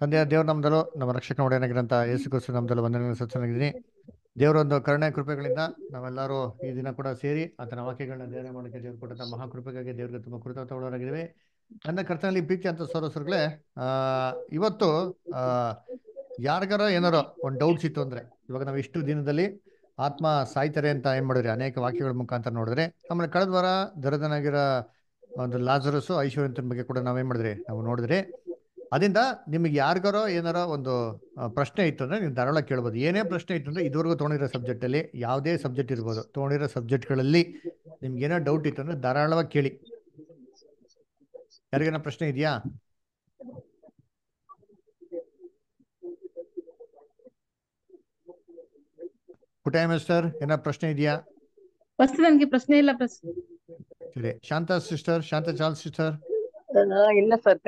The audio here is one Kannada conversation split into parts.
ತಂದೆಯ ದೇವ್ರ ನಮ್ದಲು ನಮ್ಮ ರಕ್ಷಕ ಒಡೆಯನಾಗಿರಂತ ಯೇಸು ನಮ್ದಲು ವಂದನೆ ಸಚನಾಗಿದ್ದೀನಿ ದೇವರೊಂದು ಕರುಣೆ ಕೃಪೆಗಳಿಂದ ನಾವೆಲ್ಲರೂ ಈ ದಿನ ಕೂಡ ಸೇರಿ ಆತನ ವಾಕ್ಯಗಳನ್ನ ಧ್ಯಾನ ಮಾಡೋಕ್ಕೆ ದೇವ್ರು ಕೊಟ್ಟಂತ ಮಹಾ ದೇವ್ರಿಗೆ ತುಂಬಾ ತುಂಬ ಕೃತಜ್ಞರಾಗಿದ್ದೀವಿ ನನ್ನ ಕರ್ತನಲ್ಲಿ ಪ್ರೀತಿ ಅಂತ ಸೋರಸರುಗಳೇ ಆ ಇವತ್ತು ಆ ಯಾರಿಗಾರ ಏನಾರೋ ಒಂದು ಡೌಟ್ಸ್ ಇತ್ತು ಅಂದ್ರೆ ಇವಾಗ ನಾವು ಇಷ್ಟು ದಿನದಲ್ಲಿ ಆತ್ಮ ಸಾಯ್ತಾರೆ ಅಂತ ಏನ್ ಮಾಡಿದ್ರಿ ಅನೇಕ ವಾಕ್ಯಗಳ ಮುಖಾಂತರ ನೋಡಿದ್ರೆ ಆಮೇಲೆ ಕಳೆದ ವಾರ ದರದನಾಗಿರೋ ಒಂದು ಲಾಜರಸ್ ಐಶ್ವರ್ಯಂತನ ಬಗ್ಗೆ ಕೂಡ ನಾವೇನ್ ಮಾಡಿದ್ರಿ ನಾವು ನೋಡಿದ್ರೆ ಅದರಿಂದ ನಿಮಗೆ ಯಾರಿಗಾರೋ ಏನಾರ ಒಂದು ಪ್ರಶ್ನೆ ಇತ್ತು ಅಂದ್ರೆ ನೀವು ಧಾರಾಳ ಕೇಳ್ಬೋದು ಏನೇ ಪ್ರಶ್ನೆ ಇತ್ತು ಅಂದ್ರೆ ಇದುವರೆಗೂ ತೊಗೊಂಡಿರೋ ಅಲ್ಲಿ ಯಾವುದೇ ಸಬ್ಜೆಕ್ಟ್ ಇರ್ಬೋದು ತೊಗೊಂಡಿರೋ ಸಬ್ಜೆಕ್ಟ್ಗಳಲ್ಲಿ ನಿಮ್ಗೆ ಏನೋ ಡೌಟ್ ಇತ್ತು ಅಂದ್ರೆ ಧಾರಾಳವಾಗಿ ಕೇಳಿ ಯಾರಿಗೇನೋ ಪ್ರಶ್ನೆ ಇದೆಯಾ ಪುಟಾಯ ಮಿಸ್ಟರ್ ಏನೋ ಪ್ರಶ್ನೆ ಇದೆಯಾ ನನಗೆ ಪ್ರಶ್ನೆ ಇಲ್ಲ ಸರಿ ಶಾಂತ ಸಿಸ್ಟರ್ ಶಾಂತಾ ಚಾಲ್ ಸಿಸ್ಟರ್ ಇಲ್ಲ ಸರ್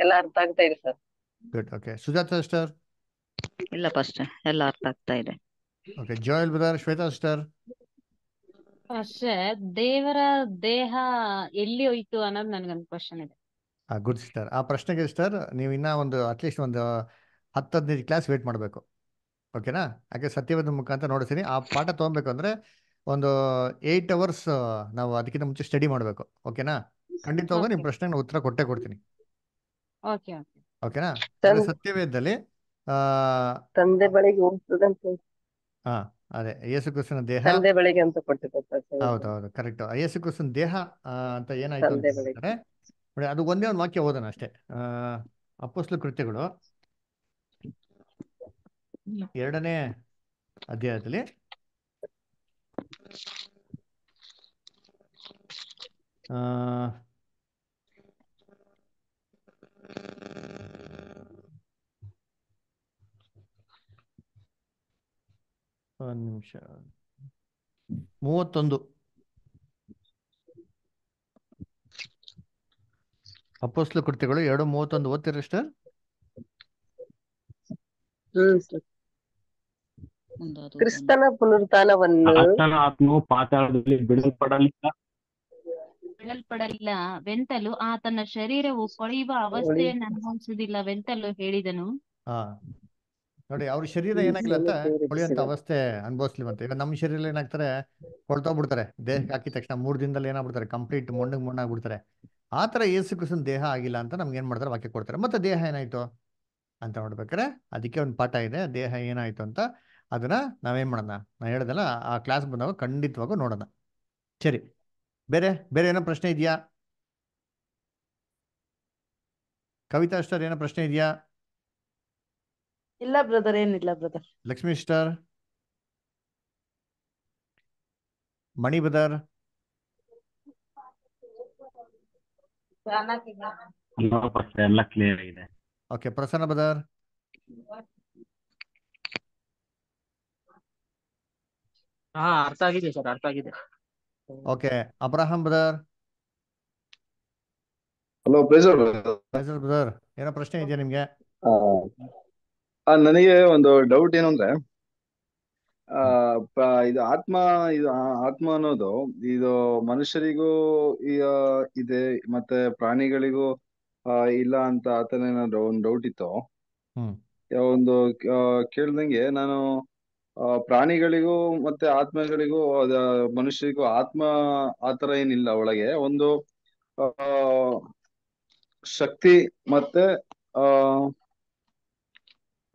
ಎಲ್ಲ ಅರ್ಥ ಆಗ್ತಾ ಇದೆ sir good okay Sujatha sister ಇಲ್ಲ ಫಸ್ಟ್ ಎಲ್ಲ ಅರ್ಥ ಆಗ್ತಾ ಇದೆ okay Joyal brother Shweta sister first ದೇವರ ದೇಹ ಎಲ್ಲಿ ಹೋಯ್ತು ಅನ್ನೋದು ನನಗೆ ಒಂದು ಕ್ವಶನ್ ಇದೆ ಗುಡ್ ಸಿಸ್ಟರ್ ಆ ಪ್ರಶ್ನೆಗೆ ಸಿಸ್ಟರ್ ನೀವು ಇನ್ನ ಒಂದು ಅಟ್ಲೀಸ್ಟ್ ಒಂದು ಹತ್ತು ಹದಿನೈದು ಕ್ಲಾಸ್ ವೇಟ್ ಮಾಡಬೇಕು ಓಕೆನಾ ಹಾಗೆ ಸತ್ಯವೇದ ಮುಖಾಂತರ ನೋಡ್ತೀನಿ ಆ ಪಾಠ ತೊಗೊಬೇಕು ಅಂದ್ರೆ ಒಂದು ಏಯ್ಟ್ ಅವರ್ಸ್ ನಾವು ಅದಕ್ಕಿಂತ ಮುಂಚೆ ಸ್ಟಡಿ ಮಾಡಬೇಕು ಓಕೆನಾ ಖಂಡಿತ ಹೋಗೋ ನಿಮ್ಮ ಪ್ರಶ್ನೆಗೆ ಉತ್ತರ ಕೊಟ್ಟೆ ಕೊಡ್ತೀನಿ ಓಕೆ ಓಕೆ ಓಕೆನಾ ಸತ್ಯವೇದದಲ್ಲಿ ತಂದೆ ಬಳಿಗೆ ಹೋಗ್ತದಂತೆ ಹಾ ಅದೇ ಯೇಸು ಕ್ರಿಸ್ತನ ದೇಹ ತಂದೆ ಬಳಿಗೆ ಅಂತ ಹೌದು ಹೌದು ಕರೆಕ್ಟ್ ಯೇಸು ಕ್ರಿಸ್ತನ ದೇಹ ಅಂತ ಏನಾಯ್ತು ಅಂತ ತಂದೆ ನೋಡಿ, ಅದು ಒಂದೇ ಒಂದು ವಾಕ್ಯ ಓದೋಣ ಅಷ್ಟೇ ಆ ಅಪೊಸ್ತ್ಲ ಕೃತ್ಯಗಳು ಎರಡನೇ ಅಧ್ಯಾಯದಲ್ಲಿ ಆ ಒಂದು ನಿಮಿಷ ಮೂವತ್ತೊಂದು ಅಪ್ಪೋಸ್ಲು ಕೃತಿಗಳು ಎರಡು ಮೂವತ್ತೊಂದು ಓದ್ತೀರಿ ಸರ್ ಕ್ರಿಸ್ತನ ಪುನರ್ತಾನವನ್ನು ಆತ್ಮವು ಪಾತಾಳದಲ್ಲಿ ಬಿಡಲ್ಪಡಲಿಲ್ಲ ಕೇಳಲ್ಪಡಲಿಲ್ಲ ವೆಂತಲು ತನ್ನ ಶರೀರವು ಕೊಳೆಯುವ ಅವಸ್ಥೆಯನ್ನು ಅನುಭವಿಸುವುದಿಲ್ಲ ವೆಂತಲು ಹೇಳಿದನು ಹಾ ನೋಡಿ ಅವ್ರ ಶರೀರ ಏನಾಗಿಲ್ಲ ಅಂತ ಕೊಳೆಯುವಂತ ಅವಸ್ಥೆ ಮತ್ತೆ ಈಗ ನಮ್ಮ ಶರೀರ ಏನಾಗ್ತಾರೆ ಬಿಡ್ತಾರೆ ದೇಹಕ್ಕೆ ಹಾಕಿದ ತಕ್ಷಣ ಮೂರ್ ದಿನದಲ್ಲಿ ಏನಾಗ್ಬಿಡ್ತಾರೆ ಕಂಪ್ಲೀಟ್ ಮೊಂಡಗ್ ಮೊಂಡಾಗ್ಬಿಡ್ತಾರೆ ಆ ತರ ಏಸು ಕ್ರಿಸ್ತನ್ ದೇಹ ಆಗಿಲ್ಲ ಅಂತ ನಮ್ಗೆ ಏನ್ ಮಾಡ್ತಾರೆ ವಾಕ್ಯ ಕೊಡ್ತಾರೆ ಮತ್ತೆ ದೇಹ ಏನಾಯ್ತು ಅಂತ ನೋಡ್ಬೇಕಾರೆ ಅದಕ್ಕೆ ಒಂದು ಪಾಠ ಇದೆ ದೇಹ ಏನಾಯ್ತು ಅಂತ ಅದನ್ನ ನಾವೇನ್ ಮಾಡೋಣ ನಾ ಹೇಳ್ದಲ್ಲ ಆ ಕ್ಲಾಸ್ ಬಂದಾಗ ಖಂಡಿತವಾಗೂ ನೋಡೋಣ ಸರಿ ಬೇರೆ ಬೇರೆ ಏನೋ ಪ್ರಶ್ನೆ ಇದೆಯಾ ಕವಿತಾ ಸ್ಟರ್ ಏನೋ ಪ್ರಶ್ನೆ ಇದೆಯಾ ಇಲ್ಲ ಬ್ರದರ್ ಏನಿಲ್ಲ ಬ್ರದರ್ ಲಕ್ಷ್ಮೀ ಸ್ಟಾರ್ ಮಣಿ ಬ್ರದರ್ ಎಲ್ಲ ಕ್ಲಿಯರ್ ಆಗಿದೆ ಓಕೆ ಪ್ರಸನ್ನ ಬ್ರದರ್ ಹಾ ಅರ್ಥ ಆಗಿದೆ ಸರ್ ಅರ್ಥ ಆಗಿದೆ Okay, Abraham brother. Hello pleasure Pleasure brother. ಏನೋ ಪ್ರಶ್ನೆ ಇದೆಯಾ ನಿಮ್ಗೆ? ನನಗೆ ಒಂದು ಡೌಟ್ ಏನು ಅಂದ್ರೆ ಆ, ಇದು ಆತ್ಮ ಇದು ಆತ್ಮ ಅನ್ನೋದು ಇದು ಮನುಷ್ಯರಿಗೂ ಇದೆ ಮತ್ತೆ ಪ್ರಾಣಿಗಳಿಗೂ ಇಲ್ಲ ಅಂತ ಆತನ ಒಂದು ಡೌಟ್ ಇತ್ತು ಒಂದು ಕೇಳ್ದಂಗೆ ನಾನು ಆ ಪ್ರಾಣಿಗಳಿಗೂ ಮತ್ತೆ ಆತ್ಮಗಳಿಗೂ ಮನುಷ್ಯರಿಗೂ ಆತ್ಮ ಆತರ ಏನಿಲ್ಲ ಒಳಗೆ ಒಂದು ಆ ಶಕ್ತಿ ಮತ್ತೆ ಆ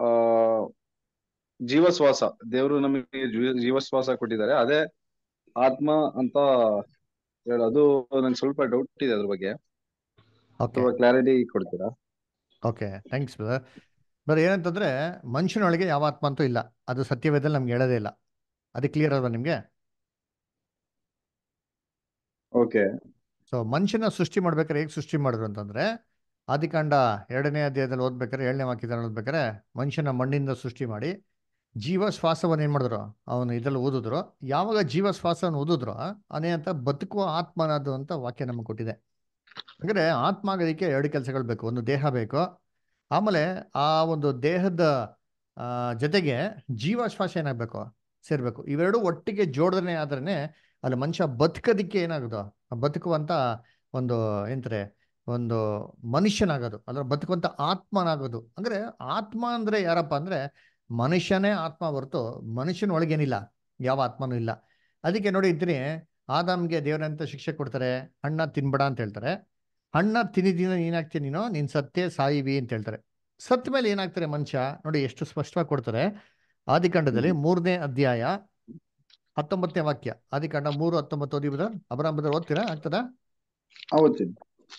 ಆ ಜೀವಶ್ವಾಸ ದೇವರು ನಮಗೆ ಜೀವಶ್ವಾಸ ಕೊಟ್ಟಿದ್ದಾರೆ ಅದೇ ಆತ್ಮ ಅಂತ ಹೇಳೋದು ನಂಗೆ ಸ್ವಲ್ಪ ಡೌಟ್ ಇದೆ ಅದ್ರ ಬಗ್ಗೆ ಕ್ಲಾರಿಟಿ ಕೊಡ್ತೀರಾ ಓಕೆ ಥ್ಯಾಂಕ್ಸ್ ಬರ ಏನಂತಂದ್ರೆ ಮನುಷ್ಯನೊಳಗೆ ಯಾವ ಆತ್ಮ ಅಂತೂ ಇಲ್ಲ ಅದು ಸತ್ಯವೇದಲ್ಲಿ ನಮ್ಗೆ ಹೇಳೋದೇ ಇಲ್ಲ ಅದು ಕ್ಲಿಯರ್ ಅಲ್ವಾ ನಿಮಗೆ ಓಕೆ ಸೊ ಮನುಷ್ಯನ ಸೃಷ್ಟಿ ಮಾಡ್ಬೇಕಾದ್ರೆ ಹೇಗೆ ಸೃಷ್ಟಿ ಮಾಡಿದ್ರು ಅಂತಂದ್ರೆ ಆದಿಕಾಂಡ ಎರಡನೇ ಅಧ್ಯಾಯದಲ್ಲಿ ಓದ್ಬೇಕಾರೆ ಏಳನೇ ವಾಕ್ಯದಲ್ಲಿ ಓದ್ಬೇಕಾದ್ರೆ ಮನುಷ್ಯನ ಮಣ್ಣಿಂದ ಸೃಷ್ಟಿ ಮಾಡಿ ಜೀವ ಶ್ವಾಸವನ್ನು ಏನು ಮಾಡಿದ್ರು ಅವನು ಇದರಲ್ಲಿ ಓದಿದ್ರು ಯಾವಾಗ ಜೀವ ಶ್ವಾಸವನ್ನು ಓದಿದ್ರು ಅನೇ ಅಂತ ಬದುಕುವ ಆತ್ಮನದು ಅಂತ ವಾಕ್ಯ ನಮಗೆ ಕೊಟ್ಟಿದೆ ಅಂದ್ರೆ ಆತ್ಮ ಆಗೋದಕ್ಕೆ ಎರಡು ಕೆಲಸಗಳು ಬೇಕು ಒಂದು ದೇಹ ಬೇಕು ಆಮೇಲೆ ಆ ಒಂದು ದೇಹದ ಜೊತೆಗೆ ಜೀವಾಶ್ವಾಸ ಏನಾಗಬೇಕು ಸೇರ್ಬೇಕು ಇವೆರಡು ಒಟ್ಟಿಗೆ ಜೋಡಿದ್ರೆ ಆದ್ರೆ ಅಲ್ಲಿ ಮನುಷ್ಯ ಬದುಕೋದಿಕ್ಕೆ ಏನಾಗೋದು ಬದುಕುವಂತ ಒಂದು ಏನಂತಾರೆ ಒಂದು ಮನುಷ್ಯನಾಗೋದು ಅದರ ಬದುಕುವಂತ ಆತ್ಮನಾಗೋದು ಅಂದ್ರೆ ಆತ್ಮ ಅಂದ್ರೆ ಯಾರಪ್ಪ ಅಂದ್ರೆ ಮನುಷ್ಯನೇ ಆತ್ಮ ಹೊರತು ಮನುಷ್ಯನ ಒಳಗೇನಿಲ್ಲ ಯಾವ ಆತ್ಮನೂ ಇಲ್ಲ ಅದಕ್ಕೆ ನೋಡಿ ಇದ್ದೀನಿ ಆದಾಮ್ಗೆ ದೇವರಂತ ಶಿಕ್ಷೆ ಕೊಡ್ತಾರೆ ಹಣ್ಣ ತಿನ್ಬೇಡ ಅಂತ ಹೇಳ್ತಾರೆ ಹಣ್ಣ ತಿನ್ನಿದಿನ ಏನಾಗ್ತೀನಿ ನೀನು ನೀನು ಸತ್ಯ ಸಾಯಿವಿ ಅಂತ ಹೇಳ್ತಾರೆ ಸತ್ ಮೇಲೆ ಏನಾಗ್ತಾರೆ ಮನುಷ್ಯ ನೋಡಿ ಎಷ್ಟು ಸ್ಪಷ್ಟವಾಗಿ ಕೊಡ್ತಾರೆ ಆದಿಕಾಂಡದಲ್ಲಿ ಮೂರನೇ ಅಧ್ಯಾಯ ಹತ್ತೊಂಬತ್ತನೇ ವಾಕ್ಯ ಆದಿಕಾಂಡ ಮೂರು ಹತ್ತೊಂಬತ್ತು ಓದಿ ಅಬ್ರಾಮ್ ಓದ್ತೀರಾ ಆಗ್ತದ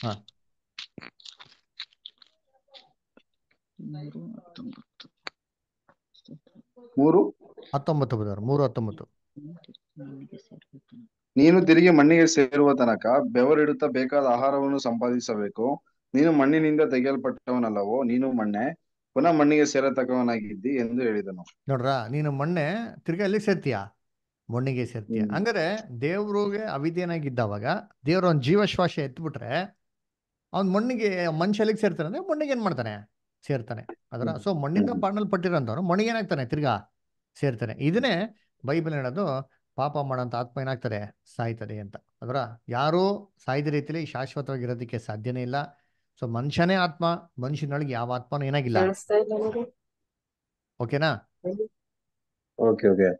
ಹಾ ಮೂರು ಹತ್ತೊಂಬತ್ತು ಮೂರು ಹತ್ತೊಂಬತ್ತು ನೀನು ತಿರುಗಿ ಮಣ್ಣಿಗೆ ಸೇರುವ ತನಕ ಬೆವರಿಡುತ್ತಾ ಬೇಕಾದ ಆಹಾರವನ್ನು ಸಂಪಾದಿಸಬೇಕು ನೀನು ಮಣ್ಣಿನಿಂದ ತೆಗೆಯಲ್ಪಟ್ಟವನಲ್ಲವೋ ನೀನು ಮಣ್ಣೆ ಪುನಃ ಮಣ್ಣಿಗೆ ಸೇರತಕ್ಕವನಾಗಿದ್ದಿ ಎಂದು ಹೇಳಿದನು ನೋಡ್ರ ನೀನು ಮಣ್ಣೆ ತಿರ್ಗಿ ಅಲ್ಲಿ ಸೇರ್ತೀಯ ಮಣ್ಣಿಗೆ ಸೇರ್ತೀಯ ಅಂದ್ರೆ ದೇವ್ರಿಗೆ ಅವಿದೇನಾಗಿದ್ದಾವಾಗ ದೇವ್ರ ಅವ್ನ ಜೀವಶ್ವಾಸ ಎತ್ಬಿಟ್ರೆ ಅವ್ನ್ ಮಣ್ಣಿಗೆ ಮನುಷ್ಯ ಸೇರ್ತಾನೆ ಅಂದ್ರೆ ಮಣ್ಣಿಗೆ ಏನ್ ಮಾಡ್ತಾನೆ ಸೇರ್ತಾನೆ ಅದರ ಸೊ ಮಣ್ಣಿಂದ ಬಾಣಲ್ ಪಟ್ಟಿರೋಂಥವ್ರು ಮಣ್ಣಿಗೆ ಏನಾಗ್ತಾನೆ ತಿರ್ಗಾ ಸೇರ್ತಾನೆ ಇದನ್ನೇ ಬೈಬಲ್ ಹೇಳೋದು ಪಾಪ ಮಾಡೋಂಥ ಆತ್ಮ ಏನಾಗ್ತದೆ ಸಾಯ್ತದೆ ಅಂತ ಅದರ ಯಾರೂ ಸಾಯ್ದ ರೀತಿಯಲ್ಲಿ ಶಾಶ್ವತವಾಗಿ ಸಾಧ್ಯನೇ ಇಲ್ಲ ಸೊ ಮನುಷ್ಯನೇ ಆತ್ಮ ಮನುಷ್ಯನೊಳಗೆ ಯಾವ ಆತ್ಮನೂ ಏನಾಗಿಲ್ಲ ಓಕೆನಾ ಓಕೆ ಓಕೆ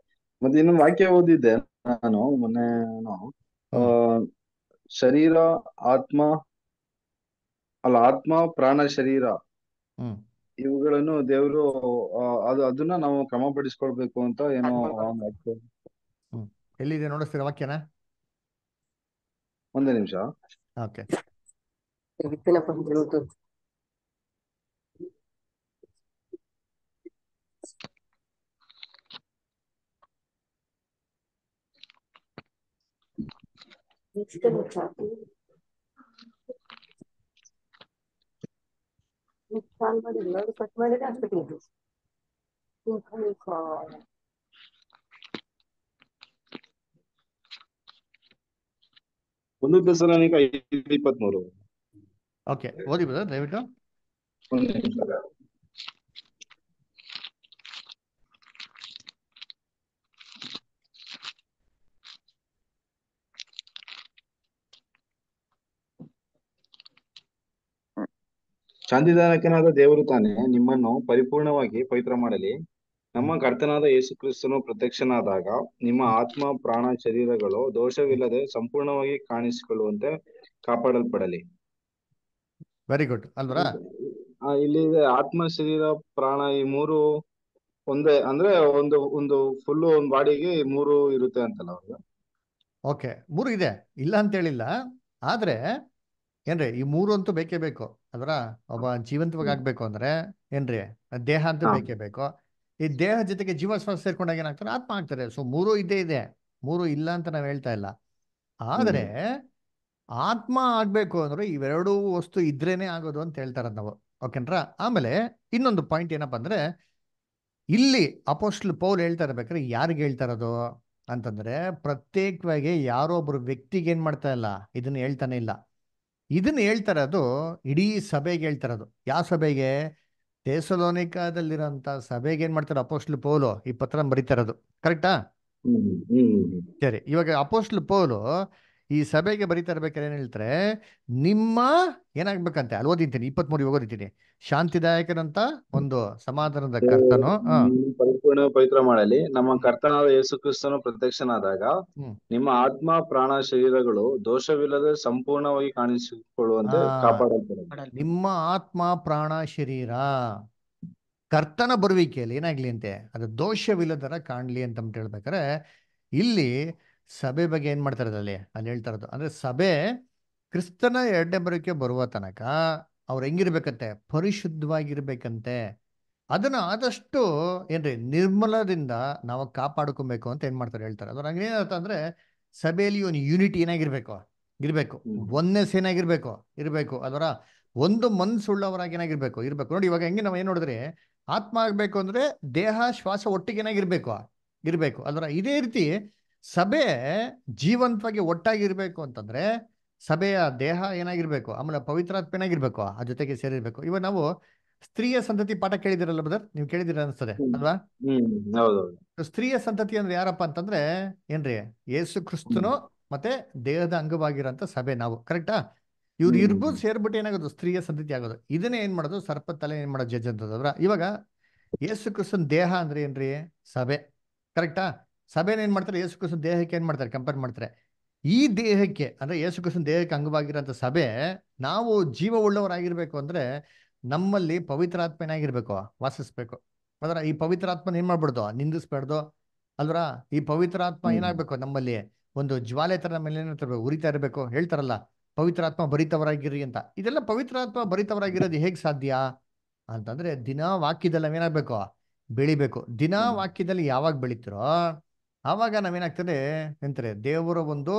ಮತ್ತೆ ಇನ್ನು ವಾಕ್ಯ ಓದಿದ್ದೆ ನಾನು ಮೊನ್ನೆ ಶರೀರ ಆತ್ಮ ಅಲ್ಲ ಆತ್ಮ ಪ್ರಾಣ ಶರೀರ ಇವುಗಳನ್ನು ದೇವರು ಅದು ಅದನ್ನ ನಾವು ಕ್ರಮಪಡಿಸ್ಕೊಳ್ಬೇಕು ಅಂತ ಏನೋ ಎಲ್ಲಿದೆ ನೋಡಿಸ್ತೀರ ವಾಕ್ಯನ ಒಂದೇ ನಿಮಿಷ ಓಕೆ Thank नुकसानमध्ये नळ कटवायला जास्त केली तुमचा ముందుకు తెస్తానని అయిపోతున్నారు ఓకే ఓది బ్రదర్ దేవిటో ಶಾಂತಿದಾಯಕನಾದ ದೇವರು ತಾನೆ ನಿಮ್ಮನ್ನು ಪರಿಪೂರ್ಣವಾಗಿ ಪವಿತ್ರ ಮಾಡಲಿ ನಮ್ಮ ಕರ್ತನಾದ ಯೇಸು ಕ್ರಿಸ್ತನು ಪ್ರತ್ಯಕ್ಷನಾದಾಗ ನಿಮ್ಮ ಆತ್ಮ ಪ್ರಾಣ ಶರೀರಗಳು ದೋಷವಿಲ್ಲದೆ ಸಂಪೂರ್ಣವಾಗಿ ಕಾಣಿಸಿಕೊಳ್ಳುವಂತೆ ಕಾಪಾಡಲ್ಪಡಲಿ ವೆರಿ ಗುಡ್ ಅಲ್ವರಾ ಇಲ್ಲಿ ಆತ್ಮ ಶರೀರ ಪ್ರಾಣ ಈ ಮೂರು ಒಂದೇ ಅಂದ್ರೆ ಒಂದು ಒಂದು ಫುಲ್ ಒಂದು ಬಾಡಿಗೆ ಮೂರು ಇರುತ್ತೆ ಅಂತಲ್ಲ ಅವ್ರಿಗೆ ಓಕೆ ಮೂರು ಇದೆ ಇಲ್ಲ ಅಂತ ಹೇಳಿಲ್ಲ ಆದ್ರೆ ಏನ್ರಿ ಈ ಮೂರು ಅಂತೂ ಬೇಕೇ ಬೇಕು ಅದರ ಒಬ್ಬ ಜೀವಂತವಾಗಿ ಆಗ್ಬೇಕು ಅಂದ್ರೆ ಏನ್ರಿ ದೇಹ ಅಂತ ಬೇಕೇ ಬೇಕು ಈ ದೇಹ ಜೊತೆಗೆ ಜೀವ ಜೀವಶ್ವಾಸ ಸೇರ್ಕೊಂಡಾಗ ಏನಾಗ್ತಾರೆ ಆತ್ಮ ಆಗ್ತಾರೆ ಸೊ ಮೂರು ಇದ್ದೇ ಇದೆ ಮೂರು ಇಲ್ಲ ಅಂತ ನಾವ್ ಹೇಳ್ತಾ ಇಲ್ಲ ಆದ್ರೆ ಆತ್ಮ ಆಗ್ಬೇಕು ಅಂದ್ರೆ ಇವೆರಡು ವಸ್ತು ಇದ್ರೇನೆ ಆಗೋದು ಅಂತ ಹೇಳ್ತಾರದ್ ನಾವು ಓಕೆನ್ರ ಆಮೇಲೆ ಇನ್ನೊಂದು ಪಾಯಿಂಟ್ ಏನಪ್ಪಾ ಅಂದ್ರೆ ಇಲ್ಲಿ ಅಪೋಸ್ಟ್ಲ್ ಪೌಲ್ ಹೇಳ್ತಾ ಇರ್ಬೇಕಾದ್ರೆ ಯಾರಿಗೆ ಹೇಳ್ತಾ ಇರೋದು ಅಂತಂದ್ರೆ ಪ್ರತ್ಯೇಕವಾಗಿ ಯಾರೋ ಒಬ್ರು ವ್ಯಕ್ತಿಗೆ ಏನ್ ಮಾಡ್ತಾ ಇಲ್ಲ ಇದನ್ನ ಹೇಳ್ತಾನೆ ಇಲ್ಲ ಇದನ್ನ ಹೇಳ್ತಾರದು ಇಡೀ ಸಭೆಗೆ ಹೇಳ್ತಾರದು ಯಾವ ಸಭೆಗೆ ತೇಸಲೋನಿಕಾದಲ್ಲಿರೋಂಥ ಸಭೆಗೆ ಏನ್ ಮಾಡ್ತಾರೆ ಅಪೋಸ್ಟ್ಲ್ ಪೋಲೋ ಈ ಪತ್ರ ಬರೀತಾರದು ಕರೆಕ್ಟಾ ಸರಿ ಇವಾಗ ಅಪೋಸ್ಟ್ಲ್ ಪೋಲು ಈ ಸಭೆಗೆ ಬರೀತಾ ಇರ್ಬೇಕಾದ್ರೆ ಏನು ಹೇಳ್ತಾರೆ ನಿಮ್ಮ ಏನಾಗ್ಬೇಕಂತೆ ಅಲ್ಲಿ ಓದಿದ್ದೀನಿ ಇಪ್ಪತ್ಮೂರು ಓದಿತೀನಿ ಶಾಂತಿದಾಯಕನಂತ ಒಂದು ಸಮಾಧಾನದ ಕರ್ತನು ಪರಿಪೂರ್ಣ ಪವಿತ್ರ ಮಾಡಲಿ ನಮ್ಮ ಕರ್ತನಾದ ಯೇಸು ಕ್ರಿಸ್ತನು ಪ್ರತ್ಯಕ್ಷನಾದಾಗ ನಿಮ್ಮ ಆತ್ಮ ಪ್ರಾಣ ಶರೀರಗಳು ದೋಷವಿಲ್ಲದೆ ಸಂಪೂರ್ಣವಾಗಿ ಕಾಣಿಸಿಕೊಳ್ಳುವಂತೆ ಕಾಪಾಡಲ್ಪಡ ನಿಮ್ಮ ಆತ್ಮ ಪ್ರಾಣ ಶರೀರ ಕರ್ತನ ಬರುವಿಕೆಯಲ್ಲಿ ಏನಾಗ್ಲಿ ಅಂತೆ ಅದು ದೋಷವಿಲ್ಲದರ ಕಾಣ್ಲಿ ಅಂತ ಹೇಳ್ಬೇಕಾರೆ ಇಲ್ಲಿ ಸಭೆ ಬಗ್ಗೆ ಏನು ಮಾಡ್ತಾರೆ ಅಲ್ಲಿ ಹೇಳ್ತಾ ಇರೋದು ಅಂದ್ರೆ ಸಭೆ ಕ್ರಿಸ್ತನ ಎರಡನೇ ಬರೋಕ್ಕೆ ಬರುವ ತನಕ ಅವ್ರು ಹೆಂಗಿರ್ಬೇಕಂತೆ ಪರಿಶುದ್ಧವಾಗಿರ್ಬೇಕಂತೆ ಅದನ್ನ ಆದಷ್ಟು ಏನ್ರಿ ನಿರ್ಮಲದಿಂದ ನಾವು ಕಾಪಾಡ್ಕೊಬೇಕು ಅಂತ ಏನು ಮಾಡ್ತಾರೆ ಹೇಳ್ತಾರೆ ಅದ್ರ ನಂಗೆ ಅಂದ್ರೆ ಸಭೆಯಲ್ಲಿ ಒಂದು ಯೂನಿಟಿ ಏನಾಗಿರ್ಬೇಕು ಇರಬೇಕು ಒಂದೇ ಏನಾಗಿರ್ಬೇಕು ಇರಬೇಕು ಅದರ ಒಂದು ಮನ್ಸುಳ್ಳವರಾಗಿ ಏನಾಗಿರ್ಬೇಕು ಇರಬೇಕು ನೋಡಿ ಇವಾಗ ಹೆಂಗೆ ನಾವು ಏನು ನೋಡಿದ್ರೆ ಆತ್ಮ ಆಗಬೇಕು ಅಂದ್ರೆ ದೇಹ ಶ್ವಾಸ ಒಟ್ಟಿಗೆ ಏನಾಗಿರ್ಬೇಕು ಇರಬೇಕು ಅದರ ಇದೇ ರೀತಿ ಸಭೆ ಜೀವಂತವಾಗಿ ಒಟ್ಟಾಗಿರ್ಬೇಕು ಅಂತಂದ್ರೆ ಸಭೆಯ ದೇಹ ಏನಾಗಿರ್ಬೇಕು ಆಮೇಲೆ ಪವಿತ್ರಾತ್ಮೇನಾಗಿರ್ಬೇಕು ಆ ಜೊತೆಗೆ ಸೇರಿರ್ಬೇಕು ಇವಾಗ ನಾವು ಸ್ತ್ರೀಯ ಸಂತತಿ ಪಾಠ ಕೇಳಿದಿರಲ್ಲ ಬ್ರದರ್ ನೀವು ಕೇಳಿದಿರ ಅನ್ಸ್ತದೆ ಅಲ್ವಾ ಸ್ತ್ರೀಯ ಸಂತತಿ ಅಂದ್ರೆ ಯಾರಪ್ಪ ಅಂತಂದ್ರೆ ಏನ್ರಿ ಯೇಸು ಕ್ರಿಸ್ತನು ಮತ್ತೆ ದೇಹದ ಅಂಗವಾಗಿರೋಂತ ಸಭೆ ನಾವು ಕರೆಕ್ಟಾ ಇವ್ರು ಇರ್ಬೋದು ಸೇರ್ಬಿಟ್ಟು ಏನಾಗೋದು ಸ್ತ್ರೀಯ ಸಂತತಿ ಆಗೋದು ಇದನ್ನೇ ಏನ್ ಮಾಡೋದು ಸರ್ಪ ತಲೆ ಏನ್ ಮಾಡೋದು ಜಜ್ ಅಂತದವ್ರ ಇವಾಗ ಯೇಸು ಕ್ರಿಸ್ತನ್ ದೇಹ ಅಂದ್ರೆ ಏನ್ರಿ ಸಭೆ ಕರೆಕ್ಟಾ ಸಭೆನ ಏನ್ ಮಾಡ್ತಾರೆ ಯೇಸು ದೇಹಕ್ಕೆ ಏನ್ ಮಾಡ್ತಾರೆ ಕಂಪೇರ್ ಮಾಡ್ತಾರೆ ಈ ದೇಹಕ್ಕೆ ಅಂದ್ರೆ ಯೇಸು ದೇಹಕ್ಕೆ ಅಂಗವಾಗಿರೋ ಸಭೆ ನಾವು ಉಳ್ಳವರಾಗಿರ್ಬೇಕು ಅಂದ್ರೆ ನಮ್ಮಲ್ಲಿ ಏನಾಗಿರ್ಬೇಕು ವಾಸಿಸ್ಬೇಕು ಅದರ ಈ ಪವಿತ್ರಾತ್ಮನ ಏನ್ ಮಾಡ್ಬಾರ್ದು ನಿಂದಿಸ್ಬಾರ್ದು ಅಲ್ವರ ಈ ಪವಿತ್ರಾತ್ಮ ಏನಾಗ್ಬೇಕು ನಮ್ಮಲ್ಲಿ ಒಂದು ಜ್ವಾಲೆ ತರ ಮೇಲೆ ಏನಿರ್ತಿರ್ಬೇಕು ಉರಿತಾ ಇರಬೇಕು ಹೇಳ್ತಾರಲ್ಲ ಪವಿತ್ರಾತ್ಮ ಭರಿತವರಾಗಿರಿ ಅಂತ ಇದೆಲ್ಲ ಪವಿತ್ರಾತ್ಮ ಭರಿತವರಾಗಿರೋದು ಹೇಗೆ ಸಾಧ್ಯ ಅಂತಂದ್ರೆ ದಿನ ವಾಕ್ಯದಲ್ಲಿ ಏನಾಗಬೇಕು ಬೆಳಿಬೇಕು ದಿನ ವಾಕ್ಯದಲ್ಲಿ ಯಾವಾಗ ಬೆಳಿತಿರೋ ಆವಾಗ ನಾವೇನಾಗ್ತದೆ ಎಂತಾರೆ ದೇವರ ಒಂದು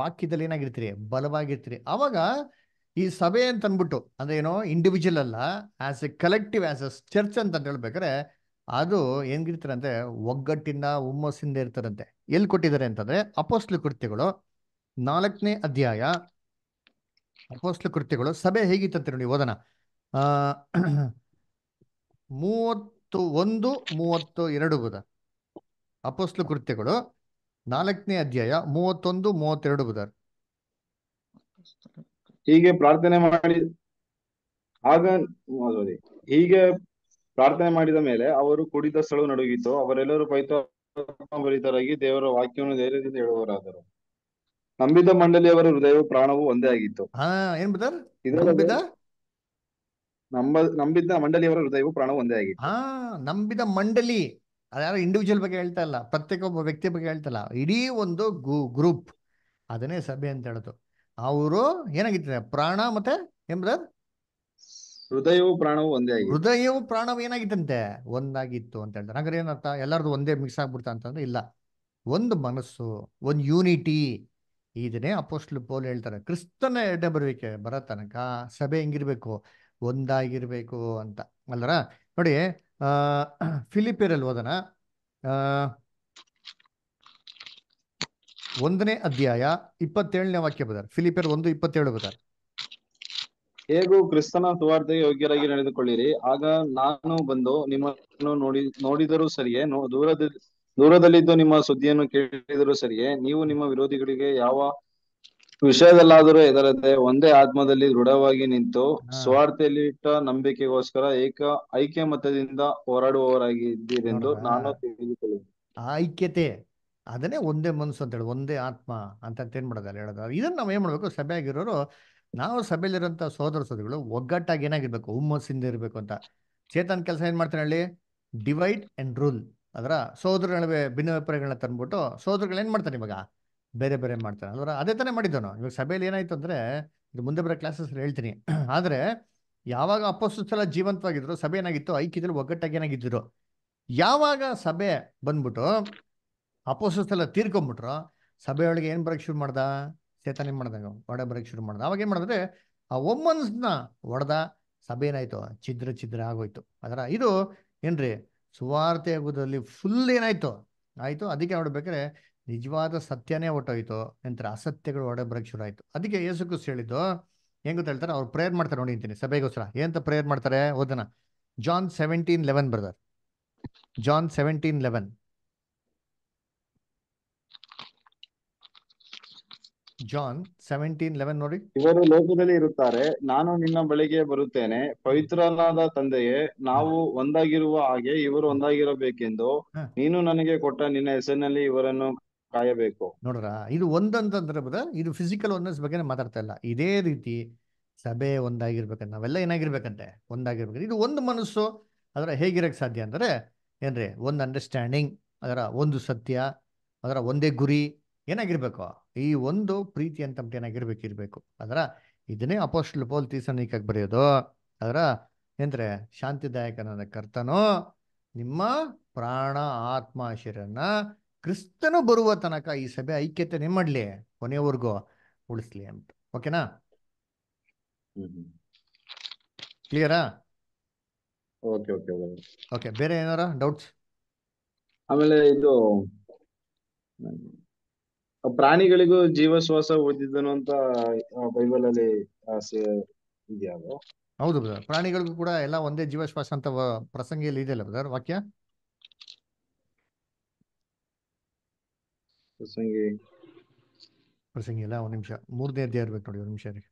ವಾಕ್ಯದಲ್ಲಿ ಏನಾಗಿರ್ತೀರಿ ಬಲವಾಗಿರ್ತೀರಿ ಅವಾಗ ಈ ಸಭೆ ಅಂತ ಅಂದ್ಬಿಟ್ಟು ಅಂದ್ರೆ ಏನೋ ಇಂಡಿವಿಜುವಲ್ ಅಲ್ಲ as a collective as a church ಅಂತ ಹೇಳ್ಬೇಕಾರೆ ಅದು ಹೆಂಗಿರ್ತಾರಂತೆ ಒಗ್ಗಟ್ಟಿಂದ ಹುಮ್ಮಸ್ಸಿಂದ ಇರ್ತಾರಂತೆ ಎಲ್ಲಿ ಕೊಟ್ಟಿದ್ದಾರೆ ಅಂತಂದ್ರೆ ಅಪೋಸ್ಲು ಕೃತ್ಯಗಳು ನಾಲ್ಕನೇ ಅಧ್ಯಾಯ ಅಪೋಸ್ಲು ಕೃತ್ಯಗಳು ಸಭೆ ಹೇಗಿತ್ತಂತೆ ನೋಡಿ ಓದನ ಮೂವತ್ತು ಒಂದು ಮೂವತ್ತು ಎರಡು ಬೋದ ಅಪೋಸ್ಲು ಕೃತ್ಯಗಳು ನಾಲ್ಕನೇ ಅಧ್ಯಾಯ ಮೂವತ್ತೊಂದು ಮೂವತ್ತೆರಡು ಬುಧರ್ ಹೀಗೆ ಪ್ರಾರ್ಥನೆ ಮಾಡಿ ಆಗ ಹೀಗೆ ಪ್ರಾರ್ಥನೆ ಮಾಡಿದ ಮೇಲೆ ಅವರು ಕುಡಿದ ಸ್ಥಳ ನಡುಗಿತು ಅವರೆಲ್ಲರೂ ಪೈತರಾಗಿ ದೇವರ ವಾಕ್ಯವನ್ನು ಧೈರ್ಯದಿಂದ ಹೇಳುವರಾದರು ನಂಬಿದ ಮಂಡಳಿಯವರ ಹೃದಯವು ಪ್ರಾಣವು ಒಂದೇ ಆಗಿತ್ತು ನಂಬಿದ ಮಂಡಳಿಯವರ ಹೃದಯವು ಪ್ರಾಣವು ಒಂದೇ ಆಗಿತ್ತು ನಂಬಿದ ಮಂಡಳಿ ಅದಾರು ಇಂಡಿವಿಜುವಲ್ ಬಗ್ಗೆ ಹೇಳ್ತಾ ಇಲ್ಲ ಒಬ್ಬ ವ್ಯಕ್ತಿ ಬಗ್ಗೆ ಹೇಳ್ತಾ ಇಲ್ಲ ಇಡೀ ಒಂದು ಗು ಗ್ರೂಪ್ ಅದನ್ನೇ ಸಭೆ ಅಂತ ಹೇಳೋದು ಅವರು ಏನಾಗಿತ್ತ ಪ್ರಾಣ ಮತ್ತೆ ಏನ್ ಹೃದಯವು ಪ್ರಾಣವು ಒಂದೇ ಹೃದಯವು ಪ್ರಾಣವು ಏನಾಗಿತ್ತಂತೆ ಒಂದಾಗಿತ್ತು ಅಂತ ಹೇಳ್ತಾರೆ ಹಾಗಾದ್ರೆ ಏನರ್ಥ ಎಲ್ಲರದು ಒಂದೇ ಮಿಕ್ಸ್ ಆಗ್ಬಿಡ್ತಾ ಅಂತಂದ್ರೆ ಇಲ್ಲ ಒಂದು ಮನಸ್ಸು ಒಂದು ಯೂನಿಟಿ ಇದನ್ನೇ ಅಪೋಸ್ಟ್ಲು ಪೋಲ್ ಹೇಳ್ತಾರೆ ಕ್ರಿಸ್ತನ ಎಡ್ಡೆ ಬರಬೇಕೆ ಬರೋ ತನಕ ಸಭೆ ಹೆಂಗಿರ್ಬೇಕು ಒಂದಾಗಿರ್ಬೇಕು ಅಂತ ಅಲ್ಲರ ನೋಡಿ ಫಿಲಿಪಿಯರಲ್ಲಿ ಓದೋಣ ಒಂದನೇ ಅಧ್ಯಾಯ ಇಪ್ಪತ್ತೇಳನೇ ವಾಕ್ಯ ಬದಾರ್ ಫಿಲಿಪಿಯರ್ ಒಂದು ಇಪ್ಪತ್ತೇಳು ಬದಾರ್ ಹೇಗೂ ಕ್ರಿಸ್ತನ ಸುವಾರ್ಥ ಯೋಗ್ಯರಾಗಿ ನಡೆದುಕೊಳ್ಳಿರಿ ಆಗ ನಾನು ಬಂದು ನಿಮ್ಮನ್ನು ನೋಡಿ ನೋಡಿದರೂ ಸರಿಯೇ ದೂರದ ದೂರದಲ್ಲಿದ್ದು ನಿಮ್ಮ ಸುದ್ದಿಯನ್ನು ಕೇಳಿದರೂ ಸರಿಯೇ ನೀವು ನಿಮ್ಮ ವಿರೋಧಿಗಳಿಗೆ ಯಾವ ವಿಷಯದಲ್ಲಾದರೂ ಎದರದೆ ಒಂದೇ ಆತ್ಮದಲ್ಲಿ ದೃಢವಾಗಿ ನಿಂತು ಇಟ್ಟ ನಂಬಿಕೆಗೋಸ್ಕರ ಏಕ ಐಕ್ಯ ಮತದಿಂದ ಹೋರಾಡುವವರಾಗಿದ್ದೀರೆಂದು ನಾನು ಐಕ್ಯತೆ ಅದನ್ನೇ ಒಂದೇ ಮನಸ್ಸು ಅಂತ ಹೇಳಿ ಒಂದೇ ಆತ್ಮ ಅಂತ ಏನ್ ಮಾಡೋದಲ್ಲ ಹೇಳೋದು ಇದನ್ನ ನಾವು ಏನ್ ಮಾಡ್ಬೇಕು ಸಭೆಯಾಗಿರೋರು ನಾವು ಸಭೆಯಲ್ಲಿರುವಂತ ಸೋದರ ಸೋದರಿಗಳು ಒಗ್ಗಟ್ಟಾಗಿ ಏನಾಗಿರ್ಬೇಕು ಹುಮ್ಮಸ್ಸಿಂದ ಇರಬೇಕು ಅಂತ ಚೇತನ್ ಕೆಲಸ ಏನ್ ಮಾಡ್ತಾನೆ ಹೇಳಿ ಡಿವೈಡ್ ಅಂಡ್ ರೂಲ್ ಅದರ ಸೋದರ ನಡುವೆ ಭಿನ್ನ ತಂದ್ಬಿಟ್ಟು ಸಹೋದರಗಳು ಏನ್ ಮಾಡ್ತಾರೆ ಇವಾಗ ಬೇರೆ ಬೇರೆ ಮಾಡ್ತಾರೆ ಅಂದ್ರೆ ಅದೇ ತಾನೇ ಮಾಡಿದ್ದು ಇವಾಗ ಸಭೆಯಲ್ಲಿ ಏನಾಯ್ತು ಅಂದ್ರೆ ಇದು ಮುಂದೆ ಬರೋ ಕ್ಲಾಸಸ್ ಹೇಳ್ತೀನಿ ಆದ್ರೆ ಯಾವಾಗ ಅಪೋಸ್ತಲ ಜೀವಂತವಾಗಿದ್ರು ಸಭೆ ಏನಾಗಿತ್ತು ಐಕ್ಯದಲ್ಲಿ ಒಗ್ಗಟ್ಟಾಗಿ ಏನಾಗಿದ್ದರು ಯಾವಾಗ ಸಭೆ ಬಂದ್ಬಿಟ್ಟು ಅಪೋಸ್ತಲ ತೀರ್ಕೊಂಬಿಟ್ರು ಸಭೆಯೊಳಗೆ ಏನ್ ಬರೋಕ್ ಶುರು ಮಾಡ್ದ ಸೇತನೆ ಮಾಡ್ದಂಗೆ ಒಡೆ ಬರಕ್ ಶುರು ಮಾಡ್ದ ಅವಾಗ ಏನ್ ಮಾಡಿದ್ರೆ ಆ ಒಮ್ಮನ್ಸ್ನ ಒಡೆದ ಸಭೆ ಏನಾಯ್ತು ಛಿದ್ರ ಛಿದ್ರ ಆಗೋಯ್ತು ಅದರ ಇದು ಏನ್ರಿ ಸುವಾರ್ತೆ ಆಗೋದ್ರಲ್ಲಿ ಫುಲ್ ಏನಾಯ್ತು ಆಯ್ತು ಅದಕ್ಕೆ ನೋಡ್ಬೇಕಾದ್ರೆ ನಿಜವಾದ ಸತ್ಯನೇ ಹೊಟ್ಟೋಯ್ತು ನಂತರ ಅಸತ್ಯಗಳು ಹೊಡೆ ಬರೋಕ್ಕೆ ಶುರು ಆಯಿತು ಅದಕ್ಕೆ ಯೇಸು ಕ್ರಿಸ್ತು ಹೇಳಿದ್ದು ಹೆಂಗೆ ಹೇಳ್ತಾರೆ ಅವ್ರು ಪ್ರೇಯರ್ ಮಾಡ್ತಾರೆ ನೋಡಿ ಅಂತೀನಿ ಸಭೆಗೋಸ್ಕರ ಏನಂತ ಪ್ರೇಯರ್ ಮಾಡ್ತಾರೆ ಓದನ John seventeen eleven brother John seventeen eleven John seventeen eleven ನೋಡಿ ಇವರು ಲೋಕದಲ್ಲಿ ಇರುತ್ತಾರೆ ನಾನು ನಿನ್ನ ಬಳಿಗೆ ಬರುತ್ತೇನೆ ಪವಿತ್ರನಾದ ತಂದೆಯೇ ನಾವು ಒಂದಾಗಿರುವ ಹಾಗೆ ಇವರು ಒಂದಾಗಿರಬೇಕೆಂದು ನೀನು ನನಗೆ ಕೊಟ್ಟ ನಿನ್ನ ಹೆಸರಿನಲ್ಲಿ ಇವರನ್ನು ಕಾಯಬೇಕು ನೋಡ್ರ ಇದು ಒಂದಂತಂದ್ರೆ ಇದು ಫಿಸಿಕಲ್ ಒನ್ನೆಸ್ ಬಗ್ಗೆ ಮಾತಾಡ್ತಾ ಇಲ್ಲ ಇದೇ ರೀತಿ ಸಭೆ ಒಂದಾಗಿರ್ಬೇಕಂತ ನಾವೆಲ್ಲ ಏನಾಗಿರ್ಬೇಕಂತೆ ಒಂದಾಗಿರ್ಬೇಕು ಇದು ಒಂದು ಮನಸ್ಸು ಅದರ ಹೇಗಿರಕ್ ಸಾಧ್ಯ ಅಂದ್ರೆ ಏನ್ರಿ ಒಂದು ಅಂಡರ್ಸ್ಟ್ಯಾಂಡಿಂಗ್ ಅದರ ಒಂದು ಸತ್ಯ ಅದರ ಒಂದೇ ಗುರಿ ಏನಾಗಿರ್ಬೇಕು ಈ ಒಂದು ಪ್ರೀತಿ ಅಂತ ಏನಾಗಿರ್ಬೇಕಿರ್ಬೇಕು ಅದರ ಇದನ್ನೇ ಅಪೋಸ್ಟ್ಲ್ ಪೋಲ್ ತೀಸನಿಕಾಗಿ ಬರೆಯೋದು ಅದರ ಏನ್ರೆ ಶಾಂತಿದಾಯಕನಾದ ಕರ್ತನೋ ನಿಮ್ಮ ಪ್ರಾಣ ಆತ್ಮ ಶಿರನ್ನ ಕ್ರಿಸ್ತನು ಬರುವ ತನಕ ಈ ಸಭೆ ಐಕ್ಯತೆ ಮಾಡ್ಲಿ ಕೊನೆಯವರೆಗೂ ಉಳಿಸ್ಲಿ ಅಂತ ಓಕೆನಾ ಕ್ಲಿಯರಾ ಓಕೆ ಓಕೆ ಓಕೆ ಬೇರೆ ಏನಾರ ಡೌಟ್ಸ್ ಆಮೇಲೆ ಇದು ಪ್ರಾಣಿಗಳಿಗೂ ಜೀವಶ್ವಾಸ ಓದಿದನು ಅಂತ ಬೈಬಲ್ ಅಲ್ಲಿ ಇದೆಯಾ ಹೌದು ಬ್ರದರ್ ಪ್ರಾಣಿಗಳಿಗೂ ಕೂಡ ಎಲ್ಲ ಒಂದೇ ಜೀವಶ್ವಾಸ ಅಂತ ಪ್ರಸಂಗಿಯಲ್ಲಿ ಇದೆಯಲ್ಲ ಬ್ರದರ್ ವಾಕ್ಯ ಪ್ರಸಂಗಿ ಪ್ರಸಂಗಿ ಅಲ್ಲ ಒಂದು ನಿಮಿಷ ಮೂರನೇ ಅಧ್ಯಾಯ ಇರ್ಬೇಕು ನೋಡಿ ಒಂದು ನಿಮಿಷ ರೀ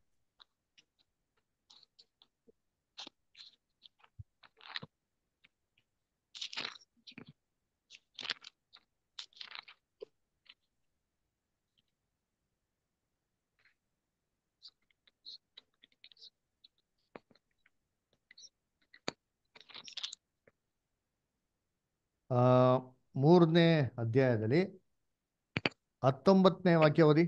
ಮೂರನೇ ಅಧ್ಯಾಯದಲ್ಲಿ ಹತ್ತೊಂಬತ್ತನೇ ವಾಕ್ಯ ಓದಿ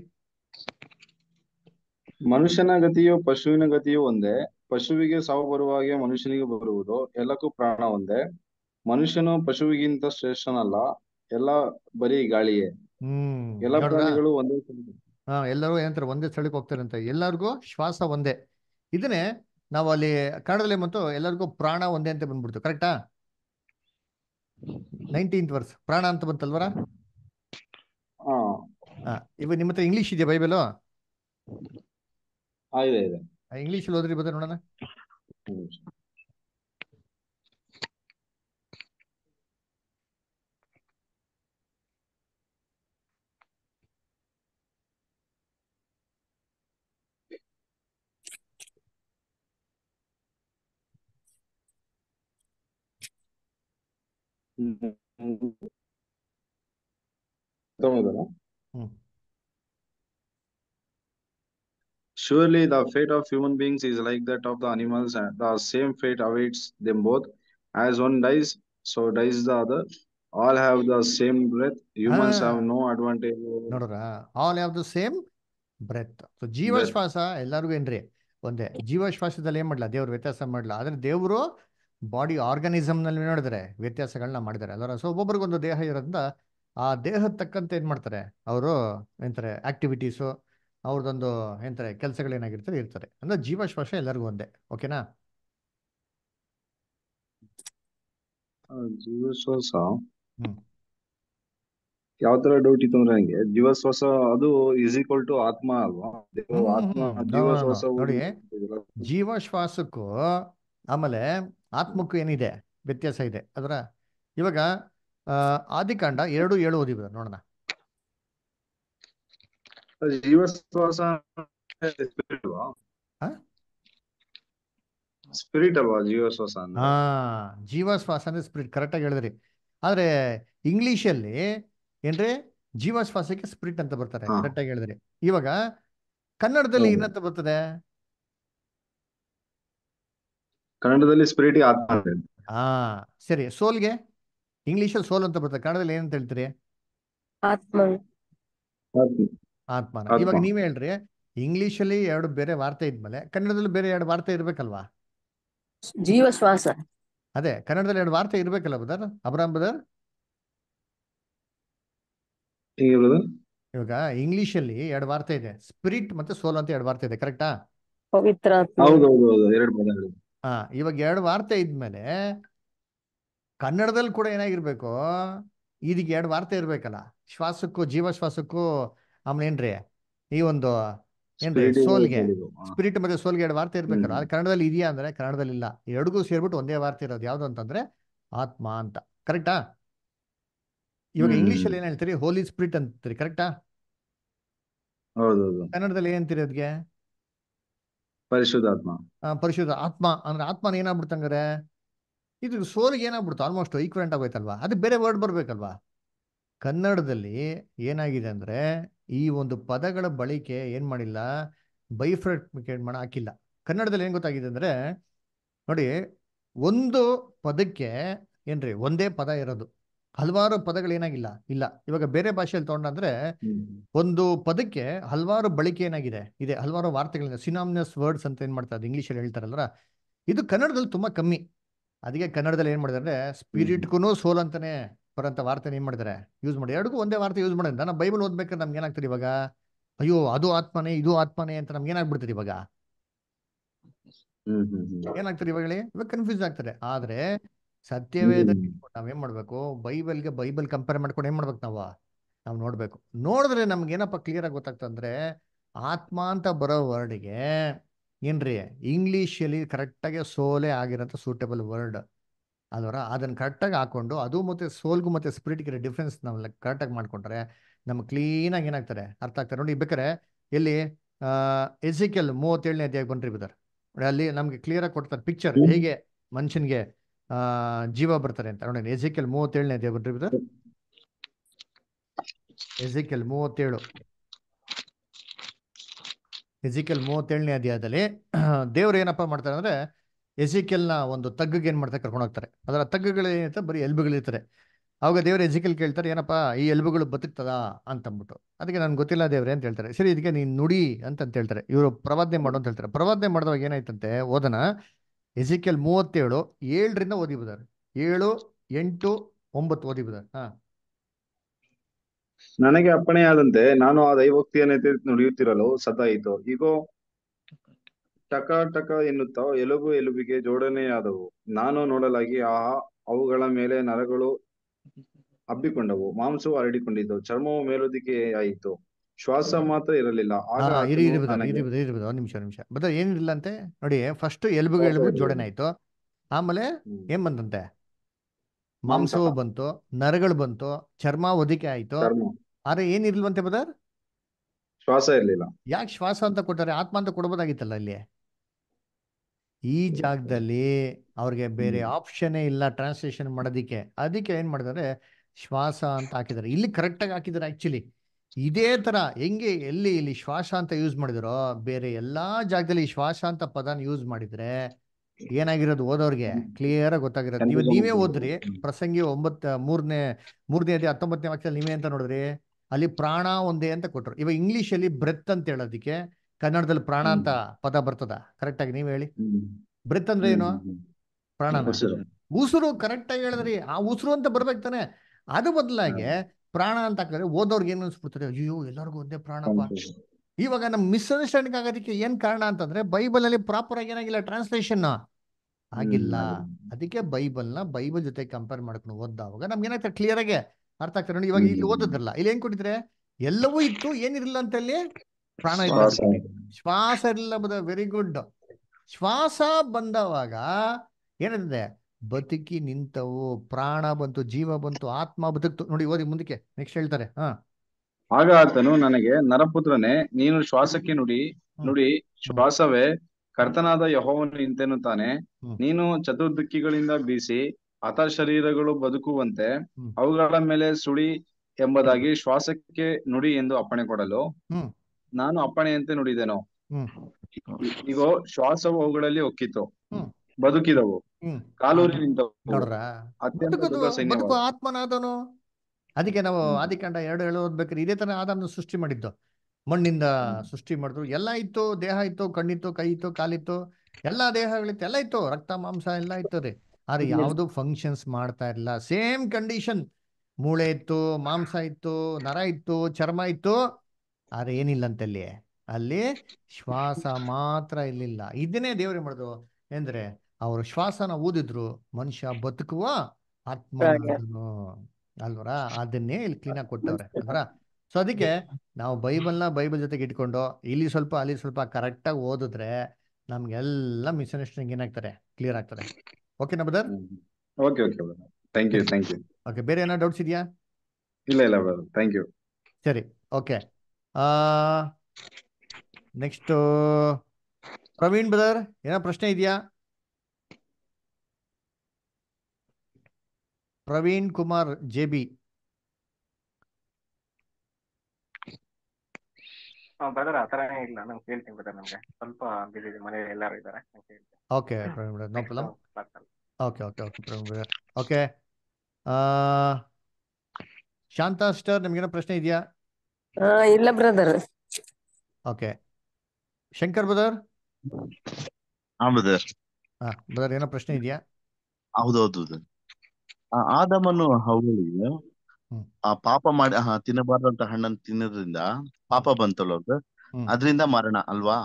ಮನುಷ್ಯನ ಗತಿಯು ಪಶುವಿನ ಗತಿಯು ಒಂದೇ ಪಶುವಿಗೆ ಸಾವು ಬರುವಾಗೆ ಹಾಗೆ ಮನುಷ್ಯನಿಗೆ ಬರುವುದು ಎಲ್ಲಕ್ಕೂ ಪ್ರಾಣ ಒಂದೇ ಮನುಷ್ಯನು ಪಶುವಿಗಿಂತ ಶ್ರೇಷ್ಠನಲ್ಲ ಎಲ್ಲ ಬರೀ ಗಾಳಿಯೇ ಎಲ್ಲ ಪ್ರಾಣಿಗಳು ಒಂದೇ ಹಾ ಎಲ್ಲರೂ ಏನಂತಾರೆ ಒಂದೇ ಸ್ಥಳಕ್ಕೆ ಹೋಗ್ತಾರೆ ಅಂತ ಎಲ್ಲರಿಗೂ ಶ್ವಾಸ ಒಂದೇ ಇದನ್ನೇ ನಾವು ಅಲ್ಲಿ ಕನ್ನಡದಲ್ಲಿ ಮತ್ತು ಎಲ್ಲರಿಗೂ ಪ್ರಾಣ ಒಂದೇ ಅಂತ ಬಂದ್ಬಿಡ್ತು ಕರೆಕ್ಟಾ ನೈನ್ಟೀನ್ ವರ್ಸ್ ಪ್ರಾಣ ಅಂತ ಬಂತಲ್ವರ ಇವ ನಿಮ್ಮ ಹತ್ರ ಇಂಗ್ಲಿಷ್ ಇದೆಯಾ ಬೈಬಲ್ ಇಂಗ್ಲಿಷ್ ಅಲ್ಲಿ ಓದ್ರಿ ಬದ ನೋಡೋಣ ತಗೊಂಡಲ್ಲ Surely the fate of human beings is like that of the animals, and the same fate awaits them both. As one dies, so dies the other. All have the same breath. Humans Ah. have no advantage. all ನೋಡ್ರ all have the same breath so ಜೀವಶ್ವಾಸ ಎಲ್ಲರಿಗೂ ಏನ್ರಿ ಒಂದೇ ಜೀವಶ್ವಾಸದಲ್ಲಿ ಏನ್ ಮಾಡ್ಲಾ ದೇವ್ರು ವ್ಯತ್ಯಾಸ ಮಾಡ್ಲಾ ಆದ್ರೆ ದೇವರು ಬಾಡಿ ಆರ್ಗನಿಸಮ್ ನಲ್ಲಿ ನೋಡಿದ್ರೆ ವ್ಯತ್ಯಾಸಗಳನ್ನ ಮಾಡಿದ್ದಾರೆ ಅಲ್ಲರ ಸೊ ಒಬ್ಬೊಬ್ರಿಗೊಂದು ದೇಹ ಇರೋದ್ರಿಂದ ಆ ದೇಹದ ತಕ್ಕಂತೆ ಏನ್ ಮಾಡ್ತಾರೆ ಅವರು ಎಂತಾರೆ ಆಕ್ಟಿವಿಟೀಸು ಅವ್ರದ್ದೊಂದು ಕೆಲಸಗಳು ಏನಾಗಿರ್ತಾರೆ ಇರ್ತಾರೆ ಅಂದ್ರೆ ಜೀವ ಶ್ವಾಸ ಎಲ್ಲರಿಗೂ ಒಂದೇ ಓಕೆನಾ ಜೀವಶ್ವಾಸ ಯಾವ ತರ ಡೌಟ್ ಇತ್ತು ಅಂದ್ರೆ ಹಂಗೆ ಜೀವಶ್ವಾಸ ಅದು ಇಸ್ ಈಕ್ವಲ್ ಟು ಆತ್ಮ ಅಲ್ವಾ ಆತ್ಮ ನೋಡಿ ಜೀವಶ್ವಾಸಕ್ಕೂ ಆಮೇಲೆ ಆತ್ಮಕ್ಕೂ ಏನಿದೆ ವ್ಯತ್ಯಾಸ ಇದೆ ಅದರ ಇವಾಗ ಆದಿಕಾಂಡ ಎರಡು ಏಳು ಓದಿ ನೋಡೋಣ ಜೀವಶ್ವಾಸ ಸ್ಪಿರಿಟ್ ಅಲ್ವಾ ಜೀವಶ್ವಾಸ ಹಾ ಜೀವಶ್ವಾಸ ಅಂದ್ರೆ ಸ್ಪಿರಿಟ್ ಕರೆಕ್ಟ್ ಆಗಿ ಹೇಳಿದ್ರಿ ಆದ್ರೆ ಇಂಗ್ಲಿಷ್ ಅಲ್ಲಿ ಏನ್ರಿ ಜೀವಶ್ವಾಸಕ್ಕೆ ಸ್ಪಿರಿಟ್ ಅಂತ ಬರ್ತಾರೆ ಕರೆಕ್ಟ್ ಆಗಿ ಹೇಳಿದ್ರಿ ಇವಾಗ ಕನ್ನಡದಲ್ಲಿ ಏನಂತ ಬರ್ತದೆ ಕನ್ನಡದಲ್ಲಿ ಸ್ಪಿರಿಟ್ ಹಾ ಸರಿ ಸೋಲ್ಗೆ ಇಂಗ್ಲಿಷಲ್ಲಿ ಸೋಲ್ ಅಂತ ಬರ್ತದೆ ಕನ್ನಡದಲ್ಲಿ ಏನಂತ ಹೇಳ್ತೀರಿ ಆತ್ಮ ಇವಾಗ ನೀವೇ ಹೇಳ್ರಿ ಇಂಗ್ಲಿಷ್ ಅಲ್ಲಿ ಎರಡು ಬೇರೆ ವಾರ್ತೆ ಇದ್ಮೇಲೆ ಕನ್ನಡದಲ್ಲಿ ಬೇರೆ ಎರಡು ವಾರ್ತೆ ಇರ್ಬೇಕಲ್ವಾ ಜೀವ ಅದೇ ಕನ್ನಡದಲ್ಲಿ ಎರಡು ವಾರ್ತೆ ಇರ್ಬೇಕಲ್ಲ ಬದರ್ ಅಬ್ರಾಮ್ ಬದರ್ ಇವಾಗ ಇಂಗ್ಲಿಷ್ ಅಲ್ಲಿ ಎರಡು ವಾರ್ತೆ ಇದೆ ಸ್ಪಿರಿಟ್ ಮತ್ತೆ ಸೋಲ್ ಅಂತ ಎರಡು ವಾರ್ತೆ ಇದೆ ಕರೆಕ್ಟಾ ಹಾ ಇವಾಗ ಎರಡು ವಾರ್ತೆ ಇದ್ಮೇಲೆ ಕನ್ನಡದಲ್ಲಿ ಕೂಡ ಏನಾಗಿರ್ಬೇಕು ಇದಕ್ಕೆ ಎರಡು ವಾರ್ತೆ ಇರ್ಬೇಕಲ್ಲ ಶ್ವಾಸಕ್ಕೂ ಜೀವ ಶ್ವಾಸಕ್ಕೂ ಆಮೇಲೆ ಈ ಒಂದು ಏನ್ರಿ ಸೋಲ್ಗೆ ಸ್ಪಿರಿಟ್ ಮತ್ತೆ ಸೋಲ್ಗೆ ಎರಡು ವಾರ್ತೆ ಇರ್ಬೇಕಲ್ಲ ಕನ್ನಡದಲ್ಲಿ ಇದೆಯಾ ಅಂದ್ರೆ ಕನ್ನಡದಲ್ಲಿ ಇಲ್ಲ ಎರಡಗೂ ಸೇರ್ಬಿಟ್ಟು ಒಂದೇ ವಾರ್ತೆ ಇರೋದು ಯಾವ್ದು ಅಂತಂದ್ರೆ ಆತ್ಮ ಅಂತ ಕರೆಕ್ಟಾ ಇವಾಗ ಇಂಗ್ಲಿಷ್ ಅಲ್ಲಿ ಏನ್ ಹೇಳ್ತೀರಿ ಹೋಲಿ ಸ್ಪಿರಿಟ್ ಅಂತೀರಿ ಕರೆಕ್ಟಾ ಕನ್ನಡದಲ್ಲಿ ಏನಂತೀರಿ ಅದ್ಗೆ ಪರಿಶುದ್ಧ ಆತ್ಮ ಪರಿಶುದ್ಧ ಆತ್ಮ ಅಂದ್ರೆ ಆತ್ಮನ ಏನಾಗ್ಬಿಡ್ತಂಗಾರೆ ಇದು ಸೋಲಿಗೆ ಏನಾಗ್ಬಿಡ್ತು ಆಲ್ಮೋಸ್ಟ್ ಈಕ್ವೆಂಟ್ ಆಗೋಯ್ತಲ್ವಾ ಅದು ಬೇರೆ ವರ್ಡ್ ಬರಬೇಕಲ್ವಾ ಕನ್ನಡದಲ್ಲಿ ಏನಾಗಿದೆ ಅಂದ್ರೆ ಈ ಒಂದು ಪದಗಳ ಬಳಿಕೆ ಏನು ಮಾಡಿಲ್ಲ ಬೈಫ್ರೆಟ್ ಮಾಡ ಹಾಕಿಲ್ಲ ಕನ್ನಡದಲ್ಲಿ ಏನು ಗೊತ್ತಾಗಿದೆ ಅಂದ್ರೆ ನೋಡಿ ಒಂದು ಪದಕ್ಕೆ ಏನ್ರಿ ಒಂದೇ ಪದ ಇರೋದು ಹಲವಾರು ಪದಗಳು ಏನಾಗಿಲ್ಲ ಇಲ್ಲ ಇವಾಗ ಬೇರೆ ಭಾಷೆಯಲ್ಲಿ ತಗೊಂಡಂದ್ರೆ ಒಂದು ಪದಕ್ಕೆ ಹಲವಾರು ಬಳಿಕೆ ಏನಾಗಿದೆ ಇದೆ ಹಲವಾರು ವಾರ್ತೆಗಳಿಂದ ಸಿನಾಮಿನಸ್ ವರ್ಡ್ಸ್ ಅಂತ ಏನ್ ಮಾಡ್ತಾರೆ ಇಂಗ್ಲೀಷಲ್ಲಿ ಹೇಳ್ತಾರಲ್ಲ ಇದು ಕನ್ನಡದಲ್ಲಿ ತುಂಬಾ ಕಮ್ಮಿ ಅದಕ್ಕೆ ಕನ್ನಡದಲ್ಲಿ ಏನ್ ಮಾಡಿದ್ರೆ ಸ್ಪಿರಿಟ್ ಸ್ಪಿರಿಟ್ಗೂ ಸೋಲ್ ಅಂತಾನೆ ಬರೋಂತ ವಾರ್ತೆ ಏನ್ ಮಾಡಿದಾರೆ ಯೂಸ್ ಮಾಡಿ ಎರಡಕ್ಕೂ ಒಂದೇ ವಾರ್ತೆ ಯೂಸ್ ಮಾಡಿದ್ರೆ ನಾನು ಬೈಬಲ್ ಓದ್ಬೇಕು ನಮ್ಗೆ ಏನಾಗ್ತದೆ ಇವಾಗ ಅಯ್ಯೋ ಅದು ಆತ್ಮನೇ ಇದು ಆತ್ಮನೇ ಅಂತ ನಮ್ಗೆ ಏನಾಗ್ಬಿಡ್ತದೆ ಇವಾಗ ಏನಾಗ್ತದೆ ಇವಾಗ ಹೇಳಿ ಇವಾಗ ಕನ್ಫ್ಯೂಸ್ ಆಗ್ತಾರೆ ಆದ್ರೆ ನಾವ್ ಏನ್ ಮಾಡ್ಬೇಕು ಬೈಬಲ್ಗೆ ಬೈಬಲ್ ಕಂಪೇರ್ ಮಾಡ್ಕೊಂಡು ಏನ್ ಮಾಡ್ಬೇಕು ನಾವು ನಾವು ನೋಡ್ಬೇಕು ನೋಡಿದ್ರೆ ನಮ್ಗೆ ಏನಪ್ಪಾ ಕ್ಲಿಯರ್ ಆಗಿ ಗೊತ್ತಾಗ್ತಂದ್ರೆ ಆತ್ಮ ಅಂತ ಬರೋ ವರ್ಡ್ಗೆ ಏನ್ರಿ ಇಂಗ್ಲೀಷಲ್ಲಿ ಕರೆಕ್ಟಾಗಿ ಸೋಲೆ ಆಗಿರೋಂಥ ಸೂಟೇಬಲ್ ವರ್ಡ್ ಅದರ ಕರೆಕ್ಟ್ ಕರೆಕ್ಟಾಗಿ ಹಾಕೊಂಡು ಅದು ಮತ್ತು ಸೋಲ್ಗೂ ಮತ್ತು ಇರೋ ಡಿಫ್ರೆನ್ಸ್ ಕರೆಕ್ಟ್ ಕರೆಕ್ಟಾಗಿ ಮಾಡ್ಕೊಂಡ್ರೆ ನಮ್ಗೆ ಕ್ಲೀನಾಗಿ ಏನಾಗ್ತಾರೆ ಅರ್ಥ ಆಗ್ತಾರೆ ನೋಡಿ ಬೇಕಾರೆ ಎಲ್ಲಿ ಎಜಿಕಲ್ ಮೂವತ್ತೇಳನೇ ಅಧ್ಯಾಯ ಬನ್ರಿ ನೋಡಿ ಅಲ್ಲಿ ನಮಗೆ ಆಗಿ ಕೊಡ್ತಾರೆ ಪಿಕ್ಚರ್ ಹೇಗೆ ಮನುಷ್ಯನಿಗೆ ಜೀವ ಬರ್ತಾರೆ ಅಂತ ನೋಡಿ ಎಜಿಕಲ್ ಮೂವತ್ತೇಳನೇ ಅಧ್ಯಾಯ ಬನ್ರಿ ಬಿದ್ದಾರೆ ಎಜಿಕಲ್ ಮೂವತ್ತೇಳು ಎಜಿಕೆಲ್ ಮೂವತ್ತೇಳನೇ ಅಧ್ಯಾಯದಲ್ಲಿ ದೇವ್ರು ಏನಪ್ಪ ಮಾಡ್ತಾರೆ ಅಂದರೆ ಎಜಿಕೆಲ್ನ ಒಂದು ತಗ್ಗಿಗೆ ಏನು ಮಾಡ್ತಾರೆ ಕರ್ಕೊಂಡು ಹೋಗ್ತಾರೆ ಅದರ ತಗ್ಗುಗಳೇನಿರುತ್ತೆ ಬರೀ ಎಲ್ಬುಗಳಿರ್ತಾರೆ ಅವಾಗ ದೇವ್ರ ಎಜಿಕೆಲ್ ಕೇಳ್ತಾರೆ ಏನಪ್ಪ ಈ ಎಲುಬುಗಳು ಬದುಕ್ತದಾ ಅಂದ್ಬಿಟ್ಟು ಅದಕ್ಕೆ ನನ್ಗೆ ಗೊತ್ತಿಲ್ಲ ದೇವ್ರೆ ಅಂತ ಹೇಳ್ತಾರೆ ಸರಿ ಇದಕ್ಕೆ ನೀನು ನುಡಿ ಅಂತ ಹೇಳ್ತಾರೆ ಇವರು ಪ್ರವಾದನೆ ಮಾಡು ಅಂತ ಹೇಳ್ತಾರೆ ಪ್ರವಾದನೆ ಮಾಡಿದಾಗ ಏನಾಯ್ತಂತೆ ಓದನ ಎಜಿಕೆಲ್ ಮೂವತ್ತೇಳು ಏಳರಿಂದ ಓದಿಬಿದ್ದಾರೆ ಏಳು ಎಂಟು ಒಂಬತ್ತು ಓದಿಬಿದ್ದಾರೆ ಹಾಂ ನನಗೆ ಅಪ್ಪಣೆ ಆದಂತೆ ನಾನು ಆ ದೈವೋಕ್ತಿಯನ್ನು ನುಡಿಯುತ್ತಿರಲು ಸತಾಯಿತು ಈಗೋ ಟಕ ಟಕ ಎನ್ನುತ್ತಾ ಎಲುಬು ಎಲುಬಿಗೆ ಜೋಡಣೆಯಾದವು ನಾನು ನೋಡಲಾಗಿ ಆಹಾ ಅವುಗಳ ಮೇಲೆ ನರಗಳು ಹಬ್ಬಿಕೊಂಡವು ಮಾಂಸವು ಹರಡಿಕೊಂಡಿದ್ದವು ಚರ್ಮವು ಮೇಲುದಿಕೆ ಆಯಿತು ಶ್ವಾಸ ಮಾತ್ರ ಇರಲಿಲ್ಲ ನಿಮಿಷ ನಿಮಿಷ ಬದ ನೋಡಿ ಫಸ್ಟ್ ಎಲುಬು ಎಲುಬು ಜೋಡಣೆ ಆಯ್ತು ಆಮೇಲೆ ಏನ್ ಬಂತಂತೆ ಮಾಂಸವು ಬಂತು ನರಗಳು ಬಂತು ಚರ್ಮ ಒದಿಕೆ ಆಯ್ತು ಆದ್ರೆ ಏನಿರ್ಲ್ವಂತೆ ಬದರ್ ಶ್ವಾಸ ಇರ್ಲಿಲ್ಲ ಯಾಕೆ ಶ್ವಾಸ ಅಂತ ಕೊಟ್ಟಾರೆ ಆತ್ಮ ಅಂತ ಕೊಡ್ಬೋದಾಗಿತ್ತಲ್ಲ ಅಲ್ಲಿ ಈ ಜಾಗದಲ್ಲಿ ಅವ್ರಿಗೆ ಬೇರೆ ಆಪ್ಷನ್ನೇ ಇಲ್ಲ ಟ್ರಾನ್ಸ್ಲೇಷನ್ ಮಾಡೋದಿಕ್ಕೆ ಅದಕ್ಕೆ ಏನ್ ಮಾಡಿದಾರೆ ಶ್ವಾಸ ಅಂತ ಹಾಕಿದಾರೆ ಇಲ್ಲಿ ಕರೆಕ್ಟ್ ಆಗಿ ಹಾಕಿದಾರೆ ಆಕ್ಚುಲಿ ಇದೇ ತರ ಹೆಂಗೆ ಎಲ್ಲಿ ಇಲ್ಲಿ ಶ್ವಾಸ ಅಂತ ಯೂಸ್ ಮಾಡಿದಾರೋ ಬೇರೆ ಎಲ್ಲಾ ಜಾಗದಲ್ಲಿ ಶ್ವಾಸ ಅಂತ ಪದನ ಯೂಸ್ ಮಾಡಿದ್ರೆ ಏನಾಗಿರೋದು ಓದೋರ್ಗೆ ಕ್ಲಿಯರ್ ಆಗಿ ಗೊತ್ತಾಗಿರೋದು ನೀವು ನೀವೇ ಓದ್ರಿ ಪ್ರಸಂಗಿ ಒಂಬತ್ ಮೂರನೇ ಮೂರನೇ ಅದೇ ಹತ್ತೊಂಬತ್ತನೇ ವಾಕ್ಯದಲ್ಲಿ ನೀವೇ ಅಂತ ನೋಡಿದ್ರಿ ಅಲ್ಲಿ ಪ್ರಾಣ ಒಂದೇ ಅಂತ ಕೊಟ್ರು ಇವಾಗ ಇಂಗ್ಲಿಷ್ ಅಲ್ಲಿ ಬ್ರೆತ್ ಅಂತ ಹೇಳೋದಿಕ್ಕೆ ಕನ್ನಡದಲ್ಲಿ ಪ್ರಾಣ ಅಂತ ಪದ ಬರ್ತದ ಕರೆಕ್ಟ್ ಆಗಿ ನೀವ್ ಹೇಳಿ ಬ್ರೆತ್ ಅಂದ್ರೆ ಏನು ಪ್ರಾಣ ಉಸಿರು ಕರೆಕ್ಟ್ ಆಗಿ ಹೇಳಿದ್ರಿ ಆ ಉಸಿರು ಅಂತ ಬರ್ಬೇಕು ತಾನೆ ಅದು ಬದಲಾಗಿ ಪ್ರಾಣ ಅಂತ ಹಾಕಿದ್ರೆ ಓದೋರ್ಗೆ ಏನು ಅನ್ಸ್ಬಿಡ್ತಾರೆ ಅಯ್ಯೋ ಎಲ್ಲರಿಗೂ ಒಂದೇ ಪ್ರಾಣಪ್ಪ ಇವಾಗ ಮಿಸ್ ಮಿಸ್ಅಂಡರ್ಸ್ಟ್ಯಾಂಡಿಂಗ್ ಆಗೋದಕ್ಕೆ ಏನ್ ಕಾರಣ ಅಂತಂದ್ರೆ ಬೈಬಲ್ ಅಲ್ಲಿ ಪ್ರಾಪರ್ ಆಗಿ ಏನಾಗಿಲ್ಲ ಟ್ರಾನ್ಸ್ಲೇಷನ್ ಆಗಿಲ್ಲ ಅದಕ್ಕೆ ಬೈಬಲ್ನ ಬೈಬಲ್ ಜೊತೆ ಕಂಪೇರ್ ಮಾಡ್ಕೊಂಡು ಓದ್ದಾವಾಗ ನಮ್ಗೆ ಏನಾಗ್ತದೆ ಕ್ಲಿಯರ್ ಆಗಿ ಅರ್ಥ ಆಗ್ತಾರೆ ನೋಡಿ ಇವಾಗ ಇಲ್ಲಿ ಓದೋದಲ್ಲ ಇಲ್ಲಿ ಏನ್ ಕೊಟ್ಟಿದ್ರೆ ಎಲ್ಲವೂ ಇತ್ತು ಏನಿರಲಿಲ್ಲ ಅಲ್ಲಿ ಪ್ರಾಣ ಶ್ವಾಸ ಇರಲಿಲ್ಲ ಬದ ವೆರಿ ಗುಡ್ ಶ್ವಾಸ ಬಂದವಾಗ ಏನಂದ್ರೆ ಬದುಕಿ ನಿಂತವು ಪ್ರಾಣ ಬಂತು ಜೀವ ಬಂತು ಆತ್ಮ ಬದುಕ್ತು ನೋಡಿ ಓದಿ ಮುಂದಕ್ಕೆ ನೆಕ್ಸ್ಟ್ ಹೇಳ್ತಾರೆ ಹಾ ಆಗ ಆತನು ನನಗೆ ನರಪುತ್ರನೇ ನೀನು ಶ್ವಾಸಕ್ಕೆ ನುಡಿ ನುಡಿ ಶ್ವಾಸವೇ ಕರ್ತನಾದ ಯಹೋವನು ತಾನೆ ನೀನು ಚತುರ್ದಿಕ್ಕಿಗಳಿಂದ ಬೀಸಿ ಹತ ಶರೀರಗಳು ಬದುಕುವಂತೆ ಅವುಗಳ ಮೇಲೆ ಸುಳಿ ಎಂಬುದಾಗಿ ಶ್ವಾಸಕ್ಕೆ ನುಡಿ ಎಂದು ಅಪ್ಪಣೆ ಕೊಡಲು ನಾನು ಅಪ್ಪಣೆಯಂತೆ ನುಡಿದೆನು ಈಗ ಶ್ವಾಸವು ಅವುಗಳಲ್ಲಿ ಒಕ್ಕಿತು ಬದುಕಿದವು ಕಾಲೂರಿ ನಿಂತವು ಅತ್ಯಂತ ಅದಕ್ಕೆ ನಾವು ಆದಿಕಾಂಡ ಎರಡು ಹೇಳು ಓದ್ಬೇಕ್ರಿ ಇದೇ ತರ ಆದಾಮನ ಸೃಷ್ಟಿ ಮಾಡಿದ್ದು ಮಣ್ಣಿಂದ ಸೃಷ್ಟಿ ಮಾಡಿದ್ರು ಎಲ್ಲ ಇತ್ತು ದೇಹ ಇತ್ತು ಕಣ್ಣಿತ್ತು ಕೈ ಇತ್ತು ಕಾಲಿತ್ತು ಎಲ್ಲಾ ದೇಹಗಳಿತ್ತು ಎಲ್ಲ ಇತ್ತು ರಕ್ತ ಮಾಂಸ ಎಲ್ಲ ಇತ್ತದೆ ಆದ್ರೆ ಯಾವುದು ಫಂಕ್ಷನ್ಸ್ ಮಾಡ್ತಾ ಇರಲಿಲ್ಲ ಸೇಮ್ ಕಂಡೀಷನ್ ಮೂಳೆ ಇತ್ತು ಮಾಂಸ ಇತ್ತು ನರ ಇತ್ತು ಚರ್ಮ ಇತ್ತು ಆದ್ರೆ ಅಂತ ಅಲ್ಲಿ ಅಲ್ಲಿ ಶ್ವಾಸ ಮಾತ್ರ ಇಲ್ಲಿಲ್ಲ ಇದನ್ನೇ ದೇವ್ರಿ ಮಾಡಿದ್ರು ಎಂದ್ರೆ ಅವರು ಶ್ವಾಸನ ಊದಿದ್ರು ಮನುಷ್ಯ ಬದುಕುವ ಆತ್ಮ ಅಲ್ವರ ಅದನ್ನೇ ಇಲ್ಲಿ ಕ್ಲೀನ್ ಆಗಿ ಕೊಟ್ಟವ್ರೆ ಅಲ್ವರ ಸೊ ಅದಕ್ಕೆ ನಾವು ಬೈಬಲ್ನ ಬೈಬಲ್ ಜೊತೆಗೆ ಇಟ್ಕೊಂಡು ಇಲ್ಲಿ ಸ್ವಲ್ಪ ಅಲ್ಲಿ ಸ್ವಲ್ಪ ಕರೆಕ್ಟ್ ಆಗಿ ಓದಿದ್ರೆ ನಮ್ಗೆಲ್ಲ ಅಂಡರ್ಸ್ಟ್ಯಾಂಡಿಂಗ್ ಏನಾಗ್ತಾರೆ ಕ್ಲಿಯರ್ ಆಗ್ತಾರೆ ಓಕೆನಾ brother okay okay thank you thank you okay ಬೇರೆ ಏನಾದ್ರು ಡೌಟ್ಸ್ ಇದೆಯಾ ಇಲ್ಲ ಇಲ್ಲ ಬ್ರದರ್ ಥ್ಯಾಂಕ್ ಯು ಸರಿ ಓಕೆ ನೆಕ್ಸ್ಟ್ ಪ್ರವೀಣ್ ಬ್ರದರ್ ಏನೋ ಪ್ರಶ್ನೆ ಇದೆಯಾ ಪ್ರವೀಣ್ ಕುಮಾರ್ ಜೆಬಿ ಇಲ್ಲ ಸ್ವಲ್ಪ ಇದ್ದಾರೆ ಓಕೆ ಶಾಂತಾ ಸ್ಟರ್ ನಿಮ್ಗೇನೋ ಪ್ರಶ್ನೆ ಇದೆಯಾ ಇಲ್ಲ ಬ್ರದರ್ ಓಕೆ ಶಂಕರ್ ಬ್ರದರ್ ಹಾ ಹಾ ಬ್ರದರ್ ಏನೋ ಪ್ರಶ್ನೆ ಇದೆಯಾ ಹೌದೌದು ಆ ಆದಮನು ಹವಳಿಗೆ ಆ ಪಾಪ ಮಾಡಿ ತಿನ್ನಬಾರ್ದಂತ ಹಣ್ಣನ್ನು ತಿನ್ನೋದ್ರಿಂದ ಪಾಪ ಬಂತಲ್ಲ ಅವ್ರದ್ದು ಅದರಿಂದ ಮರಣ ಅಲ್ವಾ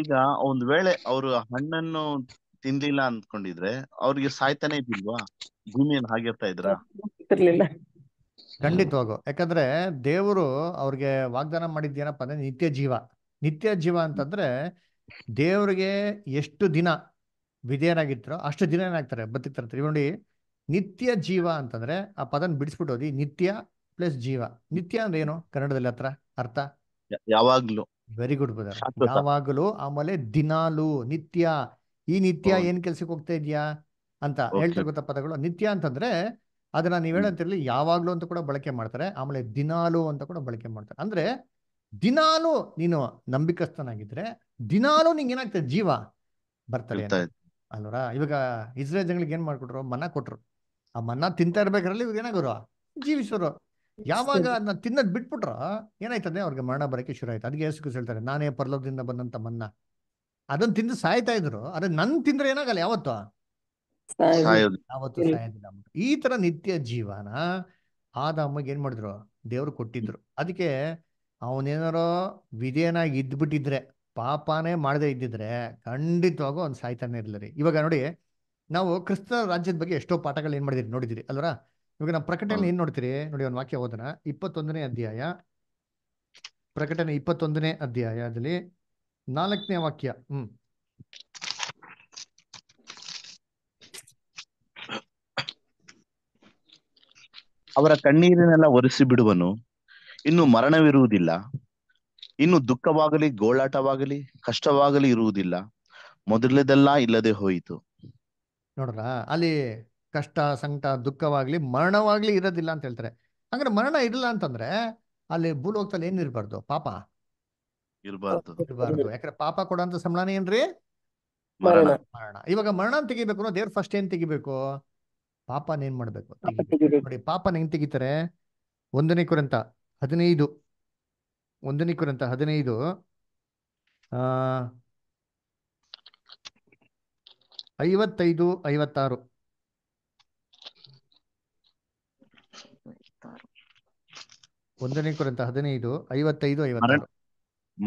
ಈಗ ಒಂದ್ ವೇಳೆ ಅವರು ಹಣ್ಣನ್ನು ತಿನ್ಲಿಲ್ಲ ಅನ್ಕೊಂಡಿದ್ರೆ ಅವ್ರಿಗೆ ಸಾಯ್ತಾನೆ ಇದ್ದಿಲ್ವಾ ಭೂಮಿಯನ್ನು ಹಾಗಿರ್ತಾ ಇದ್ರ ಖಂಡಿತವಾಗು ಯಾಕಂದ್ರೆ ದೇವರು ಅವ್ರಿಗೆ ವಾಗ್ದಾನ ಏನಪ್ಪಾ ಅಂದ್ರೆ ನಿತ್ಯ ಜೀವ ನಿತ್ಯ ಜೀವ ಅಂತಂದ್ರೆ ದೇವ್ರಿಗೆ ಎಷ್ಟು ದಿನ ವಿಧೇಯರಾಗಿರ್ತಾರೋ ಅಷ್ಟು ದಿನ ಏನಾಗ್ತಾರೆ ಬದುಕ್ತಾರೆ ನೋಡಿ ನಿತ್ಯ ಜೀವ ಅಂತಂದ್ರೆ ಆ ಪದನ್ ಬಿಡಿಸ್ಬಿಟ್ಟು ಓದಿ ನಿತ್ಯ ಪ್ಲಸ್ ಜೀವ ನಿತ್ಯ ಅಂದ್ರೆ ಏನು ಕನ್ನಡದಲ್ಲಿ ಹತ್ರ ಅರ್ಥ ಯಾವಾಗ್ಲೂ ವೆರಿ ಗುಡ್ ಬದರ್ ಯಾವಾಗಲೂ ಆಮೇಲೆ ದಿನಾಲು ನಿತ್ಯ ಈ ನಿತ್ಯ ಏನ್ ಕೆಲ್ಸಕ್ಕೆ ಹೋಗ್ತಾ ಇದ್ಯಾ ಅಂತ ಹೇಳ್ತಾರೆ ಗೊತ್ತಾ ಪದಗಳು ನಿತ್ಯ ಅಂತಂದ್ರೆ ಅದನ್ನ ನೀವ್ ಹೇಳಂತಿರ್ಲಿ ಯಾವಾಗ್ಲೂ ಅಂತ ಕೂಡ ಬಳಕೆ ಮಾಡ್ತಾರೆ ಆಮೇಲೆ ದಿನಾಲು ಅಂತ ಕೂಡ ಬಳಕೆ ಮಾಡ್ತಾರೆ ಅಂದ್ರೆ ದಿನಾಲು ನೀನು ನಂಬಿಕಸ್ಥನಾಗಿದ್ರೆ ದಿನಾಲು ನಿಂಗೆ ಏನಾಗ್ತದೆ ಜೀವ ಬರ್ತಾಳೆ ಅಲ್ವರ ಇವಾಗ ಇಸ್ರೇಲ್ ಜನಗಳಿಗೆ ಏನ್ ಮಾಡ್ಕೊಟ್ರು ಮನ್ನಾ ಕೊಟ್ರು ಆ ಮನ್ನ ತಿಂತಾ ಇರ್ಬೇಕಾರಲ್ಲಿ ಇವಾಗ ಏನಾಗೋರು ಜೀವಿಸೋರು ಯಾವಾಗ ಅದನ್ನ ತಿನ್ನದ್ ಬಿಟ್ಬಿಟ್ರ ಏನಾಯ್ತದೆ ಅವ್ರಿಗೆ ಮರಣ ಬರಕ್ಕೆ ಶುರು ಆಯ್ತು ಅದಕ್ಕೆ ಯೇಸು ಹೇಳ್ತಾರೆ ನಾನೇ ಪರ್ಲೋದಿಂದ ಬಂದಂತ ಮನ್ನ ಅದನ್ನ ತಿಂದು ಸಾಯ್ತಾ ಇದ್ರು ಅದ್ರ ನನ್ ತಿಂದ್ರೆ ಏನಾಗಲ್ಲ ಯಾವತ್ತು ಯಾವತ್ತು ಸಾಯೋದಿಲ್ಲ ಈ ತರ ನಿತ್ಯ ಜೀವನ ಆದ ಅಮ್ಮಗೆ ಏನ್ ಮಾಡಿದ್ರು ದೇವ್ರು ಕೊಟ್ಟಿದ್ರು ಅದಕ್ಕೆ ಅವನೇನಾರೋ ವಿಧೇಯನಾಗಿ ಇದ್ಬಿಟ್ಟಿದ್ರೆ ಪಾಪನೇ ಮಾಡದೆ ಇದ್ದಿದ್ರೆ ಖಂಡಿತವಾಗೂ ಒಂದು ಸಾಯ್ತಾನೆ ರೀ ಇವಾಗ ನೋಡಿ ನಾವು ಕ್ರಿಸ್ತ ರಾಜ್ಯದ ಬಗ್ಗೆ ಎಷ್ಟೋ ಪಾಠಗಳು ಏನ್ ಮಾಡಿದಿರಿ ನೋಡಿದಿರಿ ಅಲ್ವಾ ಇವಾಗ ನಾವು ಪ್ರಕಟಣೆ ಏನ್ ನೋಡ್ತೀರಿ ನೋಡಿ ಒಂದು ವಾಕ್ಯ ಓದನ ಇಪ್ಪತ್ತೊಂದನೇ ಅಧ್ಯಾಯ ಪ್ರಕಟಣೆ ಇಪ್ಪತ್ತೊಂದನೇ ಅಧ್ಯಾಯದಲ್ಲಿ ನಾಲ್ಕನೇ ವಾಕ್ಯ ಹ್ಮ್ ಅವರ ಕಣ್ಣೀರನ್ನೆಲ್ಲ ಒರೆಸಿ ಬಿಡುವನು ಇನ್ನು ಮರಣವಿರುವುದಿಲ್ಲ ಇನ್ನು ದುಃಖವಾಗಲಿ ಗೋಳಾಟವಾಗಲಿ ಕಷ್ಟವಾಗಲಿ ಇರುವುದಿಲ್ಲ ಮೊದಲದೆಲ್ಲ ಇಲ್ಲದೆ ಹೋಯಿತು ನೋಡ್ರ ಅಲ್ಲಿ ಕಷ್ಟ ಸಂಕಟ ದುಃಖವಾಗ್ಲಿ ಮರಣವಾಗ್ಲಿ ಇರೋದಿಲ್ಲ ಅಂತ ಹೇಳ್ತಾರೆ ಅಂದ್ರೆ ಮರಣ ಇರಲ್ಲ ಅಂತಂದ್ರೆ ಅಲ್ಲಿ ಭೂಲೋಕದಲ್ಲಿ ಏನ್ ಇರಬಾರ್ದು ಪಾಪ ಇರಬಾರ್ದು ಇರಬಾರ್ದು ಯಾಕಂದ್ರೆ ಪಾಪ ಕೊಡಂತ ಸಂಬಳನ ಏನ್ರಿ ಮರಣ ಇವಾಗ ಮರಣ ತೆಗಿಬೇಕು ದೇವ್ರ ಫಸ್ಟ್ ಏನ್ ತೆಗಿಬೇಕು ಪಾಪನ ಏನ್ ಮಾಡ್ಬೇಕು ನೋಡಿ ಪಾಪನ ಹೆಂಗ್ ತೆಗಿತಾರೆ ಒಂದನೇ ಕುರಂತ ಹದಿನೈದು ಒಂದನೇ ಕುರಂತ ಹದಿನೈದು ಐವತ್ತೈದು ಐವತ್ತಾರು ಒಂದನೇ ಕುರಿತ ಹದಿನೈದು ಐವತ್ತೈದು ಐವತ್ತಾರು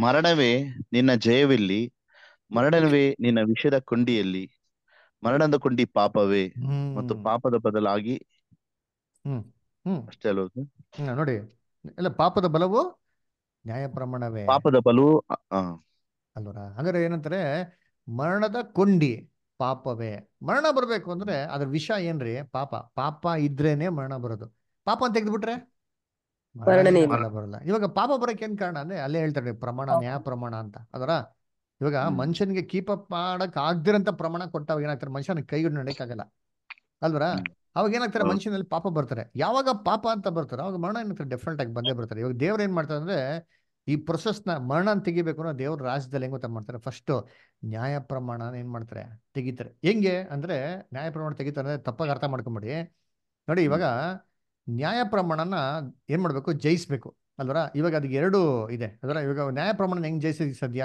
ಮರಣವೇ ನಿನ್ನ ಜಯವಿಲ್ಲಿ ಮರಣವೇ ನಿನ್ನ ವಿಷದ ಕೊಂಡಿಯಲ್ಲಿ ಮರಣದ ಕೊಂಡಿ ಪಾಪವೇ ಮತ್ತು ಪಾಪದ ಬದಲಾಗಿ ಹ್ಮ್ ಹ್ಮ್ ಅಷ್ಟೇ ಅಲ್ವಾ ನೋಡಿ ಎಲ್ಲ ಪಾಪದ ಬಲವು ನ್ಯಾಯ ಪ್ರಮಾಣವೇ ಪಾಪದ ಬಲು ಅಲ್ವರ ಹಂಗಾರೆ ಏನಂತಾರೆ ಮರಣದ ಕೊಂಡಿ ಪಾಪವೇ ಮರಣ ಬರಬೇಕು ಅಂದ್ರೆ ಅದ್ರ ವಿಷ ಏನ್ರಿ ಪಾಪ ಪಾಪ ಇದ್ರೇನೆ ಮರಣ ಬರೋದು ಪಾಪ ಅಂತ ತೆಗೆದ್ಬಿಟ್ರೆ ಬರಲ್ಲ ಇವಾಗ ಪಾಪ ಬರಕ್ ಏನ್ ಕಾರಣ ಅಂದ್ರೆ ಅಲ್ಲೇ ಹೇಳ್ತಾರೆ ಪ್ರಮಾಣ ನ್ಯಾಯ ಪ್ರಮಾಣ ಅಂತ ಅದರ ಇವಾಗ ಮನುಷ್ಯನ್ಗೆ ಕೀಪ್ ಅಪ್ ಮಾಡಕ್ ಆಗ್ದಿರಂತ ಪ್ರಮಾಣ ಕೊಟ್ಟಾವ ಏನಾಗ್ತಾರೆ ಮನುಷ್ಯನ ಕೈ ಹಿಡಿದು ಆಗಲ್ಲ ಅಲ್ವರ ಅವಾಗ ಏನಾಗ್ತಾರೆ ಮನುಷ್ಯನಲ್ಲಿ ಪಾಪ ಬರ್ತಾರೆ ಯಾವಾಗ ಪಾಪ ಅಂತ ಬರ್ತಾರೆ ಅವಾಗ ಮರಣ ಏನಾಗ್ತಾರೆ ಡೆಫಿನೆಟ್ ಆಗಿ ಬಂದೇ ಬರ್ತಾರೆ ಇವಾಗ ದೇವ್ರು ಏನ್ ಮಾಡ್ತಾರೆ ಅಂದ್ರೆ ಈ ಪ್ರೊಸೆಸ್ನ ಮರಣ ತೆಗಿಬೇಕು ಅನ್ನೋ ದೇವ್ರ ರಾಜ್ಯದಲ್ಲಿ ಹೆಂಗ್ ಗೊತ್ತಾ ಮಾಡ್ತಾರೆ ಫಸ್ಟ್ ನ್ಯಾಯ ಪ್ರಮಾಣನ ಏನ್ ಮಾಡ್ತಾರೆ ತೆಗಿತಾರೆ ಹೆಂಗೆ ಅಂದ್ರೆ ನ್ಯಾಯ ಪ್ರಮಾಣ ತೆಗಿತಾರೆ ಅಂದ್ರೆ ತಪ್ಪಾಗಿ ಅರ್ಥ ಮಾಡ್ಕೊಂಬಿಡಿ ನೋಡಿ ಇವಾಗ ನ್ಯಾಯ ಪ್ರಮಾಣನ ಏನ್ ಮಾಡ್ಬೇಕು ಜಯಿಸ್ಬೇಕು ಅಲ್ವರ ಇವಾಗ ಅದಕ್ಕೆ ಎರಡು ಇದೆ ಅದರ ಇವಾಗ ನ್ಯಾಯ ಪ್ರಮಾಣ ಹೆಂಗ್ ಜಯಿಸೋದಿಕ್ ಸಾಧ್ಯ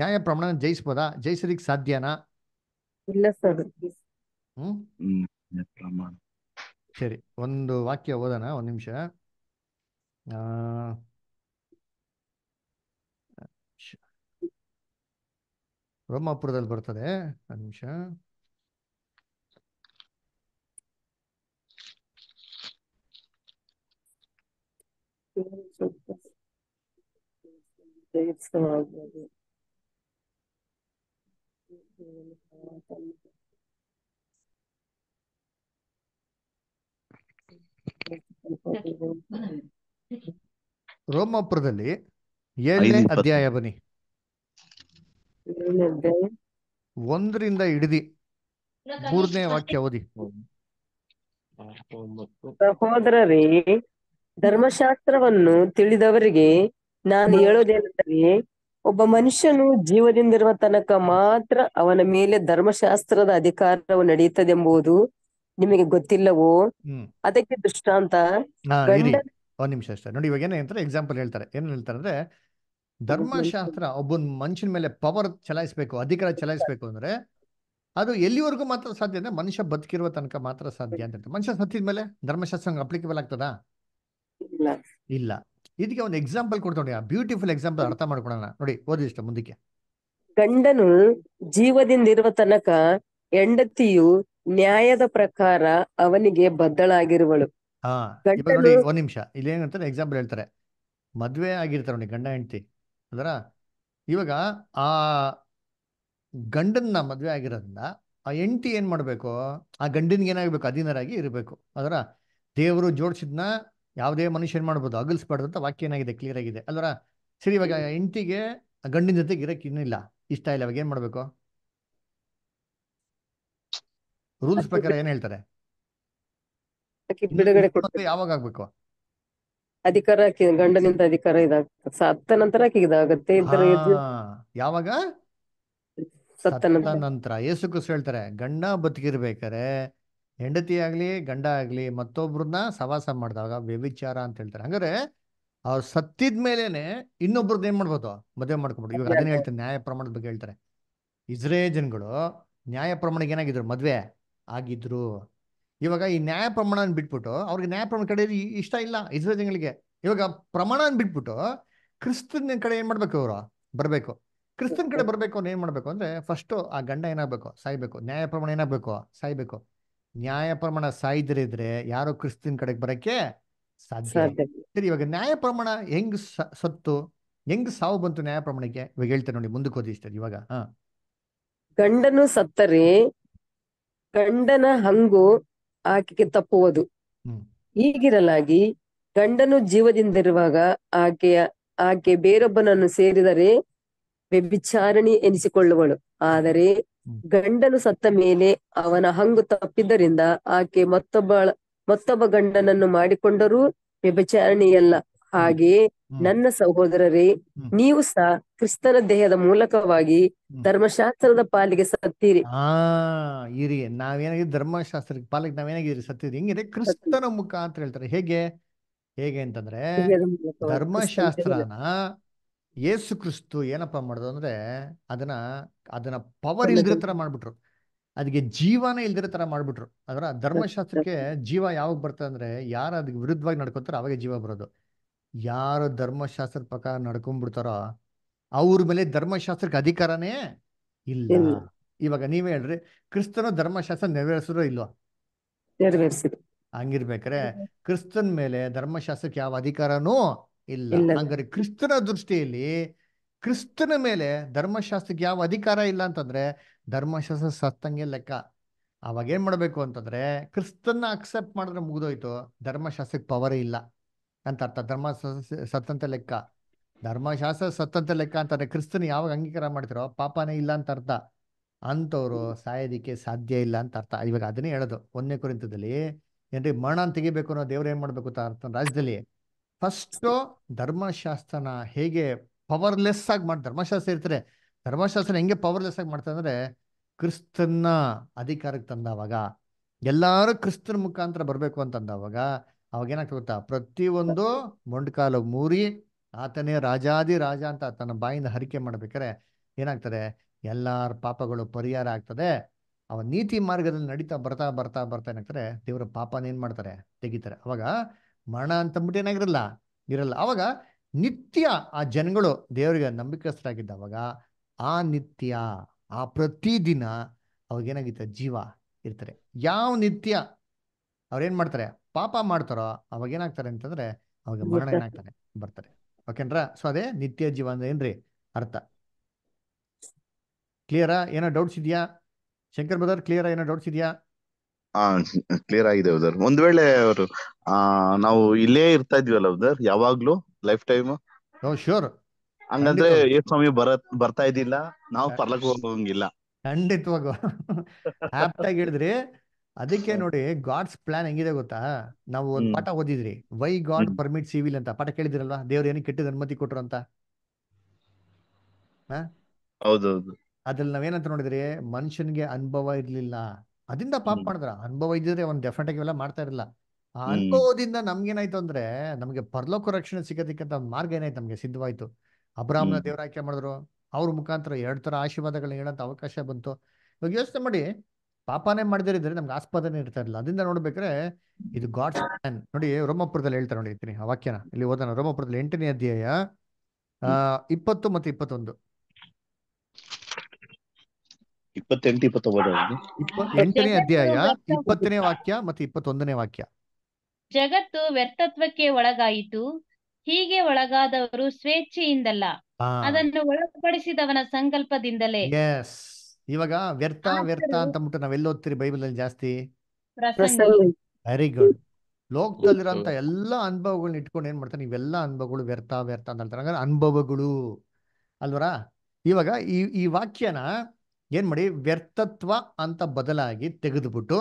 ನ್ಯಾಯ ಪ್ರಮಾಣ ಜಯಿಸ್ಬೋದಾ ಜಯಿಸೋದಿಕ್ ಸಾಧ್ಯನಾ ಇಲ್ಲ ಸರ್ ಸರಿ ಒಂದು ವಾಕ್ಯ ಓದೋಣ ಒಂದು ನಿಮಿಷ ಬ್ರಹ್ಮಪುರದಲ್ಲಿ ಬರ್ತದೆ ಒಂದು ನಿಮಿಷ ಸ್ವಲ್ಪ ರೋಮಾಪುರದಲ್ಲಿ ಏಳನೇ ಅಧ್ಯಾಯ ಬನ್ನಿ ಒಂದರಿಂದ ಹಿಡಿದಿ ಮೂರನೇ ವಾಕ್ಯ ಓದಿ ಸಹೋದರರಿ ಧರ್ಮಶಾಸ್ತ್ರವನ್ನು ತಿಳಿದವರಿಗೆ ನಾನು ಹೇಳೋದೇನೆಂದರೆ ಒಬ್ಬ ಮನುಷ್ಯನು ಜೀವದಿಂದಿರುವ ತನಕ ಮಾತ್ರ ಅವನ ಮೇಲೆ ಧರ್ಮಶಾಸ್ತ್ರದ ಅಧಿಕಾರವು ನಡೆಯುತ್ತದೆ ಎಂಬುದು ನಿಮಗೆ ಗೊತ್ತಿಲ್ಲವೋ ಅದಕ್ಕೆ ದೃಷ್ಟಾಂತ ಒಂದ್ ನಿಮಿಷ ಅಷ್ಟೇ ನೋಡಿ ಇವಾಗ ಏನೇ ಅಂತಾರೆ ಎಕ್ಸಾಂಪಲ್ ಹೇಳ್ತಾರೆ ಏನ್ ಹೇಳ್ತಾರೆ ಅಂದ್ರೆ ಧರ್ಮಶಾಸ್ತ್ರ ಒಬ್ಬ ಮನುಷ್ಯನ ಮೇಲೆ ಪವರ್ ಚಲಾಯಿಸಬೇಕು ಅಧಿಕಾರ ಚಲಾಯಿಸಬೇಕು ಅಂದ್ರೆ ಅದು ಎಲ್ಲಿವರೆಗೂ ಮಾತ್ರ ಸಾಧ್ಯ ಅಂದ್ರೆ ಮನುಷ್ಯ ಬದುಕಿರುವ ತನಕ ಮಾತ್ರ ಸಾಧ್ಯ ಅಂತ ಮನುಷ್ಯ ಸತ್ತಿದ್ಮೇಲೆ ಧರ್ಮಶಾಸ್ತ್ರ ಅಪ್ಲಿಕೇಬಲ್ ಆಗ್ತದಾ ಇಲ್ಲ ಇದಕ್ಕೆ ಒಂದು ಎಕ್ಸಾಂಪಲ್ ಕೊಡ್ತಾನೆ ಆ ಬ್ಯೂಟಿಫುಲ್ ಎಕ್ಸಾಂಪಲ್ ಅರ್ಥ ಮಾಡ್ಕೊಳ್ಳೋಣ ನೋಡಿ ಓದಿಷ್ಟ ಇಷ್ಟ ಮುಂದಕ್ಕೆ ಗಂಡನು ಜೀವದಿಂದಿರುವ ತನಕ ಹೆಂಡತಿಯು ನ್ಯಾಯದ ಪ್ರಕಾರ ಅವನಿಗೆ ಬದ್ದಳಾಗಿರುವಳು ಒಂದ್ ನಿಮಿಷ ಇಲ್ಲಿ ಏನಂತಾರೆ ಎಕ್ಸಾಂಪಲ್ ಹೇಳ್ತಾರೆ ಮದ್ವೆ ಆಗಿರ್ತಾರೆ ನೋಡಿ ಗಂಡ ಹೆಂಡತಿ ಅದರ ಇವಾಗ ಆ ಗಂಡನ್ನ ಮದ್ವೆ ಆಗಿರೋದ್ರಿಂದ ಆ ಹೆಂಡತಿ ಏನ್ ಮಾಡ್ಬೇಕು ಆ ಗಂಡನ್ಗೆ ಏನಾಗಬೇಕು ಅಧೀನರಾಗಿ ಇರಬೇಕು ಅದರ ದೇವರು ಜೋಡಿಸಿದ್ನ ಯಾವುದೇ ಮನುಷ್ಯ ಏನು ಮಾಡ್ಬೋದು ಅಗಲಿಸ್ಬಾರ್ದು ಅಂತ ವಾಕ್ಯ ಏನಾಗಿದೆ ಕ್ಲಿಯರ್ ಆಗಿದೆ ಅಲ್ವರ ಸರಿ ಇವಾಗ ಹೆಂಡತಿಗೆ ಗಂಡಿನ ಜೊತೆಗೆ ಇರಕ್ಕೆ ಇನ್ನಿಲ್ಲ ಇಷ್ಟ ಇಲ್ಲ ಅವಾಗ ಏನು ಮಾಡಬೇಕು ರೂಲ್ಸ್ ಪ್ರಕಾರ ಏನ್ ಹೇಳ್ತಾರೆ ಬಿಡುಗಡೆ ಯಾವಾಗ ಆಗ್ಬೇಕು ಅಧಿಕಾರ ಗಂಡನಿಂದ ಅಧಿಕಾರ ಇದಾಗ್ತದೆ ಸತ್ತ ನಂತರ ಇದಾಗತ್ತೆ ಯಾವಾಗ ಸತ್ತ ನಂತರ ಯೇಸು ಹೇಳ್ತಾರೆ ಗಂಡ ಬದುಕಿರ್ಬೇಕಾರೆ ಹೆಂಡತಿ ಆಗಲಿ ಗಂಡ ಆಗಲಿ ಮತ್ತೊಬ್ರನ್ನ ಸವಾಸ ಮಾಡಿದಾಗ ವ್ಯವಿಚಾರ ಅಂತ ಹೇಳ್ತಾರೆ ಹಂಗಾರೆ ಅವ್ರ ಸತ್ತಿದ ಮೇಲೇನೆ ಇನ್ನೊಬ್ರದ್ದು ಏನ್ ಮಾಡ್ಬೋದು ಮದ್ವೆ ಮಾಡ್ಕೊಬೋದು ಇವಾಗ ಅದನ್ನ ಹೇಳ್ತಾರೆ ನ್ಯಾಯ ಪ್ರಮಾಣದ ಬಗ್ಗೆ ಹೇಳ್ತಾರೆ ಇಸ್ರೇಲ್ ಜನಗಳು ನ್ಯಾಯ ಪ್ರಮಾಣಕ್ಕೆ ಏನಾಗಿದ್ರು ಮದ್ವೆ ಆಗಿದ್ರು ಇವಾಗ ಈ ನ್ಯಾಯ ಪ್ರಮಾಣ ಬಿಟ್ಬಿಟ್ಟು ಅವ್ರಿಗೆ ನ್ಯಾಯ ಪ್ರಮಾಣ ಕಡೆ ಇಷ್ಟ ಇಲ್ಲ ಇಸ್ರೇಲ್ ಜನಗಳಿಗೆ ಇವಾಗ ಪ್ರಮಾಣ ಬಿಟ್ಬಿಟ್ಟು ಕ್ರಿಸ್ತನ ಕಡೆ ಏನ್ ಮಾಡ್ಬೇಕು ಅವರು ಬರ್ಬೇಕು ಕ್ರಿಸ್ತನ್ ಕಡೆ ಬರ್ಬೇಕು ಅವ್ರು ಏನ್ ಮಾಡ್ಬೇಕು ಅಂದ್ರೆ ಫಸ್ಟ್ ಆ ಗಂಡ ಏನಾಗ್ಬೇಕು ಸಾಯ್ಬೇಕು ನ್ಯಾಯ ಪ್ರಮಾಣ ಏನಾಗ್ಬೇಕು ಸಾಯ್ಬೇಕು ನ್ಯಾಯ ಪ್ರಮಾಣ ಸಾಯ್ದಿರಿದ್ರೆ ಯಾರು ಕ್ರಿಸ್ತಿನ್ ಕಡೆಗೆ ಬರಕ್ಕೆ ಸಾಧ್ಯ ಸರಿ ಇವಾಗ ನ್ಯಾಯ ಪ್ರಮಾಣ ಹೆಂಗ್ ಸತ್ತು ಹೆಂಗ್ ಸಾವು ಬಂತು ನ್ಯಾಯ ಪ್ರಮಾಣಕ್ಕೆ ಇವಾಗ ಹೇಳ್ತಾರೆ ನೋಡಿ ಮುಂದಕ್ಕೆ ಹೋದಿ ಇಷ್ಟ ಇವಾಗ ಗಂಡನು ಸತ್ತರೆ ಗಂಡನ ಹಂಗು ಆಕೆಗೆ ತಪ್ಪುವುದು ಈಗಿರಲಾಗಿ ಗಂಡನು ಜೀವದಿಂದಿರುವಾಗ ಆಕೆಯ ಆಕೆ ಬೇರೊಬ್ಬನನ್ನು ಸೇರಿದರೆ ವ್ಯಭಿಚಾರಣಿ ಎನಿಸಿಕೊಳ್ಳುವಳು ಆದರೆ ಗಂಡನು ಸತ್ತ ಮೇಲೆ ಅವನ ಹಂಗು ತಪ್ಪಿದ್ದರಿಂದ ಆಕೆ ಮತ್ತೊಬ್ಬ ಮತ್ತೊಬ್ಬ ಗಂಡನನ್ನು ಮಾಡಿಕೊಂಡರೂ ವ್ಯಭಿಚಾರಣೆಯಲ್ಲ ಹಾಗೆ ನನ್ನ ಸಹೋದರರೇ ನೀವು ಸಹ ಕ್ರಿಸ್ತನ ದೇಹದ ಮೂಲಕವಾಗಿ ಧರ್ಮಶಾಸ್ತ್ರದ ಪಾಲಿಗೆ ಸತ್ತೀರಿ ಇರಿ ನಾವೇನಾಗಿ ಧರ್ಮಶಾಸ್ತ್ರ ಪಾಲಿಗೆ ನಾವೇನಾಗಿದ್ರಿ ಸತ್ತಿದ್ರಿ ಹಿಂಗಿದೆ ಕ್ರಿಸ್ತನ ಮುಖ ಅಂತ ಹೇಳ್ತಾರೆ ಹೇಗೆ ಹೇಗೆ ಅಂತಂದ್ರೆ ಧರ್ಮಶಾಸ್ತ್ರನ ಯೇಸು ಕ್ರಿಸ್ತು ಏನಪ್ಪಾ ಮಾಡೋದು ಅಂದ್ರೆ ಅದನ್ನ ಅದನ್ನ ಪವರ್ ಇಲ್ದಿರ ತರ ಮಾಡ್ಬಿಟ್ರು ಅದಕ್ಕೆ ಜೀವನ ಇಲ್ದಿರ ತರ ಮಾಡ್ಬಿಟ್ರು ಅದರ ಧರ್ಮಶಾಸ್ತ್ರಕ್ಕೆ ಜೀವ ಯಾವಾಗ ಬರ್ತದೆ ಅಂದ್ರೆ ಯಾರು ಅದಕ್ಕೆ ವಿರುದ್ಧವಾಗಿ ನಡ್ಕೋತಾರೋ ಅವಾಗ ಜೀವ ಬರೋದು ಯಾರು ಧರ್ಮಶಾಸ್ತ್ರ ಪ್ರಕಾರ ನಡ್ಕೊಂಡ್ಬಿಡ್ತಾರೋ ಅವ್ರ ಮೇಲೆ ಧರ್ಮಶಾಸ್ತ್ರಕ್ಕೆ ಅಧಿಕಾರನೇ ಇಲ್ಲ ಇವಾಗ ನೀವೇ ಹೇಳ್ರಿ ಕ್ರಿಸ್ತನ ಧರ್ಮಶಾಸ್ತ್ರ ನೆರವೇರಿಸಿದ್ರು ಇಲ್ವಾ ಹಂಗಿರ್ಬೇಕ್ರೆ ಕ್ರಿಸ್ತನ್ ಮೇಲೆ ಧರ್ಮಶಾಸ್ತ್ರಕ್ಕೆ ಯಾವ ಅಧಿಕಾರನೂ ಇಲ್ಲ ಹಾಗಾದ್ರೆ ಕ್ರಿಸ್ತನ ದೃಷ್ಟಿಯಲ್ಲಿ ಕ್ರಿಸ್ತನ ಮೇಲೆ ಧರ್ಮಶಾಸ್ತ್ರಕ್ಕೆ ಯಾವ ಅಧಿಕಾರ ಇಲ್ಲ ಅಂತಂದ್ರೆ ಧರ್ಮಶಾಸ್ತ್ರ ಸತ್ತಂಗೆ ಲೆಕ್ಕ ಅವಾಗ ಏನ್ ಮಾಡ್ಬೇಕು ಅಂತಂದ್ರೆ ಕ್ರಿಸ್ತನ್ನ ಅಕ್ಸೆಪ್ಟ್ ಮಾಡಿದ್ರೆ ಮುಗಿದೋಯ್ತು ಧರ್ಮಶಾಸ್ತ್ರಕ್ಕೆ ಪವರ್ ಇಲ್ಲ ಅಂತ ಅರ್ಥ ಧರ್ಮಶಾಸ್ತ್ರ ಸತ್ತಂತ ಲೆಕ್ಕ ಧರ್ಮಶಾಸ್ತ್ರ ಸತ್ತಂತ ಲೆಕ್ಕ ಅಂತಂದ್ರೆ ಕ್ರಿಸ್ತನ್ ಯಾವಾಗ ಅಂಗೀಕಾರ ಮಾಡ್ತಿರೋ ಪಾಪನೇ ಇಲ್ಲ ಅಂತ ಅರ್ಥ ಅಂತವ್ರು ಸಾಯೋದಿಕ್ಕೆ ಸಾಧ್ಯ ಇಲ್ಲ ಅಂತ ಅರ್ಥ ಇವಾಗ ಅದನ್ನೇ ಹೇಳೋದು ಒಂದನೇ ಕುರಿತದಲ್ಲಿ ಏನ್ರಿ ಮರಣ ತೆಗಿಬೇಕು ಅನ್ನೋ ದೇವ್ರ ಏನ್ ಮಾಡ್ಬೇಕು ಅಂತ ಅರ್ಥ ರಾಜ್ಯದಲ್ಲಿ ಫಸ್ಟ್ ಧರ್ಮಶಾಸ್ತ್ರನ ಹೇಗೆ ಪವರ್ಲೆಸ್ ಆಗಿ ಮಾಡಿ ಧರ್ಮಶಾಸ್ತ್ರ ಇರ್ತಾರೆ ಧರ್ಮಶಾಸ್ತ್ರ ಹೆಂಗೆ ಪವರ್ಲೆಸ್ ಆಗಿ ಮಾಡ್ತಾರೆ ಅಂದ್ರೆ ಕ್ರಿಸ್ತನ್ನ ಅಧಿಕಾರಕ್ಕೆ ತಂದವಾಗ ಎಲ್ಲಾರು ಕ್ರಿಸ್ತನ ಮುಖಾಂತರ ಬರಬೇಕು ಅಂತಂದವಾಗ ಅವಾಗ ಏನಾಗ್ತದೆ ಗೊತ್ತಾ ಪ್ರತಿಯೊಂದು ಮೊಂಡ್ಕಾಲು ಮೂರಿ ಆತನೇ ರಾಜಾದಿ ರಾಜ ಅಂತ ತನ್ನ ಬಾಯಿಂದ ಹರಿಕೆ ಮಾಡ್ಬೇಕಾರೆ ಏನಾಗ್ತದೆ ಎಲ್ಲಾರ ಪಾಪಗಳು ಪರಿಹಾರ ಆಗ್ತದೆ ಅವ ನೀತಿ ಮಾರ್ಗದಲ್ಲಿ ನಡೀತಾ ಬರ್ತಾ ಬರ್ತಾ ಬರ್ತಾ ಏನಾಗ್ತಾರೆ ದೇವರ ಪಾಪನ ಏನ್ ಮಾಡ್ತಾರೆ ತೆಗಿತಾರೆ ಅವಾಗ ಮರಣ ಅಂತಂದ್ಬಿಟ್ಟು ಏನಾಗಿರಲ್ಲ ಇರಲ್ಲ ಅವಾಗ ನಿತ್ಯ ಆ ಜನಗಳು ದೇವರಿಗೆ ಅವಾಗ ಆ ನಿತ್ಯ ಆ ಪ್ರತಿದಿನ ಅವಾಗೇನಾಗಿತ್ತು ಜೀವ ಇರ್ತಾರೆ ಯಾವ ನಿತ್ಯ ಅವ್ರೇನ್ ಮಾಡ್ತಾರೆ ಪಾಪ ಮಾಡ್ತಾರೋ ಅವಾಗ ಏನಾಗ್ತಾರೆ ಅಂತಂದ್ರೆ ಅವಾಗ ಮರಣ ಏನಾಗ್ತಾರೆ ಬರ್ತಾರೆ ಓಕೆನ್ರ ಸೊ ಅದೇ ನಿತ್ಯ ಜೀವ ಅಂದ್ರೆ ಏನ್ರಿ ಅರ್ಥ ಕ್ಲಿಯರಾ ಏನೋ ಡೌಟ್ಸ್ ಇದೆಯಾ ಶಂಕರ್ ಬ್ರದರ್ ಕ್ಲಿಯರಾ ಏನೋ ಡೌಟ್ಸ್ ಇದೆಯಾ ಹಾ ಕ್ಲಿಯರ್ ಆಗಿದೆ ಬ್ರದರ್ ಒಂದ್ ವೇಳೆ ಅವರು ಆ ನಾವು ಇಲ್ಲೇ ಇರ್ತಾ ಇದ್ವಲ್ಲ ಬ್ರದರ್ ಯಾವಾಗ್ಲೂ ಲೈಫ್ ಟೈಮ್ ಶೋರ್ ಹಂಗಂದ್ರೆ ಏಸ್ ಸ್ವಾಮಿ ಬರ್ತಾ ಇದ್ದಿಲ್ಲ ನಾವು ಪರ್ಲಕ್ ಹೋಗಂಗಿಲ್ಲ ಖಂಡಿತವಾಗ ಆಪ್ಟ್ ಹೇಳಿದ್ರಿ ಅದಕ್ಕೆ ನೋಡಿ ಗಾಡ್ಸ್ ಪ್ಲಾನ್ ಹೆಂಗಿದೆ ಗೊತ್ತಾ ನಾವು ಒಂದ್ ಪಾಠ ಓದಿದ್ರಿ ವೈ ಗಾಡ್ ಪರ್ಮಿಟ್ ಸಿವಿಲ್ ಅಂತ ಪಾಠ ಕೇಳಿದಿರಲ್ವಾ ದೇವ್ರ ಏನ್ ಕೆಟ್ಟದ ಅನುಮತಿ ಕೊಟ್ರು ಅಂತ ಹೌದೌದು ಅದ್ರಲ್ಲಿ ನಾವೇನಂತ ನೋಡಿದ್ರಿ ಮನುಷ್ಯನ್ಗೆ ಅನುಭವ ಇರ್ಲಿಲ್ಲ ಅದಿಂದ ಪಾಪ ಮಾಡಿದ್ರ ಅನುಭವ ಇದ್ದಿದ್ರೆ ಒಂದ್ ಡೆಫಿನೆಟ್ ಆಗಿ ಎಲ್ಲ ಮಾಡ್ತಾ ಇರಲಿಲ್ಲ ಆ ಅನುಭವದಿಂದ ನಮ್ಗೇನಾಯ್ತು ಅಂದ್ರೆ ನಮ್ಗೆ ಪರ್ಲೋಕ ರಕ್ಷಣೆ ಸಿಗತಕ್ಕಂತ ಮಾರ್ಗ ಏನಾಯ್ತು ನಮ್ಗೆ ಸಿದ್ಧವಾಯ್ತು ಅಬ್ರಾಹ್ಮಣ ದೇವರ ಆಯ್ಕೆ ಮಾಡಿದ್ರು ಅವ್ರ ಮುಖಾಂತರ ಎರಡ್ ತರ ಆಶೀರ್ವಾದಗಳನ್ನ ಹೇಳಂತ ಅವಕಾಶ ಬಂತು ಇವಾಗ ಯೋಚನೆ ಮಾಡಿ ಪಾಪಾನೇ ಮಾಡಿದ್ರೆ ನಮ್ಗೆ ಆಸ್ಪದನೆ ಇರ್ತಾ ಇರಲಿಲ್ಲ ಅದರಿಂದ ನೋಡ್ಬೇಕ್ರೆ ಇದು ಗಾಡ್ಸ್ ಪ್ಲಾನ್ ನೋಡಿ ರೋಮಪುರದಲ್ಲಿ ಹೇಳ್ತಾರೆ ನೋಡಿ ಆ ವಾಕ್ಯನ ಇಲ್ಲಿ ಓದೋಣ ರೋಮಪುರದಲ್ಲಿ ಎಂಟನೇ ಅಧ್ಯಾಯ ಇಪ್ಪತ್ತು ಮತ್ತೆ ಇಪ್ಪತ್ತೊಂದು ಇಪ್ಪತ್ತೆಂಟು ಇಪ್ಪತ್ತೊಂಬತ್ತು ಎಂಟನೇ ಅಧ್ಯಾಯ ಇಪ್ಪತ್ತನೇ ವಾಕ್ಯ ಮತ್ತೆ ಇಪ್ಪತ್ತೊಂದನೇ ವಾಕ್ಯ ಜಗತ್ತು ವ್ಯರ್ಥತ್ವಕ್ಕೆ ಒಳಗಾಯಿತು ಹೀಗೆ ಒಳಗಾದವರು ಸ್ವೇಚ್ಛೆಯಿಂದಲ್ಲ ಅದನ್ನು ಒಳಪಡಿಸಿದವನ ಸಂಕಲ್ಪದಿಂದಲೇ ಎಸ್ ಇವಾಗ ವ್ಯರ್ಥ ವ್ಯರ್ಥ ಅಂತ ಮುಟ್ಟು ನಾವೆಲ್ಲ ಓದ್ತೀರಿ ಬೈಬಲ್ ಅಲ್ಲಿ ಜಾಸ್ತಿ ವೆರಿ ಗುಡ್ ಲೋಕದಲ್ಲಿರೋಂತ ಎಲ್ಲಾ ಅನುಭವಗಳನ್ನ ಇಟ್ಕೊಂಡು ಏನ್ ಮಾಡ್ತಾರೆ ಇವೆಲ್ಲ ಅನುಭವಗಳು ವ್ಯರ್ಥ ವ್ಯರ್ಥ ಅಂತ ಹೇಳ್ತಾರೆ ಅನುಭವಗಳು ಅಲ್ವರಾ ಇವಾಗ ಈ ಈ ವಾಕ್ಯನ ಏನ್ ಮಾಡಿ ವ್ಯರ್ಥತ್ವ ಅಂತ ಬದಲಾಗಿ ತೆಗೆದುಬಿಟ್ಟು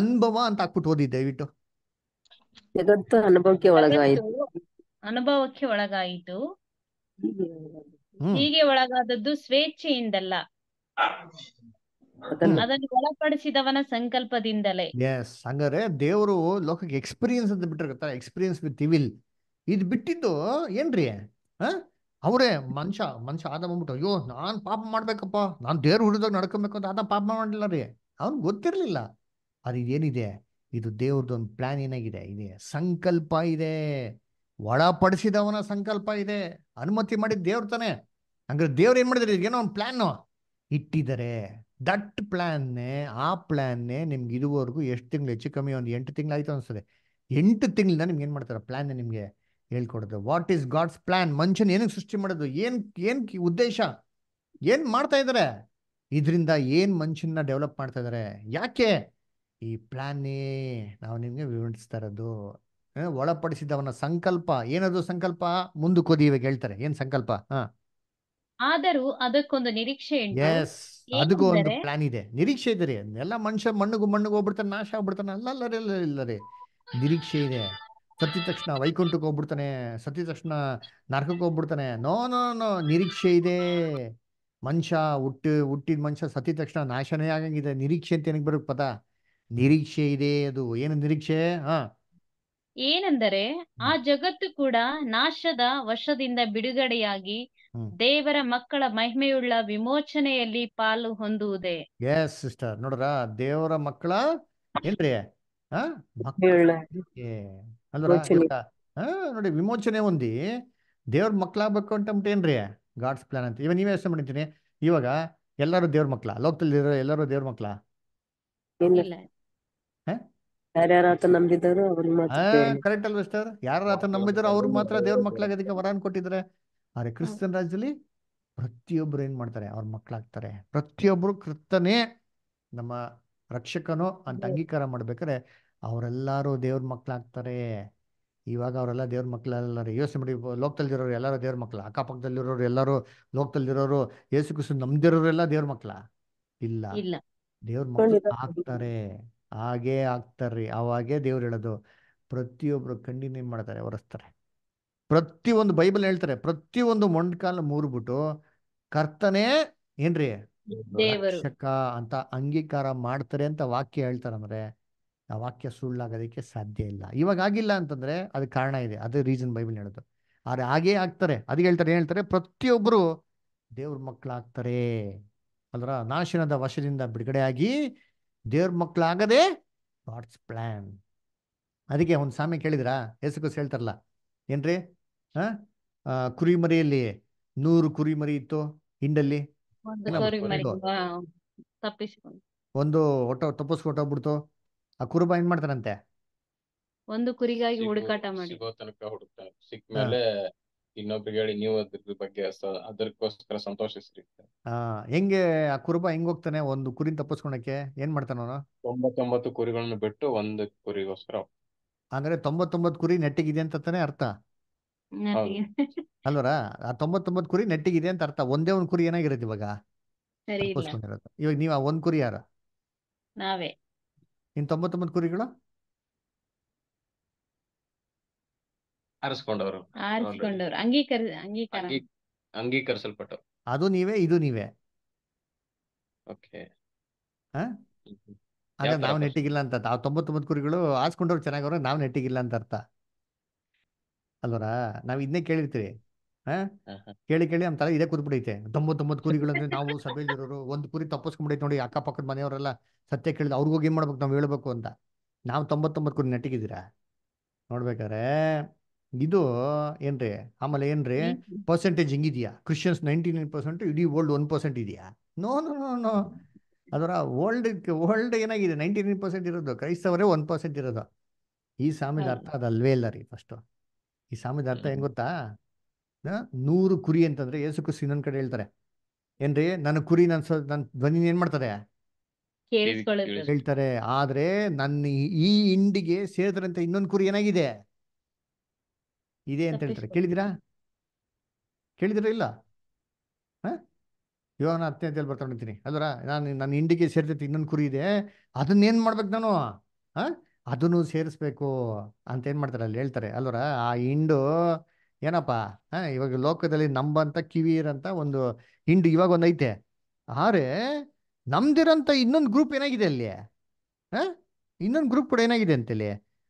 ಅನುಭವ ಅಂತ ಹಾಕ್ಬಿಟ್ಟು ಓದಿ ದಯವಿಟ್ಟು ಅನುಭವಕ್ಕೆ ಒಳಗಾಯಿತು ಅನುಭವಕ್ಕೆ ಒಳಗಾಯಿತು ಹೀಗೆ ಒಳಗಾದದ್ದು ಸ್ವೇಚ್ಛೆಯಿಂದಲ್ಲ ಅದನ್ನು ಒಳಪಡಿಸಿದವನ ಸಂಕಲ್ಪದಿಂದಲೇ ಎಸ್ ಹಂಗಾರೆ ದೇವರು ಲೋಕಕ್ಕೆ ಎಕ್ಸ್ಪೀರಿಯನ್ಸ್ ಅಂತ ಬಿಟ್ಟಿರ್ತಾರೆ ಎಕ್ಸ್ಪೀರಿಯನ್ಸ್ ವಿತ್ ಇವಿಲ್ ಇದು ಬಿಟ್ಟಿದ್ದು ಏನ್ರಿ ಅವರೇ ಮನುಷ್ಯ ಮನುಷ್ಯ ಆದ ಬಂದ್ಬಿಟ್ಟು ಅಯ್ಯೋ ನಾನು ಪಾಪ ಮಾಡ್ಬೇಕಪ್ಪ ನಾನು ದೇವ್ರ ಹುರಿದಾಗ ನಡ್ಕೊಬೇಕು ಅಂತ ಆದ ಪಾಪ ಮಾಡಲಿಲ್ಲ ರೀ ಅವ್ನು ಗೊತ್ತಿರಲಿಲ್ಲ ಅದು ಏನಿದೆ ಇದು ದೇವ್ರದ್ದೊಂದು ಪ್ಲಾನ್ ಏನಾಗಿದೆ ಇದೆ ಸಂಕಲ್ಪ ಇದೆ ಒಳಪಡಿಸಿದವನ ಸಂಕಲ್ಪ ಇದೆ ಅನುಮತಿ ಮಾಡಿದ ದೇವ್ರ ತಾನೆ ಹಂಗಾರೆ ದೇವ್ರು ಏನು ಮಾಡಿದ್ರೆ ಏನೋ ಒಂದು ಪ್ಲಾನ್ ಇಟ್ಟಿದ್ದಾರೆ ದಟ್ ಪ್ಲ್ಯಾನ್ನೇ ಆ ಪ್ಲಾನ್ ನಿಮ್ಗೆ ಇದುವರೆಗೂ ಎಷ್ಟು ತಿಂಗಳು ಹೆಚ್ಚು ಕಮ್ಮಿ ಒಂದು ಎಂಟು ತಿಂಗಳು ಆಯ್ತು ಅನಿಸ್ತದೆ ಎಂಟು ತಿಂಗಳಿಂದ ನಿಮ್ಗೆ ಏನು ಮಾಡ್ತಾರ ಪ್ಲಾನ್ ನಿಮಗೆ ಹೇಳ್ಕೊಡೋದು ವಾಟ್ ಈಸ್ ಗಾಡ್ಸ್ ಪ್ಲಾನ್ ಮನುಷ್ಯನ ಏನಕ್ಕೆ ಸೃಷ್ಟಿ ಮಾಡೋದು ಏನ್ ಏನ್ ಉದ್ದೇಶ ಏನ್ ಮಾಡ್ತಾ ಇದಾರೆ ಇದರಿಂದ ಏನ್ ಮನುಷ್ಯನ ಡೆವಲಪ್ ಮಾಡ್ತಾ ಇದಾರೆ ಯಾಕೆ ಈ ಪ್ಲಾನ್ ನಾವು ನಿಮ್ಗೆ ವಿವರಿಸ್ತಾ ಇರೋದು ಒಳಪಡಿಸಿದವನ ಸಂಕಲ್ಪ ಏನದು ಸಂಕಲ್ಪ ಮುಂದೆ ಇವಾಗ ಹೇಳ್ತಾರೆ ಏನ್ ಸಂಕಲ್ಪ ಆದರೂ ಅದಕ್ಕೊಂದು ನಿರೀಕ್ಷೆ ಎಸ್ ಅದಕ್ಕೂ ಒಂದು ಪ್ಲಾನ್ ಇದೆ ನಿರೀಕ್ಷೆ ಇದೆ ರೀ ಎಲ್ಲ ಮನುಷ್ಯ ಮಣ್ಣಿಗೂ ಮಣ್ಣಿಗೆ ಹೋಗ್ಬಿಡ್ತಾನೆ ನಾಶ ಆಗ್ಬಿಡ್ತಾನೆ ಅಲ್ಲ ಅಲ್ಲ ಇಲ್ಲ ರೀ ನಿರೀಕ್ಷೆ ಇದೆ ಸತ್ಯ ತಕ್ಷಣ ವೈಕುಂಠಕ್ಕೆ ಹೋಗ್ಬಿಡ್ತಾನೆ ಸತ್ತಿದ ತಕ್ಷಣ ನರಕಕ್ಕೆ ಹೋಗ್ಬಿಡ್ತಾನೆ ನೋ ನೋ ನೋ ನಿರೀಕ್ಷೆ ಇದೆ ಮನುಷ್ಯ ಹುಟ್ಟು ಹುಟ್ಟಿದ ಮನುಷ್ಯ ಸತ್ತಿದ ತಕ್ಷಣ ನಾಶನೇ ಆಗಂಗಿದೆ ನಿರೀಕ್ಷೆ ಅಂತ ಏನಕ್ಕೆ ಬರುತ್ತೆ ಪದ ನಿರೀಕ್ಷೆ ಇದೆ ಅದು ಏನು ನಿರೀಕ್ಷೆ ಹಾ ಏನೆಂದರೆ ಆ ಜಗತ್ತು ಕೂಡ ನಾಶದ ವಶದಿಂದ ಬಿಡುಗಡೆಯಾಗಿ ದೇವರ ಮಕ್ಕಳ ಮಹಿಮೆಯುಳ್ಳ ವಿಮೋಚನೆಯಲ್ಲಿ ಪಾಲು ಹೊಂದುವುದೇ ಎಸ್ ಸಿಸ್ಟರ್ ನೋಡ್ರ ದೇವರ ಮಕ್ಕಳ ಏನ್ರಿ ಅಲ್ರ ನೋಡಿ ವಿಮೋಚನೆ ಹೊಂದಿ ದೇವ್ರ ಮಕ್ಳಾಗ್ಬೇಕು ಏನ್ರಿ ಗಾಡ್ಸ್ ಪ್ಲಾನ್ ಅಂತ ಇವಾಗ ನೀವೇ ಯೋಚನೆ ಇವಾಗ ಎಲ್ಲರೂ ದೇವ್ರ ಮಕ್ಳ ಲೋಕದಲ್ಲಿ ಎಲ್ಲರೂ ದೇವ್ರ ಮಕ್ಳ ಕರೆಕ್ಟ್ ಅಲ್ವಾ ಸರ್ ಯಾರು ಆತ ನಂಬಿದಾರೋ ಅವ್ರು ಮಾತ್ರ ದೇವ್ರ ಅದಕ್ಕೆ ವರಾನ್ ಕೊಟ್ಟಿದ್ರೆ ಅರೆ ಕ್ರಿಶ್ಚಿಯನ್ ರಾಜ್ಯದಲ್ಲಿ ಪ್ರತಿಯೊಬ್ರು ಏನ್ ಮಾಡ್ತಾರೆ ಅವ್ರ ಮಕ್ಳಾಗ್ತಾರೆ ಪ್ರತಿಯೊಬ್ರು ಕ್ರಿಸ್ತನೇ ನಮ್ಮ ರಕ್ಷಕನು ಅಂತ ಅಂಗೀಕಾರ ಮಾಡ್ಬೇಕಾರೆ ಅವರೆಲ್ಲರೂ ದೇವ್ರ ಮಕ್ಕಳಾಗ್ತಾರೆ ಇವಾಗ ಅವರೆಲ್ಲ ದೇವ್ರ ಮಕ್ಕಳೆಲ್ಲರೂ ಯೋಚನೆ ಮಾಡಿ ಲೋಕದಲ್ಲಿರೋರು ಎಲ್ಲರೂ ದೇವ್ರ ಮಕ್ಕಳು ಅಕ್ಕಪಕ್ಕದಲ್ಲಿರೋರು ಎಲ್ಲರೂ ಲೋಕದಲ್ಲಿರೋರು ಯೇಸು ಕೃಷ್ಣ ನಮ್ದಿರೋರೆಲ್ಲ ದೇವ್ರ ಮಕ್ಕಳ ಇಲ್ಲ ದೇವ್ರ ಮಕ್ಕಳು ಆಗ್ತಾರೆ ಹಾಗೇ ಆಗ್ತಾರ್ರಿ ಅವಾಗೇ ದೇವ್ರು ಹೇಳೋದು ಪ್ರತಿಯೊಬ್ರು ಕಂಡಿನ್ಯೂ ಮಾಡ್ತಾರೆ ಹೊರಸ್ತಾರೆ ಪ್ರತಿಯೊಂದು ಬೈಬಲ್ ಹೇಳ್ತಾರೆ ಪ್ರತಿಯೊಂದು ಮೊಂಡ್ಕಾಲ ಮೂರ್ಬಿಟ್ಟು ಕರ್ತನೇ ಏನ್ರಿ ರಕ್ಷಕ ಅಂತ ಅಂಗೀಕಾರ ಮಾಡ್ತಾರೆ ಅಂತ ವಾಕ್ಯ ಹೇಳ್ತಾರಂದ್ರೆ ಆ ವಾಕ್ಯ ಸುಳ್ಳಾಗೋದಕ್ಕೆ ಸಾಧ್ಯ ಇಲ್ಲ ಇವಾಗ ಆಗಿಲ್ಲ ಅಂತಂದ್ರೆ ಅದಕ್ಕೆ ಕಾರಣ ಇದೆ ಅದೇ ರೀಸನ್ ಬೈಬಲ್ ಹೇಳೋದು ಆದ್ರೆ ಹಾಗೇ ಆಗ್ತಾರೆ ಅದಕ್ಕೆ ಹೇಳ್ತಾರೆ ಏನು ಹೇಳ್ತಾರೆ ಪ್ರತಿಯೊಬ್ಬರು ದೇವ್ರ ಮಕ್ಕಳಾಗ್ತಾರೆ ಅದರ ನಾಶನದ ವಶದಿಂದ ಬಿಡುಗಡೆಯಾಗಿ ದೇವ್ರ ಮಕ್ಕಳಾಗದೆ ಗಾಡ್ಸ್ ಪ್ಲ್ಯಾನ್ ಅದಕ್ಕೆ ಒಂದು ಸಾಮೆ ಕೇಳಿದ್ರಾ ಹೆಸಕಸ್ ಹೇಳ್ತಾರಲ್ಲ ಏನ್ರಿ ಹಾ ಕುರಿಮರಿಯಲ್ಲಿ ನೂರು ಕುರಿಮರಿ ಇತ್ತು ಹಿಂಡಲ್ಲಿ ಒಂದು ಒಟ್ಟು ತಪ್ಪಿಸ್ಕೊಟ್ಟೋಗ್ಬಿಡ್ತು ಆ ಕುರುಬ ಏನ್ ಮಾಡ್ತಾನಂತೆ ಒಂದು ಕುರಿಗಾಗಿ ಹುಡುಕಾಟ ಮಾಡಿ ಸಿಗೋ ತನಕ ಹುಡುಕ್ತಾರೆ ಸಿಕ್ಕ ಮೇಲೆ ಇನ್ನೊಬ್ರಿಗೆ ಹೇಳಿ ನೀವು ಅದ್ರ ಬಗ್ಗೆ ಅದಕ್ಕೋಸ್ಕರ ಸಂತೋಷಿಸ್ರಿ ಹಾ ಹೆಂಗೆ ಆ ಕುರುಬ ಹೆಂಗ್ ಹೋಗ್ತಾನೆ ಒಂದು ಕುರಿನ ತಪ್ಪಿಸ್ಕೊಳಕ್ಕೆ ಏನ್ ಮಾಡ್ತಾನ ಅವನು ತೊಂಬತ್ತೊಂಬತ್ತು ಕುರಿಗಳನ್ನ ಬಿಟ್ಟು ಒಂದು ಕುರಿಗೋಸ್ಕರ ಅಂದ್ರೆ ತೊಂಬತ್ತೊಂಬತ್ತು ಕುರಿ ನೆಟ್ಟಿಗಿದೆ ಅಂತ ತಾನೇ ಅರ್ಥ ಅಲ್ವರ ಆ ತೊಂಬತ್ತೊಂಬತ್ತು ಕುರಿ ನೆಟ್ಟಿಗಿದೆ ಅಂತ ಅರ್ಥ ಒಂದೇ ಒಂದ್ ಕುರಿ ಏನಾಗಿರುತ್ತೆ ಇವಾಗ ಇವಾಗ ನೀವ್ ಆ ಒಂದ್ ಕುರಿ ಯಾರ ನಾವೇ ಇನ್ ತೊಂಬತ್ತೊಂಬತ್ತು ಕುರಿಗಳು ಅದು ನೀವೇ ಇದು ನೀವೇ ಓಕೆ ಹಾ? ಅಂದ್ರೆ ನಾವು ನೆಟ್ಟಿಗಿಲ್ಲ ಅಂತ ಆ ತೊಂಬತ್ತೊಂಬತ್ತು ಕುರಿಗಳು ಆರಿಸ್ಕೊಂಡವ್ರು ಚೆನ್ನಾಗವ್ರೆ ನಾವು ನೆಟ್ಟಿಗಿಲ್ಲ ಅಂತ ಅರ್ಥ ಅಲ್ವರಾ ನಾವು ಇದನ್ನೇ ಕೇಳಿರ್ತೀವಿ ಕೇಳಿ ಕೇಳಿ ನಮ್ಮ ತಲೆ ಇದೇ ಕುರಿಬಿಡೈತೆ ತೊಂಬತ್ತೊಂಬತ್ತು ಕುರಿಗಳು ಅಂದ್ರೆ ನಾವು ಸಭೆಯಲ್ಲಿರೋರು ಒಂದ್ ಕುರಿ ತಪ್ಪಿಸ್ಕೊಂಡ್ಬಿಡೈತೆ ನೋಡಿ ಅಕ್ಕಪಕ್ಕದ ಮನೆಯವರೆಲ್ಲ ಸತ್ಯ ಕೇಳಿದ ಅವ್ರಿಗೋಗಿ ಏನ್ ಮಾಡ್ಬೇಕು ನಾವ್ ಹೇಳ್ಬೇಕು ಅಂತ ನಾವ್ ತೊಂಬತ್ತೊಂಬತ್ತು ಕುರಿ ನೆಟ್ಟಿಗಿದ್ದೀರಾ ನೋಡ್ಬೇಕಾರೆ ಇದು ಏನ್ರಿ ಆಮೇಲೆ ಏನ್ರಿ ಪರ್ಸೆಂಟೇಜ್ ಹಿಂಗಿದ್ಯಾ ಕ್ರಿಶ್ಚಿಯನ್ಸ್ ನೈಂಟಿ ನೈನ್ ಪರ್ಸೆಂಟ್ ಇಡೀ ವರ್ಲ್ಡ್ ಒನ್ ಪರ್ಸೆಂಟ್ ಇದೆಯಾ ನೋ ನೋ ನೋ ನೋ ಅದರ ವರ್ಲ್ಡ್ ವರ್ಲ್ಡ್ ಏನಾಗಿದೆ ನೈನ್ಟಿ ನೈನ್ ಪರ್ಸೆಂಟ್ ಇರೋದು ಕ್ರೈಸ್ತವರೇ ಒನ್ ಪರ್ಸೆಂಟ್ ಇರೋದು ಈ ಸಾಮ್ಯದ ಅರ್ಥ ಅದಲ್ವೇ ಇಲ್ಲ ರೀ ಫಸ್ಟು ಈ ಸಾಮ್ಯದ ಅರ್ಥ ಹೆಂಗ್ ಗೊತ್ತಾ ನೂರು ಕುರಿ ಅಂತಂದ್ರೆ ಯೇಸು ಕ್ರಿಸ್ತು ಇನ್ನೊಂದ್ ಕಡೆ ಹೇಳ್ತಾರೆ ಏನ್ರಿ ನನ್ನ ಕುರಿ ನನ್ ನನ್ ಧ್ವನಿ ಏನ್ ಮಾಡ್ತಾರೆ ಹೇಳ್ತಾರೆ ಆದ್ರೆ ನನ್ನ ಈ ಇಂಡಿಗೆ ಸೇರಿದ್ರಂತ ಇನ್ನೊಂದು ಕುರಿ ಏನಾಗಿದೆ ಇದೆ ಅಂತ ಹೇಳ್ತಾರೆ ಕೇಳಿದಿರಾ ಕೇಳಿದಿರ ಇಲ್ಲ ಯೋನ ಹತ್ತನೇ ಅಂತೇಳಿ ಬರ್ತಾನಿರ್ತೀನಿ ಅಲ್ವರ ನಾನು ನನ್ನ ಇಂಡಿಗೆ ಸೇರ್ತೈತಿ ಇನ್ನೊಂದು ಕುರಿ ಇದೆ ಅದನ್ನ ಅದನ್ನೇನ್ ಮಾಡ್ಬೇಕು ನಾನು ಅದನ್ನು ಸೇರಿಸ್ಬೇಕು ಅಂತ ಏನ್ ಮಾಡ್ತಾರೆ ಅಲ್ಲಿ ಹೇಳ್ತಾರೆ ಅಲ್ವರ ಆ ಹಿಂಡು ಏನಪ್ಪ ಇವಾಗ ಲೋಕದಲ್ಲಿ ನಂಬಂತ ಕಿವಿರಂತ ಒಂದು ಹಿಂಡು ಇವಾಗ ಐತೆ ಆದ್ರೆ ನಮ್ದಿರೋಂಥ ಇನ್ನೊಂದು ಗ್ರೂಪ್ ಏನಾಗಿದೆ ಅಲ್ಲಿ ಹ ಇನ್ನೊಂದು ಗ್ರೂಪ್ ಕೂಡ ಏನಾಗಿದೆ ಅಂತೇಳಿ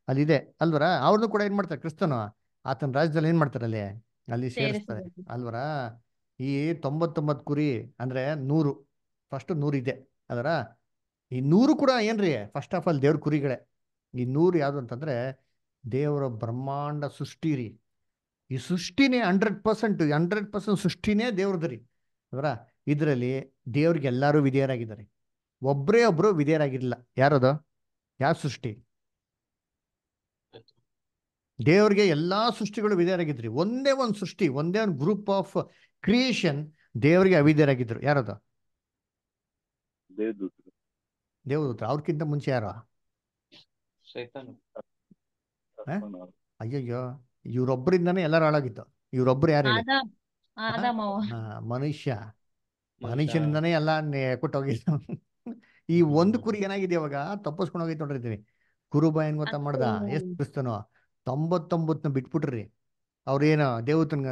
ಅಲ್ಲಿದೆ ಅಲ್ವರ ಅವ್ರನ್ನು ಕೂಡ ಏನ್ ಮಾಡ್ತಾರೆ ಕ್ರಿಸ್ತನು ಆತನ ರಾಜ್ಯದಲ್ಲಿ ಏನ್ ಮಾಡ್ತಾರೆ ಅಲ್ಲಿ ಅಲ್ಲಿ ಸೇರಿಸ್ತಾರೆ ಅಲ್ವರ ಈ ತೊಂಬತ್ತೊಂಬತ್ ಕುರಿ ಅಂದ್ರೆ ನೂರು ಫಸ್ಟ್ ನೂರು ಇದೆ ಅದರ ಈ ನೂರು ಕೂಡ ಏನ್ರಿ ಫಸ್ಟ್ ಆಫ್ ಆಲ್ ದೇವ್ರ ಕುರಿಗಳೇ ಈ ನೂರು ಯಾವುದು ಅಂತಂದ್ರೆ ದೇವರ ಬ್ರಹ್ಮಾಂಡ ಸೃಷ್ಟಿ ರೀ ಈ ಸೃಷ್ಟಿನೇ ಹಂಡ್ರೆಡ್ ಪರ್ಸೆಂಟ್ ಹಂಡ್ರೆಡ್ ಪರ್ಸೆಂಟ್ ಸೃಷ್ಟಿನೇ ದೇವ್ರದ್ದು ರೀ ಅದರ ಇದರಲ್ಲಿ ದೇವ್ರಿಗೆ ಎಲ್ಲರೂ ವಿಧೇಯರಾಗಿದ್ದಾರೆ ಒಬ್ಬರೇ ಒಬ್ಬರು ವಿಧೇಯರಾಗಿರಲಿಲ್ಲ ಯಾರದು ಯಾವ ಸೃಷ್ಟಿ ದೇವ್ರಿಗೆ ಎಲ್ಲಾ ಸೃಷ್ಟಿಗಳು ವಿಧೇಯರಾಗಿದ್ರಿ ಒಂದೇ ಒಂದು ಸೃಷ್ಟಿ ಒಂದೇ ಒಂದು ಗ್ರೂಪ್ ಆಫ್ ಕ್ರಿಯೇಷನ್ ದೇವರಿಗೆ ಅವಿಧೇಯರಾಗಿದ್ರು ಯಾರದ ದೇವದೂತರು ಅವ್ರಕ್ಕಿಂತ ಮುಂಚೆ ಯಾರ ಅಯ್ಯಯ್ಯೋ ಇವ್ರೊಬ್ಬರಿಂದಾನೇ ಎಲ್ಲರೂ ಹಾಳಾಗಿತ್ತು ಇವ್ರೊಬ್ರು ಯಾರು ಮನುಷ್ಯ ಮನುಷ್ಯನಿಂದಾನೇ ಎಲ್ಲ ಕೊಟ್ಟೋಗಿತ್ತು ಈ ಒಂದು ಕುರಿ ಏನಾಗಿದೆ ಇವಾಗ ತಪ್ಪಿಸ್ಕೊಂಡು ಹೋಗಿತ್ತು ನೋಡಿರ್ತೀನಿ ಕುರುಬ ಏನ್ ಗೊತ್ತಾ ಮಾಡ್ದ ಎಷ್ಟು ಕ್ರಿಸ್ತನು ತೊಂಬತ್ತೊಂಬತ್ನ ಬಿಟ್ಬಿಟ್ರಿ ಅವ್ರೇನು ದೇವತನ್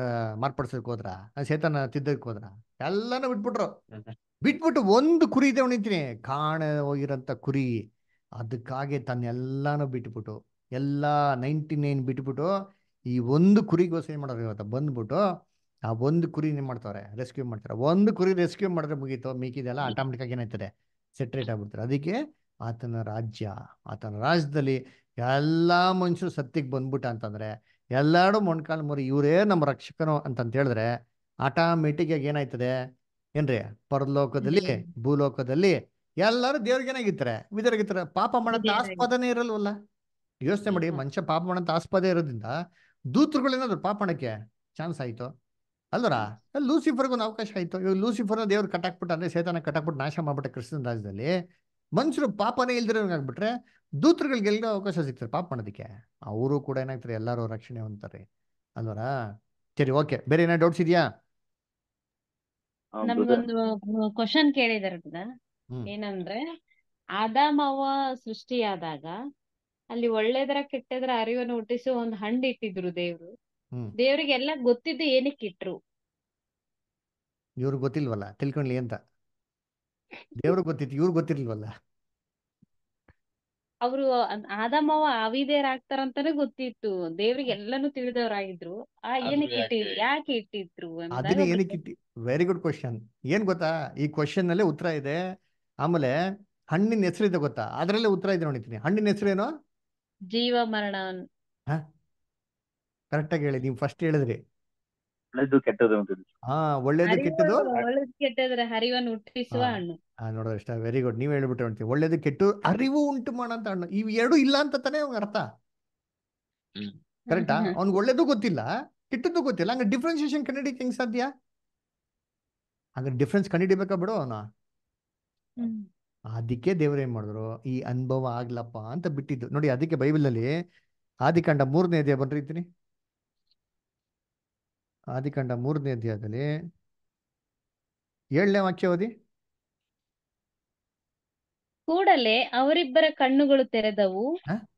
ಮಾರ್ಪಡ್ಸಕ್ ಹೋದ್ರ ಸೇತನ ತಿದ್ದಕ್ ಹೋದ್ರ ಎಲ್ಲಾನು ಬಿಟ್ಬಿಟ್ರು ಬಿಟ್ಬಿಟ್ಟು ಒಂದು ಕುರಿ ಇದೆ ಅವನಿತೀನಿ ಕಾಣ ಹೋಗಿರಂತ ಕುರಿ ಅದಕ್ಕಾಗೆ ತನ್ನೆಲ್ಲಾನು ಬಿಟ್ಬಿಟ್ಟು ಎಲ್ಲಾ ನೈಂಟಿ ನೈನ್ ಬಿಟ್ಬಿಟ್ಟು ಈ ಒಂದು ಕುರಿಗೋಸ್ಕರ ಏನ್ ಮಾಡೋರು ಇವತ್ತು ಬಂದ್ಬಿಟ್ಟು ಆ ಒಂದು ಕುರಿ ಏನು ಮಾಡ್ತಾರೆ ರೆಸ್ಕ್ಯೂ ಮಾಡ್ತಾರೆ ಒಂದು ಕುರಿ ರೆಸ್ಕ್ಯೂ ಮಾಡಿದ್ರೆ ಮುಗೀತು ಮಿಕ್ಕಿದೆಲ್ಲ ಆಟೋಮೆಟಿಕ್ಕಾಗಿ ಏನಾಯ್ತದೆ ಸೆಟ್ರೇಟ್ ಆಗ್ಬಿಡ್ತಾರೆ ಅದಕ್ಕೆ ಆತನ ರಾಜ್ಯ ಆತನ ರಾಜ್ಯದಲ್ಲಿ ಎಲ್ಲಾ ಮನುಷ್ಯರು ಸತ್ತಿಗೆ ಬಂದ್ಬಿಟ್ಟ ಅಂತಂದ್ರೆ ಎಲ್ಲಾರು ಮೊಣ್ಕಾಲ್ ಮುರಿ ಇವರೇ ನಮ್ಮ ರಕ್ಷಕನು ಅಂತಂತ ಹೇಳಿದ್ರೆ ಆಗಿ ಏನಾಯ್ತದೆ ಏನ್ರಿ ಪರಲೋಕದಲ್ಲಿ ಭೂಲೋಕದಲ್ಲಿ ಎಲ್ಲರೂ ದೇವ್ರಿಗೆ ಏನಾಗಿರ್ತಾರೆ ವಿದರ್ಗಿರ್ತಾರೆ ಪಾಪ ಮಾಡೋದ್ ಆಸ್ಪದನೇ ಇರಲ್ವಲ್ಲ ಯೋಚನೆ ಮಾಡಿ ಮನುಷ್ಯ ಪಾಪ ಮಾಡೋಂತ ಆಸ್ಪದ ಇರೋದ್ರಿಂದ ದೂತ್ರಗಳೇನ ಅದ್ರ ಪಾಪಣಕ್ಕೆ ಚಾನ್ಸ್ ಆಯಿತು ಅಲ್ವರ ಲೂಸಿಫರ್ಗೆ ಒಂದು ಅವಕಾಶ ಆಯಿತು ಇವಾಗ ಲೂಸಿಫರ್ನ ದೇವ್ರು ಕಟ್ಟಾಕ್ಬಿಟ್ಟು ಅಂದರೆ ಸೇತನ ಕಟ್ಟಾಕ್ಬಿಟ್ಟು ನಾಶ ಮಾಡ್ಬಿಟ್ಟೆ ಕೃಷ್ಣನ ರಾಜ್ಯದಲ್ಲಿ ಮನುಷ್ಯರು ಪಾಪನೇ ಇಲ್ದಿರೋಂಗಾಗ್ಬಿಟ್ರೆ ದೂತರುಗಳಿಗೆ ಎಲ್ಲೋ ಅವಕಾಶ ಸಿಗ್ತಾರೆ ಪಾಪ ಮಾಡೋದಕ್ಕೆ ಅವರು ಕೂಡ ಏನಾಗ್ತಾರೆ ಎಲ್ಲರೂ ರಕ್ಷಣೆ ಹೊಂದ್ತಾರೆ ಅಲ್ವರ ಸರಿ ಓಕೆ ಬೇರೆ ಏನ ಡೌಟ್ಸ್ ಇದೆಯಾ ನಮ್ಗೊಂದು ಕ್ವಶನ್ ಕೇಳಿದಾರೆ ಏನಂದ್ರೆ ಆದಾಮವ ಸೃಷ್ಟಿಯಾದಾಗ ಅಲ್ಲಿ ಒಳ್ಳೇದರ ಕೆಟ್ಟದ್ರ ಅರಿವನ್ನು ಹುಟ್ಟಿಸಿ ಒಂದ್ ಹಂಡ್ ಇಟ್ಟಿದ್ರು ದೇವ್ರು ದೇವ್ರಿಗೆ ಎಲ್ಲ ಗೊತ್ತಿದ್ದು ಏನಕ್ಕೆ ಇಟ್ರು ಇವ್ರಿಗೆ ಗೊತ್ತಿಲ್ವಲ್ಲ ತಿಳ್ಕೊಂಡ್ಲಿ ಅಂತ ದೇವ್ರಿಗೆ ಗೊತ್ತಿತ್ತು ಇವ್ರಿಗೆ ಗೊತ್ತಿರ್ಲಿಲ್ವಲ್ಲ ಅವರು ಆದಮ್ಮವ ಆಗ್ತಾರಂತಾನೆ ಗೊತ್ತಿತ್ತು ದೇವ್ರಿಗೆ ಎಲ್ಲಾನು ತಿಳಿದವರಾಗಿದ್ರು ಆ ಏನಕ್ಕೆ ಇಟ್ಟಿ ಯಾಕೆ ಇಟ್ಟಿದ್ರು ಅದನ್ನ ಏನಕ್ಕೆ ಇಟ್ಟಿ ವೆರಿ ಗುಡ್ ಕ್ವಶನ್ ಏನ್ ಗೊತ್ತಾ ಈ ಕ್ವಶನ್ ನಲ್ಲೇ ಉತ್ತರ ಇದೆ ಆಮೇಲೆ ಹಣ್ಣಿನ ಹೆಸರಿದೆ ಗೊತ್ತಾ ಅದರಲ್ಲೇ ಉತ್ತರ ಇದೆ ನೋಡಿತೀನಿ ಹಣ್ಣಿನ ಹೆಸರೇನೋ ಜೀವ ಮರಣ ಕರೆಕ್ಟ್ ಆಗಿ ಹೇಳಿ ನೀವು ಫಸ್ಟ್ ಹೇಳಿದ್ರಿ ಒಳ್ಳೇದು ಕೆಟ್ಟದು ಅಂತ ಹಾ ಒಳ್ಳೇದು ಕೆಟ್ಟದು ಕೆಟ್ಟದ್ರೆ ಹರಿವನ್ನು ಹುಟ್ಟಿಸುವ ಹಣ್ಣು ಹಾ ನೋಡಿದ್ರೆ ಇಷ್ಟ ವೆರಿ ಗುಡ್ ನೀವು ಹೇಳ್ಬಿಟ್ಟು ಅಂತೀವಿ ಒಳ್ಳೇದು ಕೆಟ್ಟು ಅರಿವು ಉಂಟು ಮಾಡಂತ ಹಣ್ಣು ಇವ್ ಎರಡು ಇಲ್ಲ ಅಂತ ತಾನೇ ಅವ್ನಿಗೆ ಅರ್ಥ ಕರೆಕ್ಟಾ ಅವ್ನಿಗೆ ಒಳ್ಳೇದು ಗೊತ್ತಿಲ್ಲ ಕೆಟ್ಟದ್ದು ಗೊತ್ತಿಲ್ಲ ಹಂಗ ಡಿಫ್ರೆನ್ಸಿಯೇಷನ್ ಕಂಡಿಡಿಯಕ್ಕೆ ಹೆಂಗ್ ಸಾಧ್ಯ ಹಂಗ ಡಿಫ್ರೆನ್ಸ್ ಕಂಡಿಡಿಬೇಕಾ ಬಿಡು ಅವನ ಅದಕ್ಕೆ ದೇವ್ರು ಏನ್ ಮಾಡಿದ್ರು ಈ ಅನುಭವ ಆಗ್ಲಪ್ಪ ಅಂತ ಬಿಟ್ಟಿದ್ದು ನೋಡಿ ಅದಕ್ಕೆ ಅಲ್ಲಿ ಆದಿಕಾಂಡ ಮೂರನೇ ಅಧ್ಯಾಯ ಬನ್ರಿ ಇದ್ದೀನಿ ಆದಿಕಾಂಡ ಮೂರನೇ ಅಧ್ಯಾಯದಲ್ಲಿ ಏಳನೇ ವಾಕ್ಯ ಓದಿ ಕೂಡಲೇ ಅವರಿಬ್ಬರ ಕಣ್ಣುಗಳು ತೆರೆದವು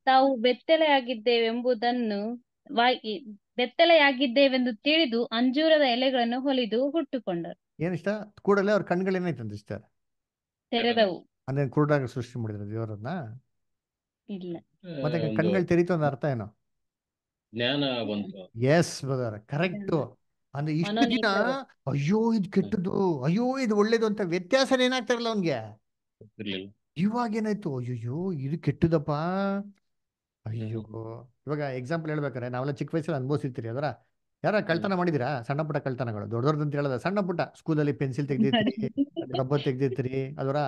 ತಾವು ಬೆತ್ತಲೆಯಾಗಿದ್ದೇವೆಂಬುದನ್ನು ಬೆತ್ತಲೆಯಾಗಿದ್ದೇವೆಂದು ತಿಳಿದು ಅಂಜೂರದ ಎಲೆಗಳನ್ನು ಹೊಲಿದು ಹುಟ್ಟುಕೊಂಡರು ಏನಿಷ್ಟ ಕೂಡಲೇ ಅವ್ರ ಕಣ್ಗಳು ತೆರೆದವು ಅಂದ್ರೆ ಕುರುಡಾಗ ಸೃಷ್ಟಿ ಮಾಡಿದ್ರು ದೇವರನ್ನ ಇಲ್ಲ ಮತ್ತೆ ಕಣ್ಗಳು ತೆರೀತು ಅಂತ ಅರ್ಥ ಏನೋ ಜ್ಞಾನ ಎಸ್ ಬ್ರದರ್ ಕರೆಕ್ಟ್ ಅಂದ್ರೆ ಇಷ್ಟು ದಿನ ಅಯ್ಯೋ ಇದು ಕೆಟ್ಟದ್ದು ಅಯ್ಯೋ ಇದು ಒಳ್ಳೇದು ಅಂತ ವ್ಯತ್ಯಾಸ ಏನಾಗ್ತಾರಲ್ಲ ಅವನ್ಗೆ ಇವಾಗ ಏನಾಯ್ತು ಅಯ್ಯೋ ಇದು ಕೆಟ್ಟದಪ್ಪ ಅಯ್ಯೋ ಇವಾಗ ಎಕ್ಸಾಂಪಲ್ ಹೇಳ್ಬೇಕಾರೆ ನಾವೆಲ್ಲ ಚಿಕ್ಕ ವಯಸ್ಸಲ್ಲಿ ಅನುಭವಿಸಿರ್ತೀರಿ ಅದರ ಯಾರ ಕಳ್ತನ ಮಾಡಿದಿರಾ ಸಣ್ಣ ಪುಟ್ಟ ಕಳ್ತನಗಳು ದೊಡ್ಡ ದೊಡ್ಡದಂತ ಹೇಳದ ಸಣ್ಣ ಪುಟ್ಟ ಸ್ಕೂಲಲ್ಲಿ ಪೆನ್ಸಿಲ್ ತೆಗ್ದಿರ್ತೀರಿ ರಬ್ಬರ್ ತೆಗ್ದಿರ್ತೀರಿ ಅದರ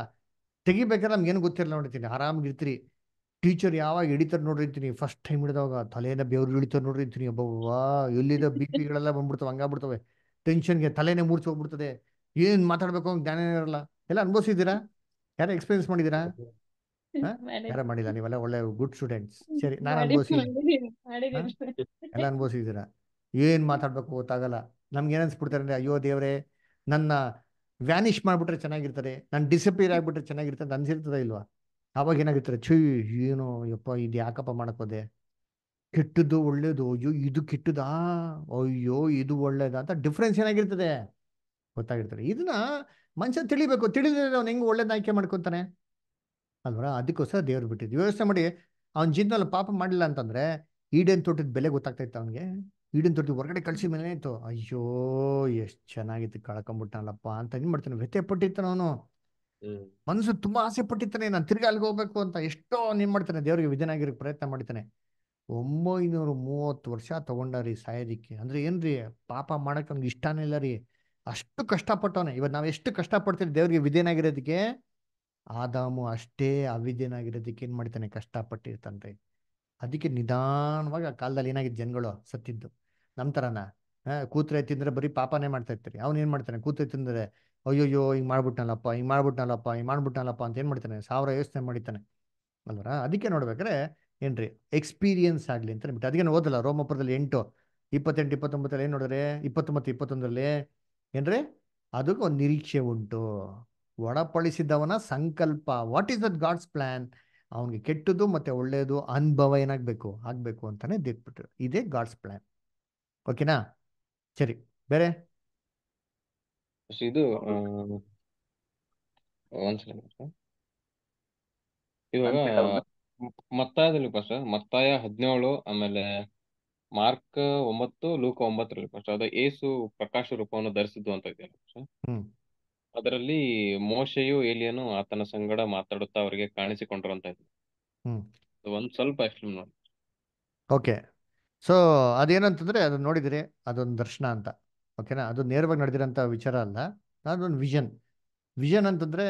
ತೆಗಿಬೇಕಾದ್ರೆ ಏನು ಗೊತ್ತಿರಲ್ಲ ನೋಡಿರ್ತೀನಿ ಆರಾಮಾಗಿರ್ತೀರಿ ಟೀಚರ್ ಯಾವಾಗ ಹಿಡಿತಾರೆ ನೋಡಿರ್ತೀನಿ ಫಸ್ಟ್ ಟೈಮ್ ಹಿಡಿದಾಗ ತಲೆನ ಬೆವರು ಹಿಡಿತಾರೆ ನೋಡಿರ್ತೀನಿ ಒಬ್ಬವ್ವ ಎಲ್ಲಿದ ಬಿ ಪಿಗಳೆಲ್ಲ ಬಂದ್ಬಿಡ್ತಾವೆ ಹಂಗಾಗ್ಬಿಡ್ತವೆ ಟೆನ್ಷನ್ಗೆ ತಲೆನೇ ಮೂರ್ಚಿ ಹೋಗ್ಬಿಡ್ತದೆ ಏನು ಮಾತಾಡ್ಬೇಕು ಅಂತ ಜ್ಞಾನ ಇರಲ್ಲ ಎಲ್ಲ ಅನುಭವಿಸಿದ್ದೀರಾ ಯಾರ ಎಕ್ಸ್ಪೀರಿಯನ್ಸ್ ಮಾಡಿದ್ದೀರಾ ಯಾರ ಮಾಡಿಲ್ಲ ನೀವೆಲ್ಲ ಒಳ್ಳೆ ಗುಡ್ ಸ್ಟೂಡೆಂಟ್ಸ್ ಸರಿ ನಾನು ಅನುಭವಿಸಿದ್ದೀನಿ ಎಲ್ಲ ಅನುಭವಿಸಿದ್ದೀರಾ ಏನ್ ಮಾತಾಡ್ಬೇಕು ಗೊತ್ತಾಗಲ್ಲ ನಮ್ಗೆ ಏನ್ ಅನ್ಸ್ಬಿಡ್ತಾರೆ ಅಂದ್ರೆ ಅಯ್ಯೋ ದೇವ್ರೆ ನನ್ನ ವ್ಯಾನಿಷ್ ಮಾಡಿಬಿಟ್ರೆ ಚೆನ್ನಾಗಿರ್ತಾರೆ ನಾನು ಡಿಸಪಿಯರ್ ಆಗಿಬಿಟ್ರೆ ಚೆನ್ನಾಗಿರ್ತದೆ ಅಂತ ಅನ್ಸಿರ್ತದ ಇಲ್ವಾ ಆವಾಗ ಏನಾಗಿರ್ತಾರೆ ಛೂ ಏನು ಯಪ್ಪ ಇದು ಯಾಕಪ್ಪ ಮಾಡ್ಕೋದೆ ಕೆಟ್ಟದ್ದು ಒಳ್ಳೇದು ಅಯ್ಯೋ ಇದು ಕೆಟ್ಟದಾ ಅಯ್ಯೋ ಇದು ಒಳ್ಳೇದ ಅಂತ ಡಿಫ್ರೆನ್ಸ್ ಏನಾಗಿರ್ತದೆ ಗೊತ್ತಾಗಿರ್ತದೆ ಇದನ್ನ ಮನುಷ್ಯ ತಿಳಿಬೇಕು ತಿಳಿದ್ರೆ ಅವ್ನು ಹೆಂಗೆ ಒಳ್ಳೇದು ಆಯ್ಕೆ ಮಾಡ್ಕೊತಾನೆ ಅಲ್ವರ ಅದಕ್ಕೋಸ್ಕರ ದೇವ್ರು ಬಿಟ್ಟಿದ್ದು ವ್ಯವಸ್ಥೆ ಮಾಡಿ ಅವ್ನ ಜೀವನದಲ್ಲಿ ಪಾಪ ಮಾಡಿಲ್ಲ ಅಂತಂದ್ರೆ ಈಡೇನ್ ತೋಟದ ಬೆಲೆ ಇತ್ತು ಅವನಿಗೆ ಈಡಿನ ತೊಟ್ಟಿ ಹೊರಗಡೆ ಕಳಿಸಿ ಮೇಲೆ ಆಯ್ತು ಅಯ್ಯೋ ಎಷ್ಟು ಚೆನ್ನಾಗಿತ್ತು ಕಳ್ಕೊಂಬಿಟ್ನಲ್ಲಪ್ಪ ಅಂತ ಏನ್ ಮಾಡ್ತಾನೆ ವ್ಯಥೆ ಪಟ್ಟಿತ್ತಾನ ಅವನು ಮನಸ್ಸು ತುಂಬಾ ಆಸೆ ಪಟ್ಟಿತ್ತಾನೆ ನಾನು ತಿರ್ಗಿ ಅಲ್ಲಿಗೆ ಹೋಗ್ಬೇಕು ಅಂತ ಎಷ್ಟೋ ಏನ್ ಮಾಡ್ತಾನೆ ದೇವ್ರಿಗೆ ವಿಧನಾಗಿರೋ ಪ್ರಯತ್ನ ಮಾಡ್ತಾನೆ ಒಂಬೈನೂರ ಮೂವತ್ತು ವರ್ಷ ತಗೊಂಡಾರಿ ಸಾಯೋದಿಕ್ಕೆ ಅಂದ್ರೆ ಏನ್ರಿ ಪಾಪ ಮಾಡಕ್ ನಮ್ಗೆ ಇಷ್ಟಾನೇ ಇಲ್ಲ ರೀ ಅಷ್ಟು ಕಷ್ಟಪಟ್ಟವನ ಇವತ್ ನಾವ್ ಎಷ್ಟು ಕಷ್ಟಪಡ್ತೀವಿ ದೇವ್ರಿಗೆ ವಿಧೇನಾಗಿರೋದಕ್ಕೆ ಆದಾಮು ಅಷ್ಟೇ ಅವಿದ್ಯನಾಗಿರೋದಕ್ಕೆ ಏನ್ ಮಾಡ್ತಾನೆ ಕಷ್ಟಪಟ್ಟಿರ್ತಂತೆ ಅದಕ್ಕೆ ನಿಧಾನವಾಗಿ ಆ ಕಾಲದಲ್ಲಿ ಏನಾಗಿದೆ ಜನಗಳು ಸತ್ತಿದ್ದು ನಮ್ ತರನ ಕೂತ್ರೆ ತಿಂದ್ರೆ ಬರೀ ಪಾಪನೇ ಮಾಡ್ತಾ ಇರ್ತೀರಿ ಅವ್ನು ಏನು ಮಾಡ್ತಾನೆ ಕೂತ್ರೆ ತಿಂದ್ರೆ ಅಯ್ಯೋಯ್ಯೋ ಹಿಂಗ್ ಮಾಡ್ಬಿಟ್ನಲ್ಲಪ್ಪ ಹಿಂಗ್ ಮಾಡ್ಬಿಟ್ನಲ್ಲಪ್ಪ ಹಿಂಗ್ ಮಾಡ್ಬಿಟ್ನಲ್ಲಪ್ಪ ಅಂತ ಏನ್ ಮಾಡ್ತಾನೆ ಸಾವಿರ ಯೋಚನೆ ಮಾಡಿತಾನೆ ಅಲ್ವರ ಅದಕ್ಕೆ ನೋಡ್ಬೇಕಾರೆ ಏನ್ರಿ ಎಕ್ಸ್ಪೀರಿಯನ್ಸ್ ಆಗ್ಲಿ ಅಂತ ಅನ್ಬಿಟ್ಟು ಅದಕ್ಕೆ ಓದಲ್ಲ ರೋಮಪುರದಲ್ಲಿ ಎಂಟು ಇಪ್ಪತ್ತೆಂಟು ಇಪ್ಪತ್ತೊಂಬತ್ತಲ್ಲಿ ಏನ್ ನೋಡಿದ್ರೆ ಇಪ್ಪತ್ತೊಂಬತ್ತು ಇಪ್ಪತ್ತೊಂದರಲ್ಲಿ ಏನ್ರಿ ಅದಕ್ಕೆ ಒಂದು ನಿರೀಕ್ಷೆ ಉಂಟು ಒಡಪಡಿಸಿದವನ ಸಂಕಲ್ಪ what is that God's plan ಅವನಿಗೆ ಕೆಟ್ಟದ್ದು ಮತ್ತೆ ಒಳ್ಳೆಯದು ಅನುಭವ ಏನಾಗಬೇಕು ಆಗಬೇಕು ಅಂತಾನೆ ದಿಟ್ಬಿಟ್ರು ಇದೇ ಗಾಡ್ಸ್ ಪ್ಲಾನ್ ಓಕೆನಾ ಸರಿ ಬೇರೆ ಇದು ಇವಾಗ ಮತ್ತಾಯದಲ್ಲಿ ಸರ್ ಮತ್ತಾಯ ಹದಿನೇಳು ಆಮೇಲೆ ಮಾರ್ಕ್ ಒಂಬತ್ತು ಲೂಕ ಒಂಬತ್ತರಲ್ಲಿ ಸರ್ ಅದ ಏಸು ಪ್ರಕಾಶ ರೂಪವನ್ನು ಧರಿಸಿದ್ದು ಅಂತ ಇದೆಯಲ್ಲ ಅದರಲ್ಲಿ ಮೋಶೆಯು ಏಲಿಯನು ಆತನ ಸಂಗಡ ಮಾತಾಡುತ್ತಾ ಅವರಿಗೆ ಕಾಣಿಸಿಕೊಂಡ್ರು ಅಂತ ಇದೆ ಒಂದ್ ಸ್ವಲ್ಪ ಎಕ್ಸ್ಪ್ಲೇನ್ ಮಾಡಿ ಓಕೆ ಸೊ ಅದೇನಂತಂದ್ರೆ ಅದನ್ನ ನೋಡಿದಿರಿ ಅದೊಂದು ದರ್ಶನ ಅಂತ ಓಕೆನಾ ಅದು ನೇರವಾಗಿ ನಡೆದಿರೋಂಥ ವಿಚಾರ ಅಲ್ಲ ಅದೊಂದು ವಿಷನ್ ವಿಷನ್ ಅಂತಂದರೆ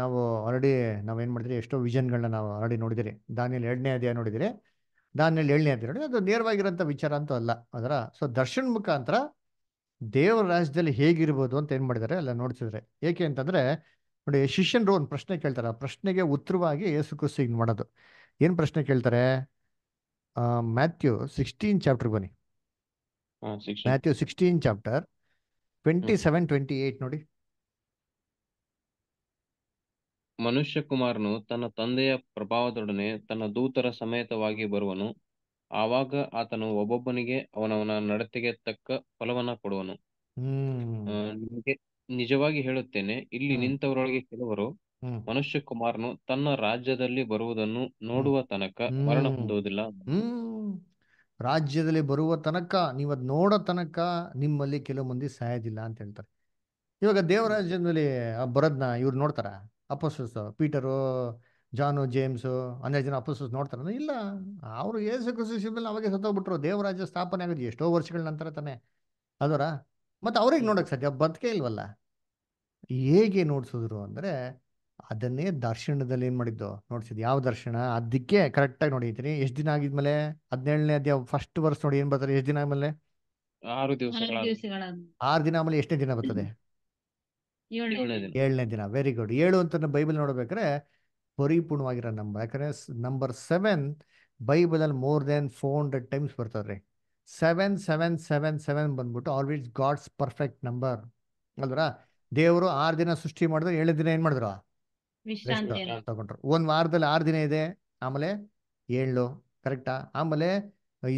ನಾವು ಆಲ್ರೆಡಿ ನಾವು ಏನು ಮಾಡಿದಿರಿ ಎಷ್ಟೋ ವಿಷನ್ಗಳನ್ನ ನಾವು ಆಲ್ರೆಡಿ ನೋಡಿದಿರಿ ದಾನಿಯಲ್ಲಿ ಎರಡನೇ ಅಧ್ಯಾಯ ನೋಡಿದಿರಿ ದಾನಿಯಲ್ಲಿ ಏಳನೇ ಅಧ್ಯಾಯ ನೋಡಿ ಅದು ನೇರವಾಗಿರೋಂಥ ವಿಚಾರ ಅಂತೂ ಅಲ್ಲ ಅದರ ಸೊ ದರ್ಶನ್ ಮುಖಾಂತರ ದೇವರ ರಾಜ್ಯದಲ್ಲಿ ಹೇಗಿರ್ಬೋದು ಅಂತ ಏನು ಮಾಡಿದ್ದಾರೆ ಅಲ್ಲ ನೋಡ್ತಿದ್ರೆ ಏಕೆ ಅಂತಂದರೆ ನೋಡಿ ಶಿಷ್ಯನರು ಒಂದು ಪ್ರಶ್ನೆ ಕೇಳ್ತಾರೆ ಆ ಪ್ರಶ್ನೆಗೆ ಉತ್ತರವಾಗಿ ಯೇಸು ಕ್ರಿಸ್ತು ಮಾಡೋದು ಏನು ಪ್ರಶ್ನೆ ಕೇಳ್ತಾರೆ ಮ್ಯಾಥ್ಯೂ ಸಿಕ್ಸ್ಟೀನ್ ಚಾಪ್ಟರ್ ಬನ್ನಿ Matthew sixteen chapter twenty seven twenty eight ನೋಡಿ ಮನುಷ್ಯ ಕುಮಾರನು ತನ್ನ ತಂದೆಯ ಪ್ರಭಾವದೊಡನೆ ತನ್ನ ದೂತರ ಸಮೇತವಾಗಿ ಬರುವನು ಆವಾಗ ಆತನು ಒಬ್ಬೊಬ್ಬನಿಗೆ ಅವನವನ ನಡತೆಗೆ ತಕ್ಕ ಫಲವನ್ನ ಕೊಡುವನು ನಿಮಗೆ ನಿಜವಾಗಿ ಹೇಳುತ್ತೇನೆ ಇಲ್ಲಿ ನಿಂತವರೊಳಗೆ ಕೆಲವರು ಹ್ಮ್ ಮನುಷ್ಯ ಕುಮಾರನು ತನ್ನ ರಾಜ್ಯದಲ್ಲಿ ಬರುವುದನ್ನು ನೋಡುವ ತನಕ ಮರಣ ಹ್ಮ್ ಹೊಂದುವುದಿಲ್ಲ ರಾಜ್ಯದಲ್ಲಿ ಬರುವ ತನಕ ನೀವು ನೋಡೋ ತನಕ ನಿಮ್ಮಲ್ಲಿ ಕೆಲವು ಮಂದಿ ಸಾಯೋದಿಲ್ಲ ಅಂತ ಹೇಳ್ತಾರೆ ಇವಾಗ ದೇವರಾಜ್ಯದಲ್ಲಿ ಬರೋದ್ನ ಇವ್ರು ನೋಡ್ತಾರ ಅಪೋಸಸ್ ಪೀಟರು ಜಾನು ಜೇಮ್ಸು ಅನೇಕ ಜನ ಅಪೋಸಸ್ ನೋಡ್ತಾರ ಇಲ್ಲ ಅವರು ಏಸು ಕೃಷಿ ಅವಾಗೆ ಸತ್ತೋಗ್ಬಿಟ್ರು ದೇವರಾಜ್ಯ ಸ್ಥಾಪನೆ ಆಗೋದು ಎಷ್ಟೋ ವರ್ಷಗಳ ನಂತರ ತಾನೆ ಅದರ ಮತ್ತೆ ಅವ್ರಿಗೆ ನೋಡಕ್ ಸಾಧ್ಯ ಬದುಕೇ ಇಲ್ವಲ್ಲ ಹೇಗೆ ನೋಡ್ಸಿದ್ರು ಅಂದ್ರೆ ಅದನ್ನೇ ದರ್ಶನದಲ್ಲಿ ಏನ್ ಮಾಡಿದ್ದು ನೋಡ್ಸಿದ್ ಯಾವ ದರ್ಶನ ಅದಕ್ಕೆ ಕರೆಕ್ಟಾಗಿ ನೋಡಿದ್ರಿ ಎಷ್ಟ್ ದಿನ ಆಗಿದ್ಮೇಲೆ ಹದಿನೇಳನೇ ಅದ್ಯಾವ ಫಸ್ಟ್ ವರ್ಷ ನೋಡಿ ಏನ್ ಬರ್ತಾರೆ ಎಷ್ಟ್ ದಿನ ಆದ್ಮೇಲೆ ಆರು ಆರು ದಿನ ಆಮೇಲೆ ಎಷ್ಟನೇ ದಿನ ಬರ್ತದೆ ಏಳನೇ ದಿನ ವೆರಿ ಗುಡ್ ಏಳು ಅಂತ ಬೈಬಲ್ ನೋಡ್ಬೇಕ್ರೆ ಪರಿಪೂರ್ಣವಾಗಿರೋ ನಂಬರ್ ಯಾಕಂದ್ರೆ ನಂಬರ್ ಸೆವೆನ್ ಬೈಬಲ್ ಅಲ್ಲಿ more than four hundred times ಬರ್ತದ್ರಿ ಸೆವೆನ್ ಸೆವೆನ್ ಸೆವೆನ್ ಸೆವೆನ್ ಬಂದ್ಬಿಟ್ಟು ಆಲ್ವೇಸ್ ಗಾಡ್ಸ್ ಪರ್ಫೆಕ್ಟ್ ನಂಬರ್ ಅಲ್ವರ ದೇವರು ಆರು ದಿನ ಸೃಷ್ಟಿ ಮಾಡಿದ್ರೆ ಏಳು ದಿನ ಏನ್ ಮಾಡಿದ್ರು ತಗೊಂಡ್ರು ಒಂದ್ ವಾರದಲ್ಲಿ ಆರ್ ದಿನ ಇದೆ ಆಮೇಲೆ ಏಳು ಕರೆಕ್ಟಾ ಆಮೇಲೆ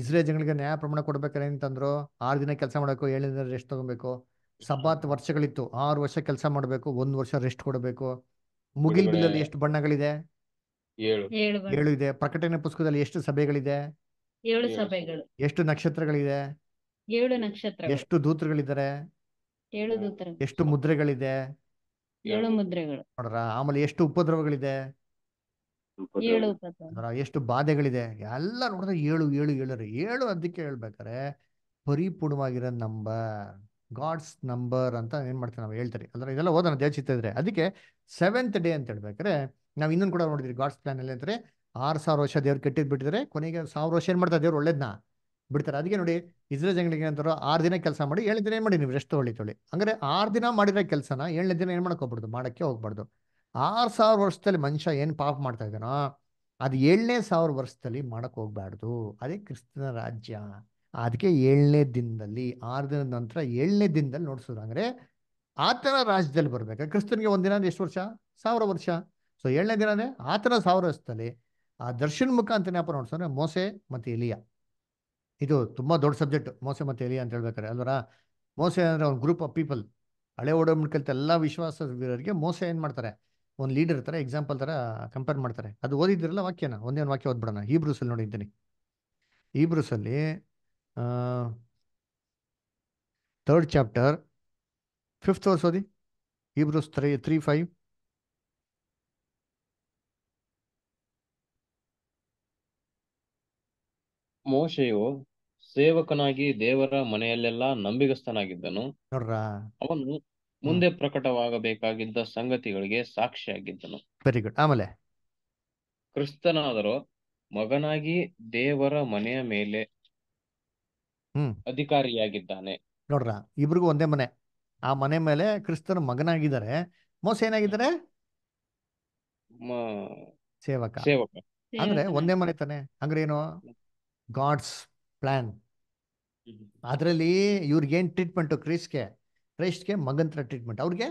ಇಸ್ರೇಲ್ ಜನಗಳಿಗೆ ನ್ಯಾಯ ಪ್ರಮಾಣ ಕೊಡ್ಬೇಕಾರೆ ಅಂತಂದ್ರು ಆರ್ ದಿನ ಕೆಲಸ ಮಾಡಬೇಕು ಏಳು ದಿನ ರೆಸ್ಟ್ ತಗೋಬೇಕು ಸಬ್ಬಾತ್ ವರ್ಷಗಳಿತ್ತು ಆರು ವರ್ಷ ಕೆಲಸ ಮಾಡಬೇಕು ಒಂದ್ ವರ್ಷ ರೆಸ್ಟ್ ಕೊಡಬೇಕು ಮುಗಿಲ್ ಬಿಲ್ಲಲ್ಲಿ ಎಷ್ಟು ಬಣ್ಣಗಳಿದೆ ಏಳು ಇದೆ ಪ್ರಕಟಣೆ ಪುಸ್ತಕದಲ್ಲಿ ಎಷ್ಟು ಸಭೆಗಳಿದೆ ಎಷ್ಟು ನಕ್ಷತ್ರಗಳಿದೆ ಎಷ್ಟು ದೂತರುಗಳಿದ್ದಾರೆ ಎಷ್ಟು ಮುದ್ರೆಗಳಿದೆ ಏಳು ಮುದ್ರೆಗಳು ನೋಡ್ರ ಆಮೇಲೆ ಎಷ್ಟು ಉಪದ್ರವಗಳಿದೆ ಎಷ್ಟು ಬಾಧೆಗಳಿದೆ ಎಲ್ಲ ನೋಡಿದ್ರೆ ಏಳು ಏಳು ಏಳು ಏಳು ಅದಕ್ಕೆ ಹೇಳ್ಬೇಕಾರೆ ಪರಿಪೂರ್ಣವಾಗಿರೋ ನಂಬರ್ ಗಾಡ್ಸ್ ನಂಬರ್ ಅಂತ ಏನ್ ಮಾಡ್ತೀವಿ ನಾವು ಹೇಳ್ತಾರೆ ಅಂದ್ರೆ ಇದೆಲ್ಲ ಓದೋಣ ದೇವಚಿತ್ತ ಇದ್ರೆ ಅದಕ್ಕೆ ಸೆವೆಂತ್ ಡೇ ಅಂತ ಹೇಳ್ಬೇಕಾರೆ ನಾವು ಇನ್ನೊಂದು ಕೂಡ ನೋಡಿದ್ರಿ ಗಾಡ್ಸ್ ಪ್ಲಾನ್ ಅಲ್ಲಿ ಅಂದ್ರೆ ಆರ್ ಸಾವಿರ ವರ್ಷ ದೇವ್ರು ಕೆಟ್ಟಿದ್ ಬಿಟ್ಟಿದ್ರೆ ಕೊನೆಗೆ ಸಾವಿರ ವರ್ಷ ಏನ್ ಮಾಡ್ತಾರೆ ದೇವ್ರು ಒಳ್ಳೇದ್ನ ಬಿಡ್ತಾರೆ ಅದಕ್ಕೆ ನೋಡಿ ಇಸ್ರೇಲ್ ಜಂಗಲಿಗೆ ಅಂತಾರೋ ಆರು ದಿನ ಕೆಲಸ ಮಾಡಿ ಏಳು ದಿನ ಏನು ಮಾಡಿ ನೀವು ರೆಸ್ಟ್ ತೊಳಿ ತೊಳಿ ಅಂದರೆ ಆರು ದಿನ ಮಾಡಿರೋ ಕೆಲಸನ ಏಳನೇ ದಿನ ಏನು ಹೋಗ್ಬಾರ್ದು ಮಾಡೋಕ್ಕೆ ಹೋಗ್ಬಾರ್ದು ಆರು ಸಾವಿರ ವರ್ಷದಲ್ಲಿ ಮನುಷ್ಯ ಏನು ಪಾಪ ಮಾಡ್ತಾ ಇದ್ದಾನೋ ಅದು ಏಳನೇ ಸಾವಿರ ವರ್ಷದಲ್ಲಿ ಮಾಡೋಕೆ ಹೋಗ್ಬಾರ್ದು ಅದೇ ಕ್ರಿಸ್ತನ ರಾಜ್ಯ ಅದಕ್ಕೆ ಏಳನೇ ದಿನದಲ್ಲಿ ಆರು ದಿನದ ನಂತರ ಏಳನೇ ದಿನದಲ್ಲಿ ನೋಡಿಸೋದು ಅಂದರೆ ಆತನ ರಾಜ್ಯದಲ್ಲಿ ಬರಬೇಕು ಕ್ರಿಸ್ತನಿಗೆ ದಿನ ಎಷ್ಟು ವರ್ಷ ಸಾವಿರ ವರ್ಷ ಸೊ ಏಳನೇ ದಿನ ಅಂದರೆ ಆತನ ಸಾವಿರ ವರ್ಷದಲ್ಲಿ ಆ ದರ್ಶನ ಮುಖಾಂತರ ನೆಪ ನೋಡ್ಸೋದ್ರೆ ಮೋಸೆ ಮತ್ತು ಇಲಿಯಾ ಇದು ತುಂಬ ದೊಡ್ಡ ಸಬ್ಜೆಕ್ಟ್ ಮೋಸೆ ಮತ್ತು ಎಲಿಯಾ ಅಂತ ಹೇಳ್ಬೇಕಾರೆ ಅಲ್ವರ ಮೋಸೆ ಅಂದರೆ ಒಂದು ಗ್ರೂಪ್ ಆಫ್ ಪೀಪಲ್ ಹಳೆ ಓಡೋಡ್ಕಲ್ತ ಎಲ್ಲ ವಿಶ್ವಾಸವಿರೋರಿಗೆ ಮೋಸೆ ಏನು ಮಾಡ್ತಾರೆ ಒಂದು ಲೀಡರ್ ಥರ ಎಕ್ಸಾಂಪಲ್ ಥರ ಕಂಪೇರ್ ಮಾಡ್ತಾರೆ ಅದು ಓದಿದ್ರಲ್ಲ ವಾಕ್ಯನ ಒಂದೇ ಒಂದು ವಾಕ್ಯ ಓದ್ಬಿಡೋಣ ಈ ನೋಡಿದ್ದೀನಿ ಈ ಬ್ರೂಸಲ್ಲಿ ಥರ್ಡ್ ಚಾಪ್ಟರ್ ಫಿಫ್ತ್ ವರ್ಸ್ ಓದಿ ಈ ಬ್ರೂಸ್ ತ್ರೀ ತ್ರೀ ಫೈವ್ ಮೋಶೆಯು ಸೇವಕನಾಗಿ ದೇವರ ಮನೆಯಲ್ಲೆಲ್ಲ ನಂಬಿಗಸ್ತನಾಗಿದ್ದನು ನೋಡ್ರಾ ಅವನು ಮುಂದೆ ಪ್ರಕಟವಾಗಬೇಕಾಗಿದ್ದ ಸಂಗತಿಗಳಿಗೆ ಸಾಕ್ಷಿಯಾಗಿದ್ದನು ವೆರಿ ಗುಡ್ ಆಮೇಲೆ ಕ್ರಿಸ್ತನಾದರೂ ಮಗನಾಗಿ ದೇವರ ಮನೆಯ ಮೇಲೆ ಹ್ಮ್ ಅಧಿಕಾರಿಯಾಗಿದ್ದಾನೆ ನೋಡ್ರ ಇಬ್ರಿಗೂ ಒಂದೇ ಮನೆ ಆ ಮನೆ ಮೇಲೆ ಕ್ರಿಸ್ತನ ಮಗನಾಗಿದ್ದಾರೆ ಮೋಸ ಏನಾಗಿದ್ದಾರೆ ಸೇವಕ ಸೇವಕ ಅಂದ್ರೆ ಒಂದೇ ಮನೆ ತಾನೆ ಅಂದ್ರೆ ಏನು ಗಾಡ್ಸ್ ಪ್ಲಾನ್ ಅದರಲ್ಲಿ ಏನ್ ಟ್ರೀಟ್ಮೆಂಟು ಕ್ರೈಸ್ಟ್ಗೆ ಕ್ರೈಸ್ಟ್ಗೆ ಮಗಂತ್ರ ಟ್ರೀಟ್ಮೆಂಟ್ ಅವ್ರಿಗೆ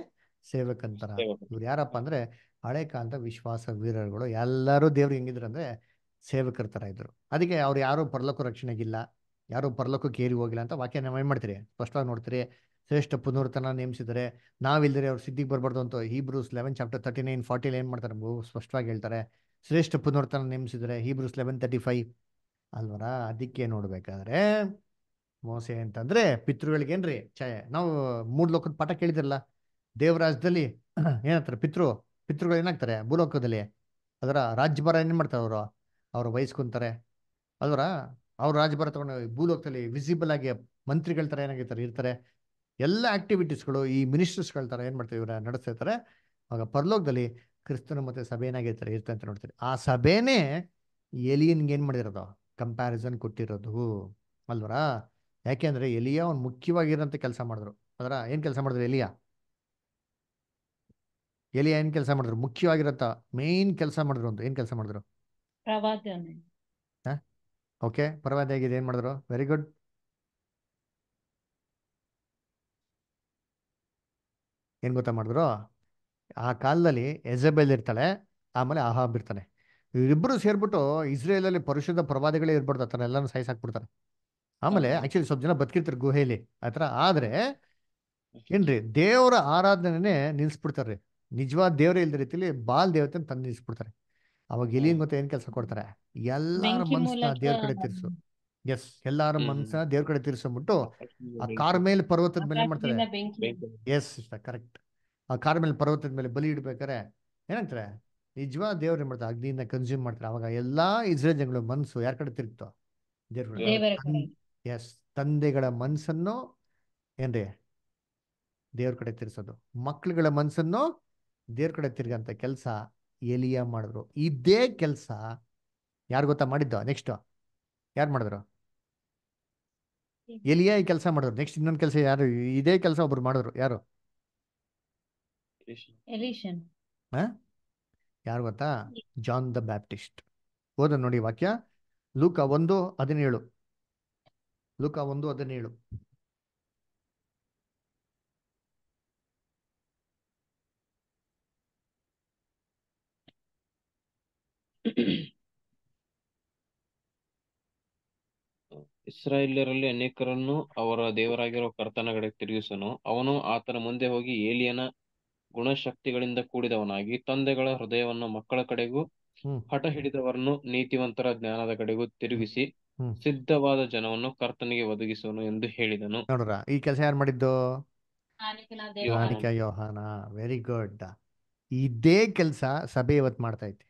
ಸೇವಕಂತರ ಇವ್ರು ಯಾರಪ್ಪ ಅಂದ್ರೆ ಹಳೆ ಕಾಲದ ವಿಶ್ವಾಸ ವೀರರುಗಳು ಎಲ್ಲರೂ ದೇವ್ರಿಗೆ ಹೆಂಗಿದ್ರು ಅಂದ್ರೆ ಸೇವಕರ ತರ ಇದ್ರು ಅದಕ್ಕೆ ಅವ್ರು ಯಾರು ಪರಲೋಕ ರಕ್ಷಣೆಗಿಲ್ಲ ಯಾರು ಪರಲೋಕಕ್ಕೆ ಕೇರಿ ಹೋಗಿಲ್ಲ ಅಂತ ವಾಕ್ಯ ನಾವು ಏನ್ ಮಾಡ್ತೀರಿ ಸ್ಪಷ್ಟವಾಗಿ ನೋಡ್ತೀರಿ ಶ್ರೇಷ್ಠ ಪುನರ್ತನ ನೇಮಿಸಿದರೆ ನಾವಿಲ್ದರೆ ಅವ್ರು ಸಿದ್ಧಿಗೆ ಬರಬಾರ್ದು ಅಂತ Hebrews eleven chapter thirty nine forty ಏನ್ ಮಾಡ್ತಾರೆ ಸ್ಪಷ್ಟವಾಗಿ ಹೇಳ್ತಾರೆ ಶ್ರೇಷ್ಠ ಪುನರ್ತನ ನೇಮಿಸಿದರೆ ಹೀಬ್ರೂಸ್ ಲೆವೆನ್ ತರ್ಟಿ ಫೈವ್ ಅಲ್ವರ ಅದಕ್ಕೆ ನೋಡ್ಬೇಕಾದ್ರೆ ಮೋಸೆ ಅಂತಂದ್ರೆ ಪಿತೃಗಳಿಗೇನ್ರಿ ಛಾಯೆ ನಾವು ಲೋಕದ ಪಾಠ ಕೇಳಿದಿರಲ್ಲ ದೇವರಾಜ್ಯದಲ್ಲಿ ಏನಂತಾರೆ ಪಿತೃ ಪಿತೃಗಳು ಏನಾಗ್ತಾರೆ ಭೂಲೋಕದಲ್ಲಿ ಅದರ ರಾಜ್ಯಭಾರ ಏನ್ ಮಾಡ್ತಾರೆ ಅವರು ಅವ್ರು ವಹಿಸ್ಕೊಂತಾರೆ ಅದರ ಅವ್ರ ರಾಜ್ಯಭಾರ ತಗೊಂಡು ಭೂಲೋಕದಲ್ಲಿ ವಿಸಿಬಲ್ ಆಗಿ ಮಂತ್ರಿಗಳ ತರ ಏನಾಗಿರ್ತಾರೆ ಇರ್ತಾರೆ ಎಲ್ಲ ಆಕ್ಟಿವಿಟೀಸ್ಗಳು ಈ ಮಿನಿಸ್ಟರ್ಸ್ಗಳ ತರ ಏನ್ ಮಾಡ್ತಾರೆ ಇವರ ನಡೆಸ್ತಾ ಇರ್ತಾರೆ ಅವಾಗ ಪರಲೋಕದಲ್ಲಿ ಕ್ರಿಸ್ತನ ಮತ್ತೆ ಸಭೆ ಏನಾಗಿರ್ತಾರೆ ಇರ್ತ ಅಂತ ನೋಡ್ತಾರೆ ಆ ಸಭೆನೇ ಎಲಿಯನ್ಗೆ ಏನ್ ಮಾಡಿರೋದು ಕಂಪ್ಯಾರಿಸನ್ ಕೊಟ್ಟಿರೋದು ಯಾಕೆ ಯಾಕೆಂದ್ರೆ ಎಲಿಯಾ ಅವ್ನು ಮುಖ್ಯವಾಗಿರೋಂಥ ಕೆಲಸ ಮಾಡಿದ್ರು ಅದರ ಏನು ಕೆಲಸ ಮಾಡಿದ್ರು ಎಲಿಯಾ ಎಲಿಯಾ ಏನು ಕೆಲಸ ಮಾಡಿದ್ರು ಮುಖ್ಯವಾಗಿರೋಂಥ ಮೇನ್ ಕೆಲಸ ಮಾಡಿದ್ರು ಅಂತ ಏನು ಕೆಲಸ ಮಾಡಿದ್ರು ಓಕೆ ಆಗಿದೆ ಏನು ಮಾಡಿದ್ರು ವೆರಿ ಗುಡ್ ಏನು ಗೊತ್ತಾ ಮಾಡಿದ್ರು ಆ ಕಾಲದಲ್ಲಿ ಎಜಬೆಲ್ ಇರ್ತಾಳೆ ಆಮೇಲೆ ಆಹಾಬ್ ಇರ್ತಾನೆ ಇಬ್ಬರು ಸೇರ್ಬಿಟ್ಟು ಅಲ್ಲಿ ಪರಿಶುದ್ಧ ಪ್ರವಾದಿಗಳೇ ಇರ್ಬಾರ್ದು ಆತರ ಎಲ್ಲಾನು ಸಾಯಿಸಾಕ್ಬಿಡ್ತಾರೆ ಆಮೇಲೆ ಆಕ್ಚುಲಿ ಸ್ವಲ್ಪ ಜನ ಬದುಕಿರ್ತಾರೆ ಗುಹೆಯಲ್ಲಿ ಆತರ ಆದ್ರೆ ಏನ್ರಿ ದೇವರ ಆರಾಧನೆ ನಿಲ್ಸ್ಬಿಡ್ತಾರ್ರಿ ನಿಜವಾದ ದೇವರೇ ಇಲ್ದ ರೀತಿಲಿ ಬಾಲ್ ದೇವತೆ ತಂದು ನಿಲ್ಸ್ಬಿಡ್ತಾರೆ ಅವಾಗ ಎಲ್ಲಿ ಮತ್ತೆ ಏನ್ ಕೆಲಸ ಕೊಡ್ತಾರೆ ಎಲ್ಲಾರ ಮನ್ಸನ್ನ ದೇವ್ರ ಕಡೆ ತಿರ್ಸು ಎಸ್ ಎಲ್ಲಾರ ಮನ್ಸನ್ನ ದೇವ್ರ ಕಡೆ ತಿರ್ಸಂಬಿಟ್ಟು ಆ ಕಾರ್ ಮೇಲೆ ಪರ್ವತದ ಮೇಲೆ ಮಾಡ್ತಾರೆ ಎಸ್ ಕರೆಕ್ಟ್ ಆ ಕಾರ್ ಮೇಲೆ ಪರ್ವತದ ಮೇಲೆ ಬಲಿ ಇಡ್ಬೇಕಾರೆ ಏನಂತಾರೆ ನಿಜವಾದ ದೇವ್ರು ಏನ್ ಮಾಡ್ತಾರೆ ಅಗ್ನಿಯಿಂದ ಕನ್ಸ್ಯೂಮ್ ಮಾಡ್ತಾರೆ ಅವಾಗ ಎಲ್ಲಾ ಇಸ್ರೇಲ್ ಜನಗಳ ಮನಸ್ಸು ಯಾರ ಕಡೆ ತಿರುಗ್ತೋ ಎಸ್ ತಂದೆಗಳ ಮನಸ್ಸನ್ನು ಏನ್ರಿ ದೇವ್ರ ಕಡೆ ತಿರ್ಸೋದು ಮಕ್ಳುಗಳ ಮನಸ್ಸನ್ನು ದೇವ್ರ ಕಡೆ ತಿರ್ಗಂತ ಕೆಲ್ಸ ಎಲಿಯ ಮಾಡಿದ್ರು ಇದೇ ಕೆಲ್ಸ ಯಾರು ಗೊತ್ತಾ ಮಾಡಿದ್ದ ನೆಕ್ಸ್ಟ್ ಯಾರು ಮಾಡಿದ್ರು ಎಲಿಯ ಕೆಲಸ ಮಾಡಿದ್ರು ನೆಕ್ಸ್ಟ್ ಇನ್ನೊಂದು ಕೆಲಸ ಯಾರು ಇದೇ ಕೆಲಸ ಒಬ್ರು ಮಾಡಿದ್ರು ಯಾರು ಯಾರು ಗೊತ್ತಾ ಜಾನ್ ದ ಬ್ಯಾಪ್ಟಿಸ್ಟ್ ಓದ ನೋಡಿ ವಾಕ್ಯ ಲೂಕ ಒಂದು ಹದಿನೇಳು ಲೂಕ ಒಂದು ಹದಿನೇಳು ಇಸ್ರಾಯೇಲ್ಯರಲ್ಲಿ ಅನೇಕರನ್ನು ಅವರ ದೇವರಾಗಿರೋ ಕರ್ತನ ತಿರುಗಿಸನು ಅವನು ಆತನ ಮುಂದೆ ಹೋಗಿ ಏಲಿಯನ ಗುಣಶಕ್ತಿಗಳಿಂದ ಕೂಡಿದವನಾಗಿ ತಂದೆಗಳ ಹೃದಯವನ್ನು ಮಕ್ಕಳ ಕಡೆಗೂ ಹಠ ಹಿಡಿದವರನ್ನು ನೀತಿವಂತರ ಜ್ಞಾನದ ಕಡೆಗೂ ತಿರುಗಿಸಿ ಸಿದ್ಧವಾದ ಜನವನ್ನು ಕರ್ತನಿಗೆ ಒದಗಿಸುವನು ಎಂದು ಹೇಳಿದನು ನೋಡ್ರ ಈ ಕೆಲಸ ಯಾರು ಮಾಡಿದ್ದು ಯೋಹಾನ ವೆರಿ ಗುಡ್ ಇದೇ ಕೆಲಸ ಸಭೆ ಇವತ್ ಮಾಡ್ತಾ ಐತಿ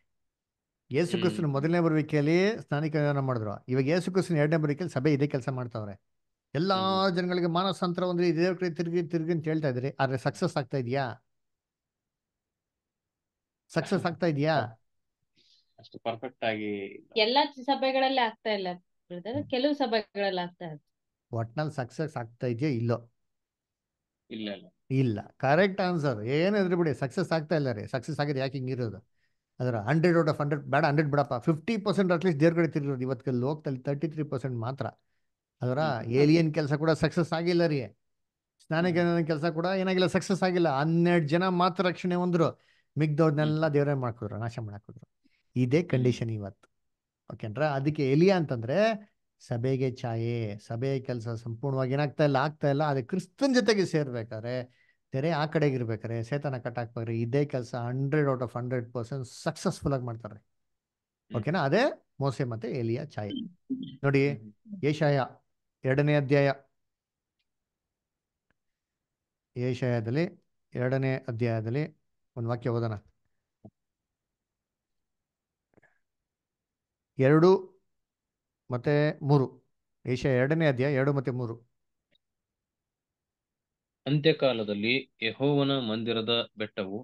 ಯೇಸು ಕ್ರಿಸ್ತನ ಮೊದಲನೇ ಬರುವಿಕೆಯಲ್ಲಿ ಸ್ನಾನಿಕ ಯೋಹನ ಮಾಡಿದ್ರು ಇವಾಗ ಯೇಸು ಕ್ರಿಸ್ತನ ಎರಡನೇ ಬರುವಿಕೆಯಲ್ಲಿ ಸಭೆ ಇದೇ ಕೆಲಸ ಮಾಡ್ತಾವ್ರೆ ಎಲ್ಲಾ ಜನಗಳಿಗೆ ಮಾನಸಾಂತರ ಒಂದು ಇದೇ ತಿರುಗಿ ತಿರುಗಿ ಅಂತ ಹೇಳ್ತಾ ಇದ್ರಿ ಆದ್ರೆ ಸಕ್ಸಸ್ ಆಗ್ತಾ ಇದೆಯಾ ಸಕ್ಸಸ್ ಆಗ್ತಾ ಇದೆಯಾ ಅಷ್ಟು ಪರ್ಫೆಕ್ಟ್ ಆಗಿ ಎಲ್ಲಾ ಸಭೆಗಳಲ್ಲಿ ಆಗ್ತಾ ಇಲ್ಲ ಕೆಲವು ಸಭೆಗಳಲ್ಲಿ ಆಗ್ತಾ ಇದೆ ಒಟ್ನಲ್ಲಿ ಸಕ್ಸಸ್ ಆಗ್ತಾ ಇದೆಯಾ ಇಲ್ಲೋ ಇಲ್ಲ ಇಲ್ಲ ಕರೆಕ್ಟ್ ಆನ್ಸರ್ ಏನಿದ್ರು ಬಿಡಿ ಸಕ್ಸಸ್ ಆಗ್ತಾ ಇಲ್ಲ ರೀ ಸಕ್ಸಸ್ ಆಗಿದೆ ಯಾಕೆ ಇರೋದು ಅದರ ಹಂಡ್ರೆಡ್ ಔಟ್ ಆಫ್ ಹಂಡ್ರೆಡ್ ಬೇಡ ಹಂಡ್ರೆಡ್ ಬಿಡಪ್ಪ ಫಿಫ್ಟಿ ಪರ್ಸೆಂಟ್ ಅಟ್ಲೀಸ್ಟ್ ದೇವ್ರ ಕಡೆ ಇವತ್ತು ಲೋಕದಲ್ಲಿ ತರ್ಟಿ ತ್ರೀ ಪರ್ಸೆಂಟ್ ಮಾತ್ರ ಅದರ ಏಲಿಯನ್ ಕೆಲಸ ಕೂಡ ಸಕ್ಸಸ್ ಆಗಿಲ್ಲ ರೀ ಸ್ನಾನ ಕೆಲಸ ಕೂಡ ಏನಾಗಿಲ್ಲ ಸಕ್ಸಸ್ ಆಗಿಲ್ಲ ಹನ್ನೆರಡು ಜನ ಮಾತ್ರ ರಕ್ಷಣೆ ಹೊಂದರು ಮಿಗ್ದವ್ರನ್ನೆಲ್ಲ ದೇವ್ರೇ ಮಾಡ್ಕೋದ್ರು ನಾಶ ಮಾಡಾಕಿದ್ರು ಇದೇ ಕಂಡೀಷನ್ ಇವತ್ತು ಓಕೆನ್ರ ಅದಕ್ಕೆ ಎಲಿಯಾ ಅಂತಂದ್ರೆ ಸಭೆಗೆ ಛಾಯೆ ಸಭೆಯ ಕೆಲಸ ಸಂಪೂರ್ಣವಾಗಿ ಏನಾಗ್ತಾ ಇಲ್ಲ ಆಗ್ತಾ ಇಲ್ಲ ಅದೇ ಕ್ರಿಸ್ತನ್ ಜೊತೆಗೆ ಸೇರ್ಬೇಕಾದ್ರೆ ತೆರೆ ಆ ಕಡೆಗೆ ಇರ್ಬೇಕಾರೆ ಸೇತನ ಕಟ್ ಇದೇ ಕೆಲಸ hundred out of hundred percent successful ಆಗಿ ಮಾಡ್ತಾರೆ ಓಕೆನಾ ಅದೇ ಮೋಸೆ ಮತ್ತೆ ಎಲಿಯಾ ಛಾಯೆ ನೋಡಿ ಏಷಾಯ ಎರಡನೇ ಅಧ್ಯಾಯ ಏಷಾಯದಲ್ಲಿ ಎರಡನೇ ಅಧ್ಯಾಯದಲ್ಲಿ ಒಂದು ವಾಕ್ಯ ಓದೋಣ ಎರಡು ಮತ್ತೆ ಮೂರು ಏಷ್ಯಾ ಎರಡನೇ ಅಧ್ಯಾಯ ಎರಡು ಮತ್ತೆ ಮೂರು ಅಂತ್ಯಕಾಲದಲ್ಲಿ ಯಹೋವನ ಮಂದಿರದ ಬೆಟ್ಟವು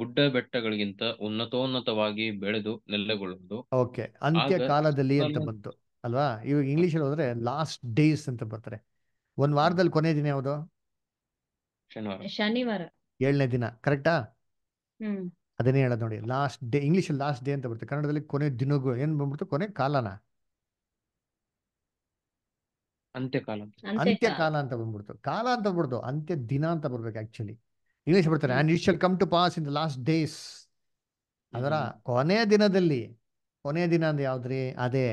ಗುಡ್ಡ ಬೆಟ್ಟಗಳಿಗಿಂತ ಉನ್ನತೋನ್ನತವಾಗಿ ಬೆಳೆದು ನೆಲೆಗೊಳ್ಳುವುದು ಓಕೆ ಅಂತ್ಯಕಾಲದಲ್ಲಿ ಅಂತ ಬಂತು ಅಲ್ವಾ ಇವಾಗ ಇಂಗ್ಲಿಷ್ ಅಲ್ಲಿ ಹೋದ್ರೆ ಲಾಸ್ಟ್ ಡೇಸ್ ಅಂತ ಬರ್ತಾರೆ ಒಂದ್ ವಾರದಲ್ಲಿ ಕೊನೆ ದಿನ ಯಾವುದು ಶನಿವಾರ ಶನಿವಾರ ಏಳನೇ ದಿನ ಕರೆಕ್ಟಾ ಅದನ್ನೇ ಹೇಳೋದು ನೋಡಿ last day English last day ಅಂತ ಬರುತ್ತೆ ಕನ್ನಡದಲ್ಲಿ ಕೊನೆ ದಿನಗೂ ಏನ್ ಬಂದ್ಬಿಡ್ತು ಕೊನೆ ಕಾಲನ ಅಂತ್ಯಕಾಲ ಕಾಲ ಅಂತ ಬಂದ್ಬಿಡ್ತು ಕಾಲ ಅಂತ ಬಂದ್ಬಿಡ್ತು ಅಂತ್ಯ ದಿನ ಅಂತ ಬರ್ಬೇಕು ಆಕ್ಚುಲಿ ಇಂಗ್ಲಿಷ್ ಬರ್ತಾರೆ and you shall come to pass in the last days ಅದರ ಕೊನೆಯ ದಿನದಲ್ಲಿ ಕೊನೆಯ ದಿನ ಅಂದ್ರೆ ಯಾವ್ದ್ರಿ ಅದೇ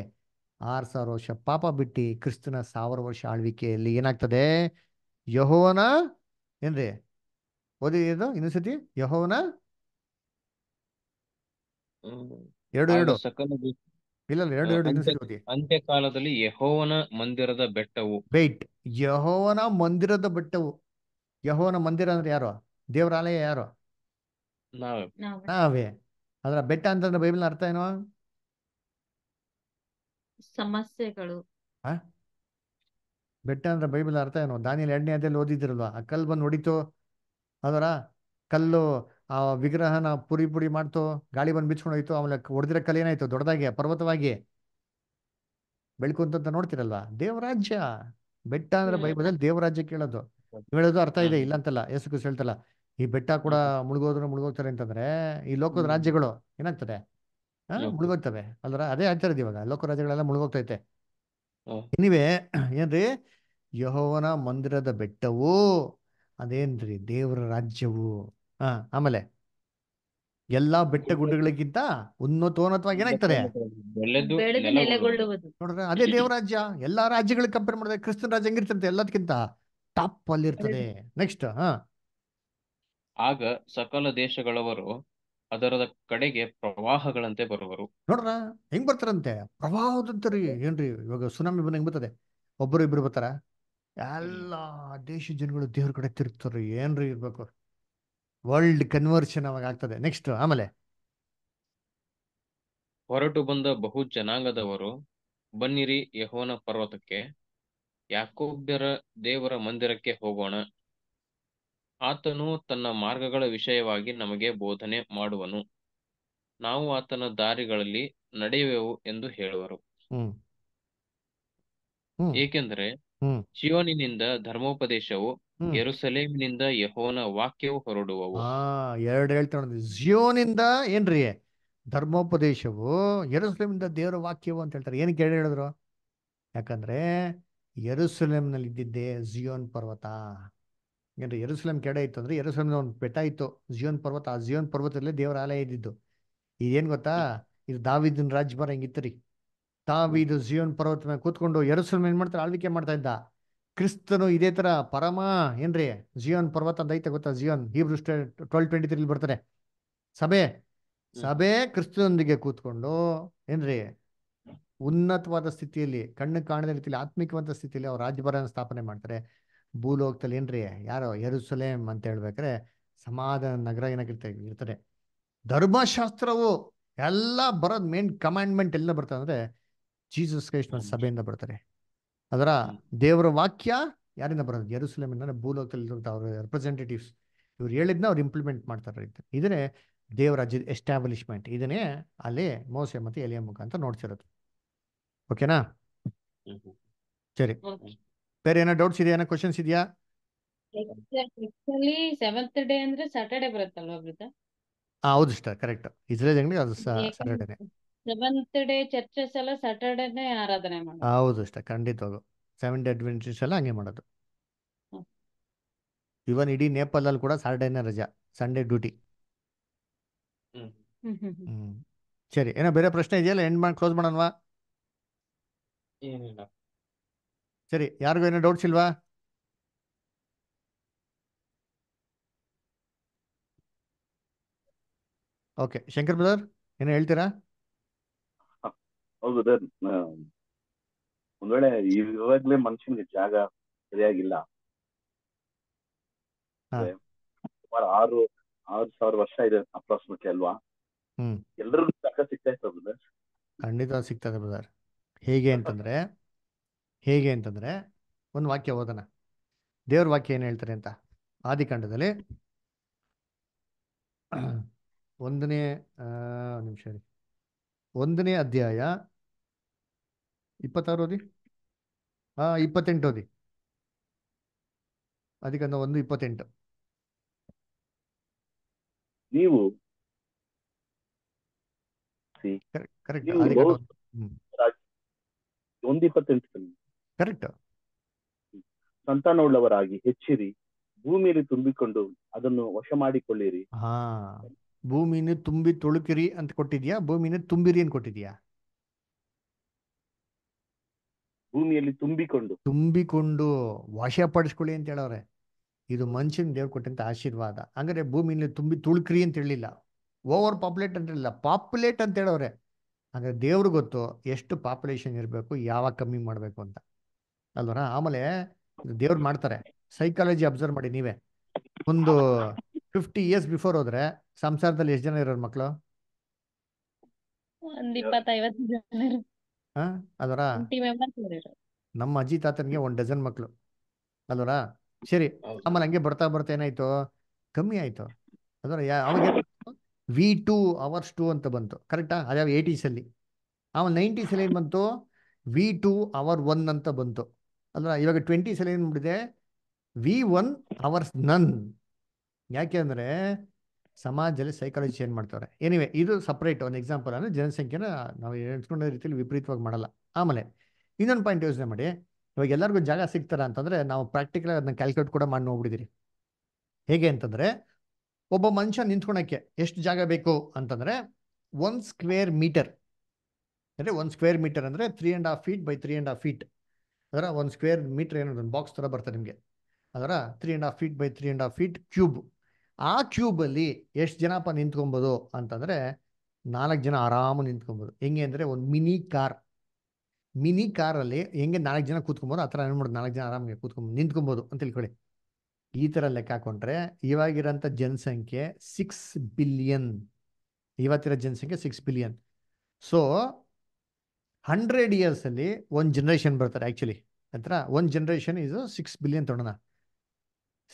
ಆರ್ ಸಾವಿರ ವರ್ಷ ಪಾಪ ಬಿಟ್ಟಿ ಕ್ರಿಸ್ತನ ಸಾವಿರ ವರ್ಷ ಆಳ್ವಿಕೆಯಲ್ಲಿ ಏನಾಗ್ತದೆ ಯಹೋವನ ಏನ್ರಿ ಓದಿ ಇದು ಇನ್ನೊಂದ್ಸತಿ ಯಹೋವನ ಎರಡು ಎರಡು ಇಲ್ಲ ಎರಡು ಎರಡು ಅಂತ್ಯಕಾಲದಲ್ಲಿ ಯಹೋವನ ಮಂದಿರದ ಬೆಟ್ಟವು ಬೆಟ್ ಯಹೋವನ ಮಂದಿರದ ಬೆಟ್ಟವು ಯಹೋವನ ಮಂದಿರ ಅಂದ್ರೆ ಯಾರು ದೇವರಾಲಯ ಯಾರು ನಾವೇ ಅದರ ಬೆಟ್ಟ ಅಂತಂದ್ರೆ ಬೈಬಲ್ ಅರ್ಥ ಏನು ಸಮಸ್ಯೆಗಳು ಬೆಟ್ಟ ಅಂದ್ರೆ ಬೈಬಲ್ ಅರ್ಥ ಏನು ದಾನಿಯಲ್ಲಿ ಎಣ್ಣೆ ಅದಲ್ಲಿ ಓದಿದಿರಲ್ವಾ ಆ ಕಲ್ಲು ಬಂದು ಹೊಡಿತು ಅದರ ಕಲ್ಲು ಆ ವಿಗ್ರಹನ ಪುರಿ ಪುಡಿ ಮಾಡ್ತು ಗಾಳಿ ಬಂದು ಬಿಚ್ಕೊಂಡು ಹೋಯ್ತು ಆಮೇಲೆ ಹೊಡೆದಿರ ಕಲೆ ಏನಾಯ್ತು ದೊಡ್ಡದಾಗಿ ಪರ್ವತವಾಗಿ ಬೆಳಕು ಅಂತ ನೋಡ್ತಿರಲ್ವಾ ದೇವರಾಜ್ಯ ಬೆಟ್ಟ ಅಂದ್ರೆ ಬೈಬಲ್ ದೇವರಾಜ್ಯ ಕೇಳೋದು ಹೇಳೋದು ಅರ್ಥ ಇದೆ ಇಲ್ಲ ಅಂತಲ್ಲ ಯೇಸು ಹೇಳ್ತಲ್ಲ ಈ ಬೆಟ್ಟ ಕೂಡ ಮುಳುಗೋದ್ರೆ ಮುಳುಗೋಗ್ತಾರೆ ಅಂತಂದ್ರೆ ಈ ಲೋಕದ ರಾಜ್ಯಗಳು ಏನಾಗ್ತದೆ ಮುಳುಗೋಗ್ತವೆ ಅಲ್ರ ಅದೇ ಆಗ್ತಿರೋದು ಇವಾಗ ಲೋಕ ರಾಜ್ಯಗಳೆಲ್ಲ ಮುಳುಗೋಗ್ತೈತೆ ಇನ್ನಿವೆ ಏನ್ರಿ ಯಹೋವನ ಮಂದಿರದ ಬೆಟ್ಟವು ಅದೇನ್ರಿ ದೇವರ ರಾಜ್ಯವು ಹಾ ಆಮೇಲೆ ಎಲ್ಲಾ ಬೆಟ್ಟ ಗುಡ್ಡಗಳಿಗಿಂತ ಉನ್ನತೋನ್ನತವಾಗಿ ಏನಾಗ್ತಾರೆ ಬೆಳೆದು ಅದೇ ದೇವರಾಜ್ಯ ಎಲ್ಲಾ ರಾಜ್ಯಗಳಿಗೆ ಕಂಪೇರ್ ಮಾಡಿದ್ರೆ ಕ್ರಿಸ್ತನ ರಾಜ್ಯ ಹೆಂಗಿರ್ತಂತೆ ಎಲ್ಲದಕ್ಕಿಂತ ಟಾಪ್ ಅಲ್ಲಿರ್ತದೆ ನೆಕ್ಸ್ಟ್ ಹಾ ಆಗ ಸಕಲ ದೇಶಗಳವರು ಅದರ ಕಡೆಗೆ ಪ್ರವಾಹಗಳಂತೆ ಬರುವರು ನೋಡ್ರ ಹೆಂಗ್ ಬರ್ತಾರಂತೆ ರೀ ಏನ್ರಿ ಇವಾಗ ಸುನಾಮಿ ಬಂದ ಹೆಂಗ್ ಬರ್ತದೆ ಒಬ್ಬರು ಇಬ್ರು ಬರ್ತಾರ ಎಲ್ಲಾ ದೇಶ ಜನಗಳು ದೇವ್ರ ಕಡೆ ತಿರ್ತಾರ್ರಿ ಏನ್ರಿ ಇರ್ಬೇಕು ವರ್ಲ್ಡ್ ಕನ್ವರ್ಷನ್ ಅವಾಗ ಆಗ್ತದೆ ನೆಕ್ಸ್ಟ್ ಆಮೇಲೆ ಹೊರಟು ಬಂದ ಬಹು ಜನಾಂಗದವರು ಬನ್ನಿರಿ ಯಹೋನ ಪರ್ವತಕ್ಕೆ ಯಾಕೋಬ್ಯರ ದೇವರ ಮಂದಿರಕ್ಕೆ ಹೋಗೋಣ ಆತನು ತನ್ನ ಮಾರ್ಗಗಳ ವಿಷಯವಾಗಿ ನಮಗೆ ಬೋಧನೆ ಮಾಡುವನು ನಾವು ಆತನ ದಾರಿಗಳಲ್ಲಿ ನಡೆಯುವೆವು ಎಂದು ಹೇಳುವರು ಏಕೆಂದರೆ ಶಿವನಿನಿಂದ ಧರ್ಮೋಪದೇಶವು ಹ್ಮ್ ಯೆರೂಸಲೇಮಿನಿಂದ ಯಹೋವನ ವಾಕ್ಯವು ಹೊರಡುವವು ಆ ಎರಡು ಝಿಯೋನಿಂದ ಏನ್ರಿ ಧರ್ಮೋಪದೇಶವು ಯರುಸಲೇಮಿಂದ ದೇವರ ವಾಕ್ಯವು ಅಂತ ಹೇಳ್ತಾರೆ ಏನಕ್ಕೆ ಹೇಳಿ ಹೇಳಿದ್ರು ಯಾಕಂದ್ರೆ ನಲ್ಲಿ ಇದ್ದಿದ್ದೆ ಜಿಯೋನ್ ಪರ್ವತ ಏನ್ರಿ ಯರುಸಲೇಮ್ ಕೆಡ ಇತ್ತು ಅಂದ್ರೆ ಯೆರೂಸಲೇಮ್ನ ಒಂದು ಬೆಟ್ಟ ಇತ್ತು ಜಿಯೋನ್ ಪರ್ವತ ಆ ಜಿಯೋನ್ ಪರ್ವತದಲ್ಲೇ ದೇವರ ಆಲಯ ಇದ್ದಿದ್ದು ಇದೇನ್ ಗೊತ್ತಾ ಇದು ದಾವಿದನ್ ರಾಜ್ಯ ಹೆಂಗಿತ್ತು ರೀ ತಾವೀದು ಜಿಯೋನ್ ಪರ್ವತ ಮೇಲೆ ಕೂತ್ಕೊಂಡು ಯರುಸಲೇಮ್ ಏನ್ ಮಾಡ್ತಾರೆ ಆಳ್ವಿಕೆ ಮಾಡ್ತಾ ಇದ್ದ ಕ್ರಿಸ್ತನು ಇದೇ ತರ ಪರಮ ಏನ್ರಿ ಜಿಯೋನ್ ಪರ್ವತ ಅಂತ ಐತೆ ಗೊತ್ತಾ ಜಿಯೋನ್ ಬೃಷ್ಟ ಟ್ವೆಲ್ ಟ್ವೆಂಟಿ ತ್ರೀಲಿ ಬರ್ತಾರೆ ಸಭೆ ಸಭೆ ಕ್ರಿಸ್ತನೊಂದಿಗೆ ಕೂತ್ಕೊಂಡು ಏನ್ರಿ ಉನ್ನತವಾದ ಸ್ಥಿತಿಯಲ್ಲಿ ಕಣ್ಣು ಕಾಣದ ರೀತಿಯಲ್ಲಿ ಆತ್ಮಿಕವಾದ ಸ್ಥಿತಿಯಲ್ಲಿ ಅವ್ರ ರಾಜ್ಯಭಾರನ ಸ್ಥಾಪನೆ ಮಾಡ್ತಾರೆ ಭೂಲೋಕದಲ್ಲಿ ಏನ್ರಿ ಯಾರೋ ಯರುಸಲೇಮ್ ಅಂತ ಹೇಳ್ಬೇಕ್ರೆ ಸಮಾಧಾನ ನಗರ ಏನಾಗಿರ್ತ ಇರ್ತಾರೆ ಧರ್ಮಶಾಸ್ತ್ರವು ಎಲ್ಲ ಬರೋದ್ ಮೇನ್ ಕಮಾಂಡ್ಮೆಂಟ್ ಎಲ್ಲ ಬರ್ತದೆ ಅಂದ್ರೆ ಜೀಸಸ್ ಕ್ರೈಸ್ಟ್ ಸಭೆಯಿಂದ ಬರ್ತಾರೆ ಅದರ ದೇವರ ವಾಕ್ಯ ಯಾರಿಂದ ಬರೋದು ಭೂಲೋಕದಲ್ಲಿ ಇರುವಂಥ ಅವರ ರೆಪ್ರೆಸೆಂಟೇಟಿವ್ಸ್ ಇವ್ರು ಹೇಳಿದ್ನ ಅವ್ರು ಇಂಪ್ಲಿಮೆಂಟ್ ಮಾಡ್ತಾರೆ ಇದನ್ನೇ ದೇವರ ಎಸ್ಟಾಬ್ಲಿಷ್ಮೆಂಟ್ ಇದನ್ನೇ ಅಲ್ಲಿ ಮೋಸೆ ಮತ್ತು ಎಲೆಯ ಅಂತ ನೋಡ್ತಿರೋದು ಓಕೆನಾ ಸರಿ ಬೇರೆ ಏನೋ ಡೌಟ್ಸ್ ಇದೆಯಾ ಏನೋ ಕ್ವಶನ್ಸ್ ಇದೆಯಾ ಸೆವೆಂತ್ ಡೇ ಅಂದ್ರೆ ಬರುತ್ತಲ್ವಾ ಹೌದು ಸರ್ ಕರೆಕ್ಟ್ ಇಸ್ರೇಲ್ ಅದು ಸ್ಯಾಟರ್ಡೇನೆ ಸೆವೆಂತ್ ಡೇ ಚರ್ಚಸ್ ಎಲ್ಲ ಸ್ಯಾಟರ್ಡೇನೇ ಆರಾಧನೆ ಮಾಡೋದು ಹೌದು ಇಷ್ಟ ಖಂಡಿತವಾಗೂ ಸೆವೆನ್ ಡೇ ಅಡ್ವೆಂಚರ್ಸ್ ಎಲ್ಲ ಹಂಗೆ ಮಾಡೋದು ಇವನ್ ಇಡೀ ನೇಪಾಲ್ ಕೂಡ ಸ್ಯಾಟರ್ಡೇನೇ ರಜಾ ಸಂಡೇ ಡ್ಯೂಟಿ ಹ್ಮ್ ಸರಿ ಏನೋ ಬೇರೆ ಪ್ರಶ್ನೆ ಇದೆಯಲ್ಲ ಎಂಡ್ ಮಾಡಿ ಕ್ಲೋಸ್ ಮಾಡೋಣವಾ ಏನಿಲ್ಲ ಸರಿ ಯಾರಿಗೂ ಏನೋ ಡೌಟ್ಸ್ ಇಲ್ವಾ ಓಕೆ ಶಂಕರ್ ಬ್ರದರ್ ಏನೋ ಹೇಳ್ತೀರಾ ಹೌದು ಸರ್ ಒಂದ್ ವೇಳೆ ಇವಾಗ್ಲೇ ಮನುಷ್ಯನಿಗೆ ಜಾಗ ಸರಿಯಾಗಿಲ್ಲ ಸುಮಾರು ಆರು ಆರು ಸಾವಿರ ವರ್ಷ ಇದೆ ಅಪ್ರಾಕ್ಸಿಮೇಟ್ಲಿ ಅಲ್ವಾ ಎಲ್ರಿಗೂ ಜಾಗ ಸಿಗ್ತಾ ಇತ್ತು ಖಂಡಿತ ಸಿಗ್ತದೆ ಬ್ರದರ್ ಹೇಗೆ ಅಂತಂದ್ರೆ ಹೇಗೆ ಅಂತಂದ್ರೆ ಒಂದು ವಾಕ್ಯ ಓದನ ದೇವ್ರ ವಾಕ್ಯ ಏನ್ ಹೇಳ್ತಾರೆ ಅಂತ ಆದಿಕಾಂಡದಲ್ಲಿ ಒಂದನೇ ನಿಮಿಷ ಒಂದನೇ ಅಧ್ಯಾಯ ಇಪ್ಪತ್ತಾರು ಓದಿ ಹಾ ಇಪ್ಪತ್ತೆಂಟು ಓದಿ ಅದಕ್ಕಂತ ಒಂದು ಇಪ್ಪತ್ತೆಂಟು ನೀವು ಒಂದು ಇಪ್ಪತ್ತೆಂಟು ಕರೆಕ್ಟ್ ಸಂತಾನವುಳ್ಳವರಾಗಿ ಹೆಚ್ಚಿರಿ ಭೂಮಿಯಲ್ಲಿ ತುಂಬಿಕೊಂಡು ಅದನ್ನು ವಶ ಮಾಡಿಕೊಳ್ಳಿರಿ ಹಾ ಭೂಮಿನ ತುಂಬಿ ತುಳುಕಿರಿ ಅಂತ ಕೊಟ್ಟಿದ್ಯಾ ಭೂಮಿನ ತುಂಬಿರಿ ಅಂತ ಕೊಟ್ಟಿದ್ಯಾ ಭೂಮಿಯಲ್ಲಿ ತುಂಬಿಕೊಂಡು ತುಂಬಿಕೊಂಡು ವಶಪಡಿಸ್ಕೊಳ್ಳಿ ಅಂತ ಹೇಳವ್ರೆ ಇದು ಮನುಷ್ಯನ ದೇವ್ರು ಕೊಟ್ಟಂತ ಆಶೀರ್ವಾದ ಅಂದ್ರೆ ಭೂಮಿಯಲ್ಲಿ ತುಂಬಿ ತುಳುಕ್ರಿ ಅಂತ ಹೇಳಿಲ್ಲ ಓವರ್ ಪಾಪ್ಯುಲೇಟ್ ಅಂತ ಹೇಳಿಲ್ಲ ಪಾಪ್ಯುಲೇಟ್ ಅಂತ ಹೇಳವ್ರೆ ಅಂದ್ರೆ ದೇವ್ರಿಗೆ ಗೊತ್ತು ಎಷ್ಟು ಪಾಪ್ಯುಲೇಷನ್ ಇರಬೇಕು ಯಾವಾಗ ಕಮ್ಮಿ ಮಾಡಬೇಕು ಅಂತ ಅಲ್ವರ ಆಮೇಲೆ ದೇವ್ರು ಮಾಡ್ತಾರೆ ಸೈಕಾಲಜಿ ಅಬ್ಸರ್ವ್ ಮಾಡಿ ನೀವೇ ಒಂದು ಫಿಫ್ಟಿ ಇಯರ್ಸ್ ಬಿಫೋರ್ ಹೋದ್ರೆ ಸಂಸಾರದಲ್ಲಿ ಎಷ್ಟು ಜನ ಇರೋರು ಮಕ್ಕಳು ಹಾ ನಮ್ಮ ಅಜ್ಜಿ ತಾತನಿಗೆ ಒಂದ್ ಡಜನ್ ಮಕ್ಳು ಅಲ್ವರಾ ಸರಿ ಆಮೇಲೆ ಹಂಗೆ ಬರ್ತಾ ಬರ್ತಾ ಏನಾಯ್ತು ಕಮ್ಮಿ ಆಯ್ತು ಅದರ ಅವಾಗ ವಿ ಟೂ ಅವರ್ಸ್ ಟೂ ಅಂತ ಬಂತು ಕರೆಕ್ಟಾ ಅದ್ಯಾವ ಏಯ್ಟೀಸ್ ಅಲ್ಲಿ ಆಮೇಲೆ ಅಲ್ಲಿ ಏನ್ ಬಂತು ವಿ ಟೂ ಅವರ್ ಒನ್ ಅಂತ ಬಂತು ಅಲ್ವಾ ಇವಾಗ ಸಲ ಏನ್ ಮಾಡಿದೆ ವಿ ಒನ್ ಅವರ್ಸ್ ನನ್ ಯಾಕೆ ಅಂದ್ರೆ ಸಮಾಜದಲ್ಲಿ ಸೈಕಾಲಜಿ ಚೇಂಜ್ ಮಾಡ್ತಾರೆ ಏನಿವೆ ಇದು ಸಪ್ರೇಟ್ ಒಂದು ಎಕ್ಸಾಂಪಲ್ ಅಂದ್ರೆ ಜನಸಂಖ್ಯೆನ ನಾವು ಎಣಿಸ್ಕೊಂಡ ರೀತಿಯಲ್ಲಿ ವಿಪರೀತವಾಗಿ ಮಾಡಲ್ಲ ಆಮೇಲೆ ಇನ್ನೊಂದು ಪಾಯಿಂಟ್ ಯೋಚನೆ ಮಾಡಿ ಇವಾಗ ಎಲ್ಲರಿಗೂ ಜಾಗ ಸಿಗ್ತಾರ ಅಂತಂದ್ರೆ ನಾವು ಪ್ರಾಕ್ಟಿಕಲ್ ಅದನ್ನ ಕ್ಯಾಲ್ಕುಲೇಟ್ ಕೂಡ ಮಾಡಿ ನೋಡ್ಬಿಡಿದಿರಿ ಹೇಗೆ ಅಂತಂದ್ರೆ ಒಬ್ಬ ಮನುಷ್ಯ ನಿಂತ್ಕೊಳಕ್ಕೆ ಎಷ್ಟು ಜಾಗ ಬೇಕು ಅಂತಂದ್ರೆ ಒಂದ್ ಸ್ಕ್ವೇರ್ ಮೀಟರ್ ಅಂದರೆ ಒಂದು ಸ್ಕ್ವೇರ್ ಮೀಟರ್ ಅಂದ್ರೆ three and half feet by three and half feet ಅದರ ಒಂದು ಸ್ಕ್ವೇರ್ ಮೀಟರ್ ಏನಾದ್ರು ಒಂದು ಬಾಕ್ಸ್ ತರ ಬರ್ತದೆ ನಿಮಗೆ ಅದರ three and half feet by three and half feet cube ಆ ಅಲ್ಲಿ ಎಷ್ಟು ಜನಪ್ಪ ನಿಂತ್ಕೊಬೋದು ಅಂತಂದರೆ ನಾಲ್ಕು ಜನ ಆರಾಮ ನಿಂತ್ಕೊಬೋದು ಹೆಂಗೆ ಅಂದರೆ ಒಂದು ಮಿನಿ ಕಾರ್ ಮಿನಿ ಕಾರಲ್ಲಿ ಹೆಂಗೆ ನಾಲ್ಕು ಜನ ಕೂತ್ಕೊಬೋದು ಆ ಥರ ಏನು ನಾಲ್ಕು ಜನ ಆರಾಮಾಗಿ ಕೂತ್ಕೊಂಡು ನಿಂತ್ಕೊಬೋದು ಅಂತ ತಿಳ್ಕೊಳ್ಳಿ ಈ ಥರ ಲೆಕ್ಕ ಹಾಕೊಂಡ್ರೆ ಇವಾಗಿರೋಂಥ ಜನಸಂಖ್ಯೆ ಸಿಕ್ಸ್ ಬಿಲಿಯನ್ ಇವತ್ತಿರೋ ಜನಸಂಖ್ಯೆ ಸಿಕ್ಸ್ ಬಿಲಿಯನ್ ಸೊ ಹಂಡ್ರೆಡ್ ಇಯರ್ಸಲ್ಲಿ ಒಂದು ಜನ್ರೇಷನ್ ಬರ್ತಾರೆ ಆ್ಯಕ್ಚುಲಿ ಅಂತರ ಒಂದು ಜನ್ರೇಷನ್ ಇಸ್ ಸಿಕ್ಸ್ ಬಿಲಿಯನ್ ತೊಡೋಣ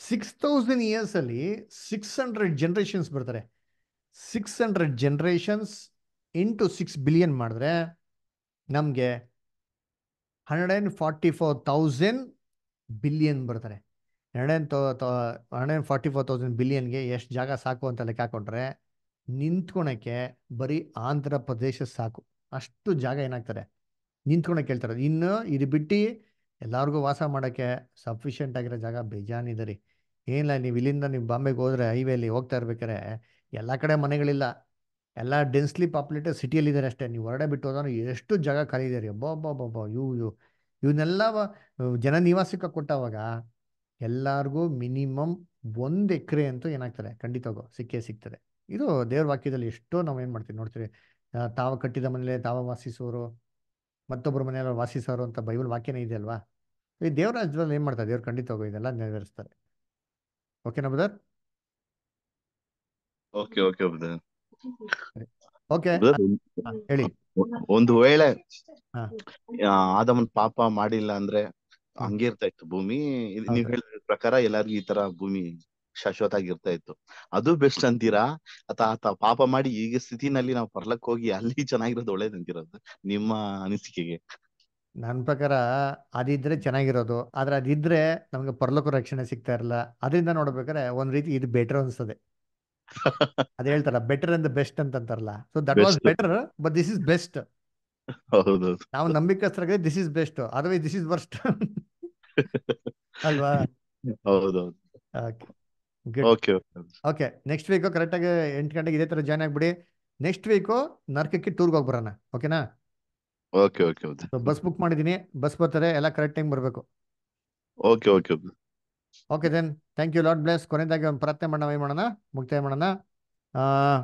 ಸಿಕ್ಸ್ ತೌಸಂಡ್ ಇಯರ್ಸಲ್ಲಿ ಸಿಕ್ಸ್ ಹಂಡ್ರೆಡ್ ಜನ್ರೇಷನ್ಸ್ ಬರ್ತಾರೆ six hundred generations into six billion ಮಾಡಿದ್ರೆ ನಮಗೆ hundred and forty four thousand billion ಬರ್ತಾರೆ hundred and hundred and forty four thousand ಬಿಲಿಯನ್ಗೆ ಎಷ್ಟು ಜಾಗ ಸಾಕು ಅಂತ ಲೆಕ್ಕ ಹಾಕೊಂಡ್ರೆ ನಿಂತ್ಕೊಳಕ್ಕೆ ಬರೀ ಆಂಧ್ರ ಪ್ರದೇಶ ಸಾಕು ಅಷ್ಟು ಜಾಗ ಏನಾಗ್ತಾರೆ ನಿಂತ್ಕೊಳಕ್ಕೆ ಹೇಳ್ತಾರೆ ಇನ್ನು ಇದು ಬಿಟ್ಟು ಎಲ್ಲರಿಗೂ ವಾಸ ಮಾಡೋಕ್ಕೆ ಸಫಿಷಿಯಂಟ್ ಆಗಿರೋ ಜಾಗ ಬೇಜಾನಿದೆ ರೀ ಏನಿಲ್ಲ ನೀವು ಇಲ್ಲಿಂದ ನೀವು ಬಾಂಬೆಗೆ ಹೋದ್ರೆ ಹೈವೇಲಿ ಹೋಗ್ತಾ ಇರ್ಬೇಕಾರೆ ಎಲ್ಲ ಕಡೆ ಮನೆಗಳಿಲ್ಲ ಎಲ್ಲ ಡೆನ್ಸ್ಲಿ ಪಾಪ್ಯುಲೇಟೆಡ್ ಸಿಟಿಯಲ್ಲಿದ್ದಾರೆ ಅಷ್ಟೇ ನೀವು ಹೊರಡೆ ಬಿಟ್ಟು ಹೋದ್ರೆ ಎಷ್ಟು ಜಾಗ ಖಾಲಿ ಇದೆ ರೀ ಇವು ಇವು ಇವನ್ನೆಲ್ಲ ಜನ ನಿವಾಸಕ್ಕೆ ಕೊಟ್ಟವಾಗ ಎಲ್ಲರಿಗೂ ಮಿನಿಮಮ್ ಒಂದು ಎಕರೆ ಅಂತೂ ಏನಾಗ್ತದೆ ಖಂಡಿತವಾಗೋ ಸಿಕ್ಕೇ ಸಿಗ್ತದೆ ಇದು ದೇವ್ರ ವಾಕ್ಯದಲ್ಲಿ ಎಷ್ಟೋ ನಾವು ಏನು ಮಾಡ್ತೀವಿ ನೋಡ್ತೀವಿ ತಾವು ಕಟ್ಟಿದ ಮನೇಲೆ ತಾವ ವಾಸಿಸೋರು ಮತ್ತೊಬ್ಬರ ಮನೆಯಲ್ಲಿ ವಾಸಿಸೋರು ಅಂತ ಬೈಬಲ್ ವಾಕ್ಯನೇ ಇದೆ ಅಲ್ವಾ ಈ ದೇವರಾಜ್ಯದಲ್ಲಿ ಏನು ಮಾಡ್ತಾರೆ ದೇವ್ರು ಹೋಗೋ ಇದೆಲ್ಲ ನೆರವೇರಿಸ್ತಾರೆ brother okay okay brother okay ಹೇಳಿ ಒಂದು ವೇಳೆ ಆದಮನ್ ಪಾಪ ಮಾಡಿಲ್ಲ ಅಂದ್ರೆ ಇರ್ತಾ ಇತ್ತು ಭೂಮಿ ನೀವ್ ಹೇಳಿದ ಪ್ರಕಾರ ಎಲ್ಲಾರ್ಗು ಈ ತರ ಭೂಮಿ ಶಾಶ್ವತ ಆಗಿರ್ತಾ ಇತ್ತು ಅದು ಬೆಸ್ಟ್ ಅಂತೀರಾ ಅಥವಾ ಆತ ಪಾಪ ಮಾಡಿ ಈಗ ಸ್ಥಿತಿನಲ್ಲಿ ನಾವು ಪರ್ಲಕ್ ಹೋಗಿ ಅಲ್ಲಿ ಚೆನ್ನಾಗಿರೋದು ಒಳ್ಳೇದಂತೀರೋದು ನಿಮ್ಮ ಅನಿಸಿಕೆಗೆ ನನ್ನ ಪ್ರಕಾರ ಅದಿದ್ರೆ ಚೆನ್ನಾಗಿರೋದು ಆದ್ರೆ ಅದಿದ್ರೆ ನಮ್ಗೆ ಪರಲೋಕ ರಕ್ಷಣೆ ಸಿಗ್ತಾ ಇರಲ್ಲ ಅದರಿಂದ ನೋಡ್ಬೇಕಾದ್ರೆ ಒಂದ್ ರೀತಿ ಇದು ಬೆಟರ್ ಅನ್ಸ್ತದೆ ಅದ್ ಹೇಳ್ತಾರ ಬೆಟರ್ ಅಂಡ್ ಬೆಸ್ಟ್ ಅಂತಂತಾರಲ್ಲ ಅಂತಾರಲ್ಲ so that was better but this is best ನಾವು ನಂಬಿಕಸ್ತರ ದಿಸ್ ಇಸ್ ಬೆಸ್ಟ್ ಅದವೇ ದಿಸ್ ಇಸ್ ವರ್ಸ್ಟ್ ಅಲ್ವಾ ಓಕೆ ಓಕೆ ನೆಕ್ಸ್ಟ್ ಕರೆಕ್ಟ್ ಕರೆಕ್ಟಾಗಿ ಎಂಟು ಗಂಟೆಗೆ ಇದೇ ತರ ಜಾಯ್ನ್ ಆಗ್ಬಿಡಿ ನೆಕ್ಸ್ಟ್ ವೀಕು ನರ್ಕಕ್ಕೆ ಟೂರ್ಗೆ ಹೋಗ್ಬರೋಣ ಓಕೆನಾ ಓಕೆ ಓಕೆ ಬಸ್ ಬುಕ್ ಮಾಡಿದೀನಿ ಬಸ್ ಬರ್ತಾರೆ ಎಲ್ಲ ಕರೆಕ್ಟ್ ಟೈಮ್ ಬರಬೇಕು okay okay okay then thank you Lord bless ಕೊನೆಯದಾಗಿ ಒಂದು ಪ್ರಾರ್ಥನೆ ಮಾಡೋಣ ಏನು ಮಾಡೋಣ ಮುಕ್ತಾಯ ಮಾಡೋಣ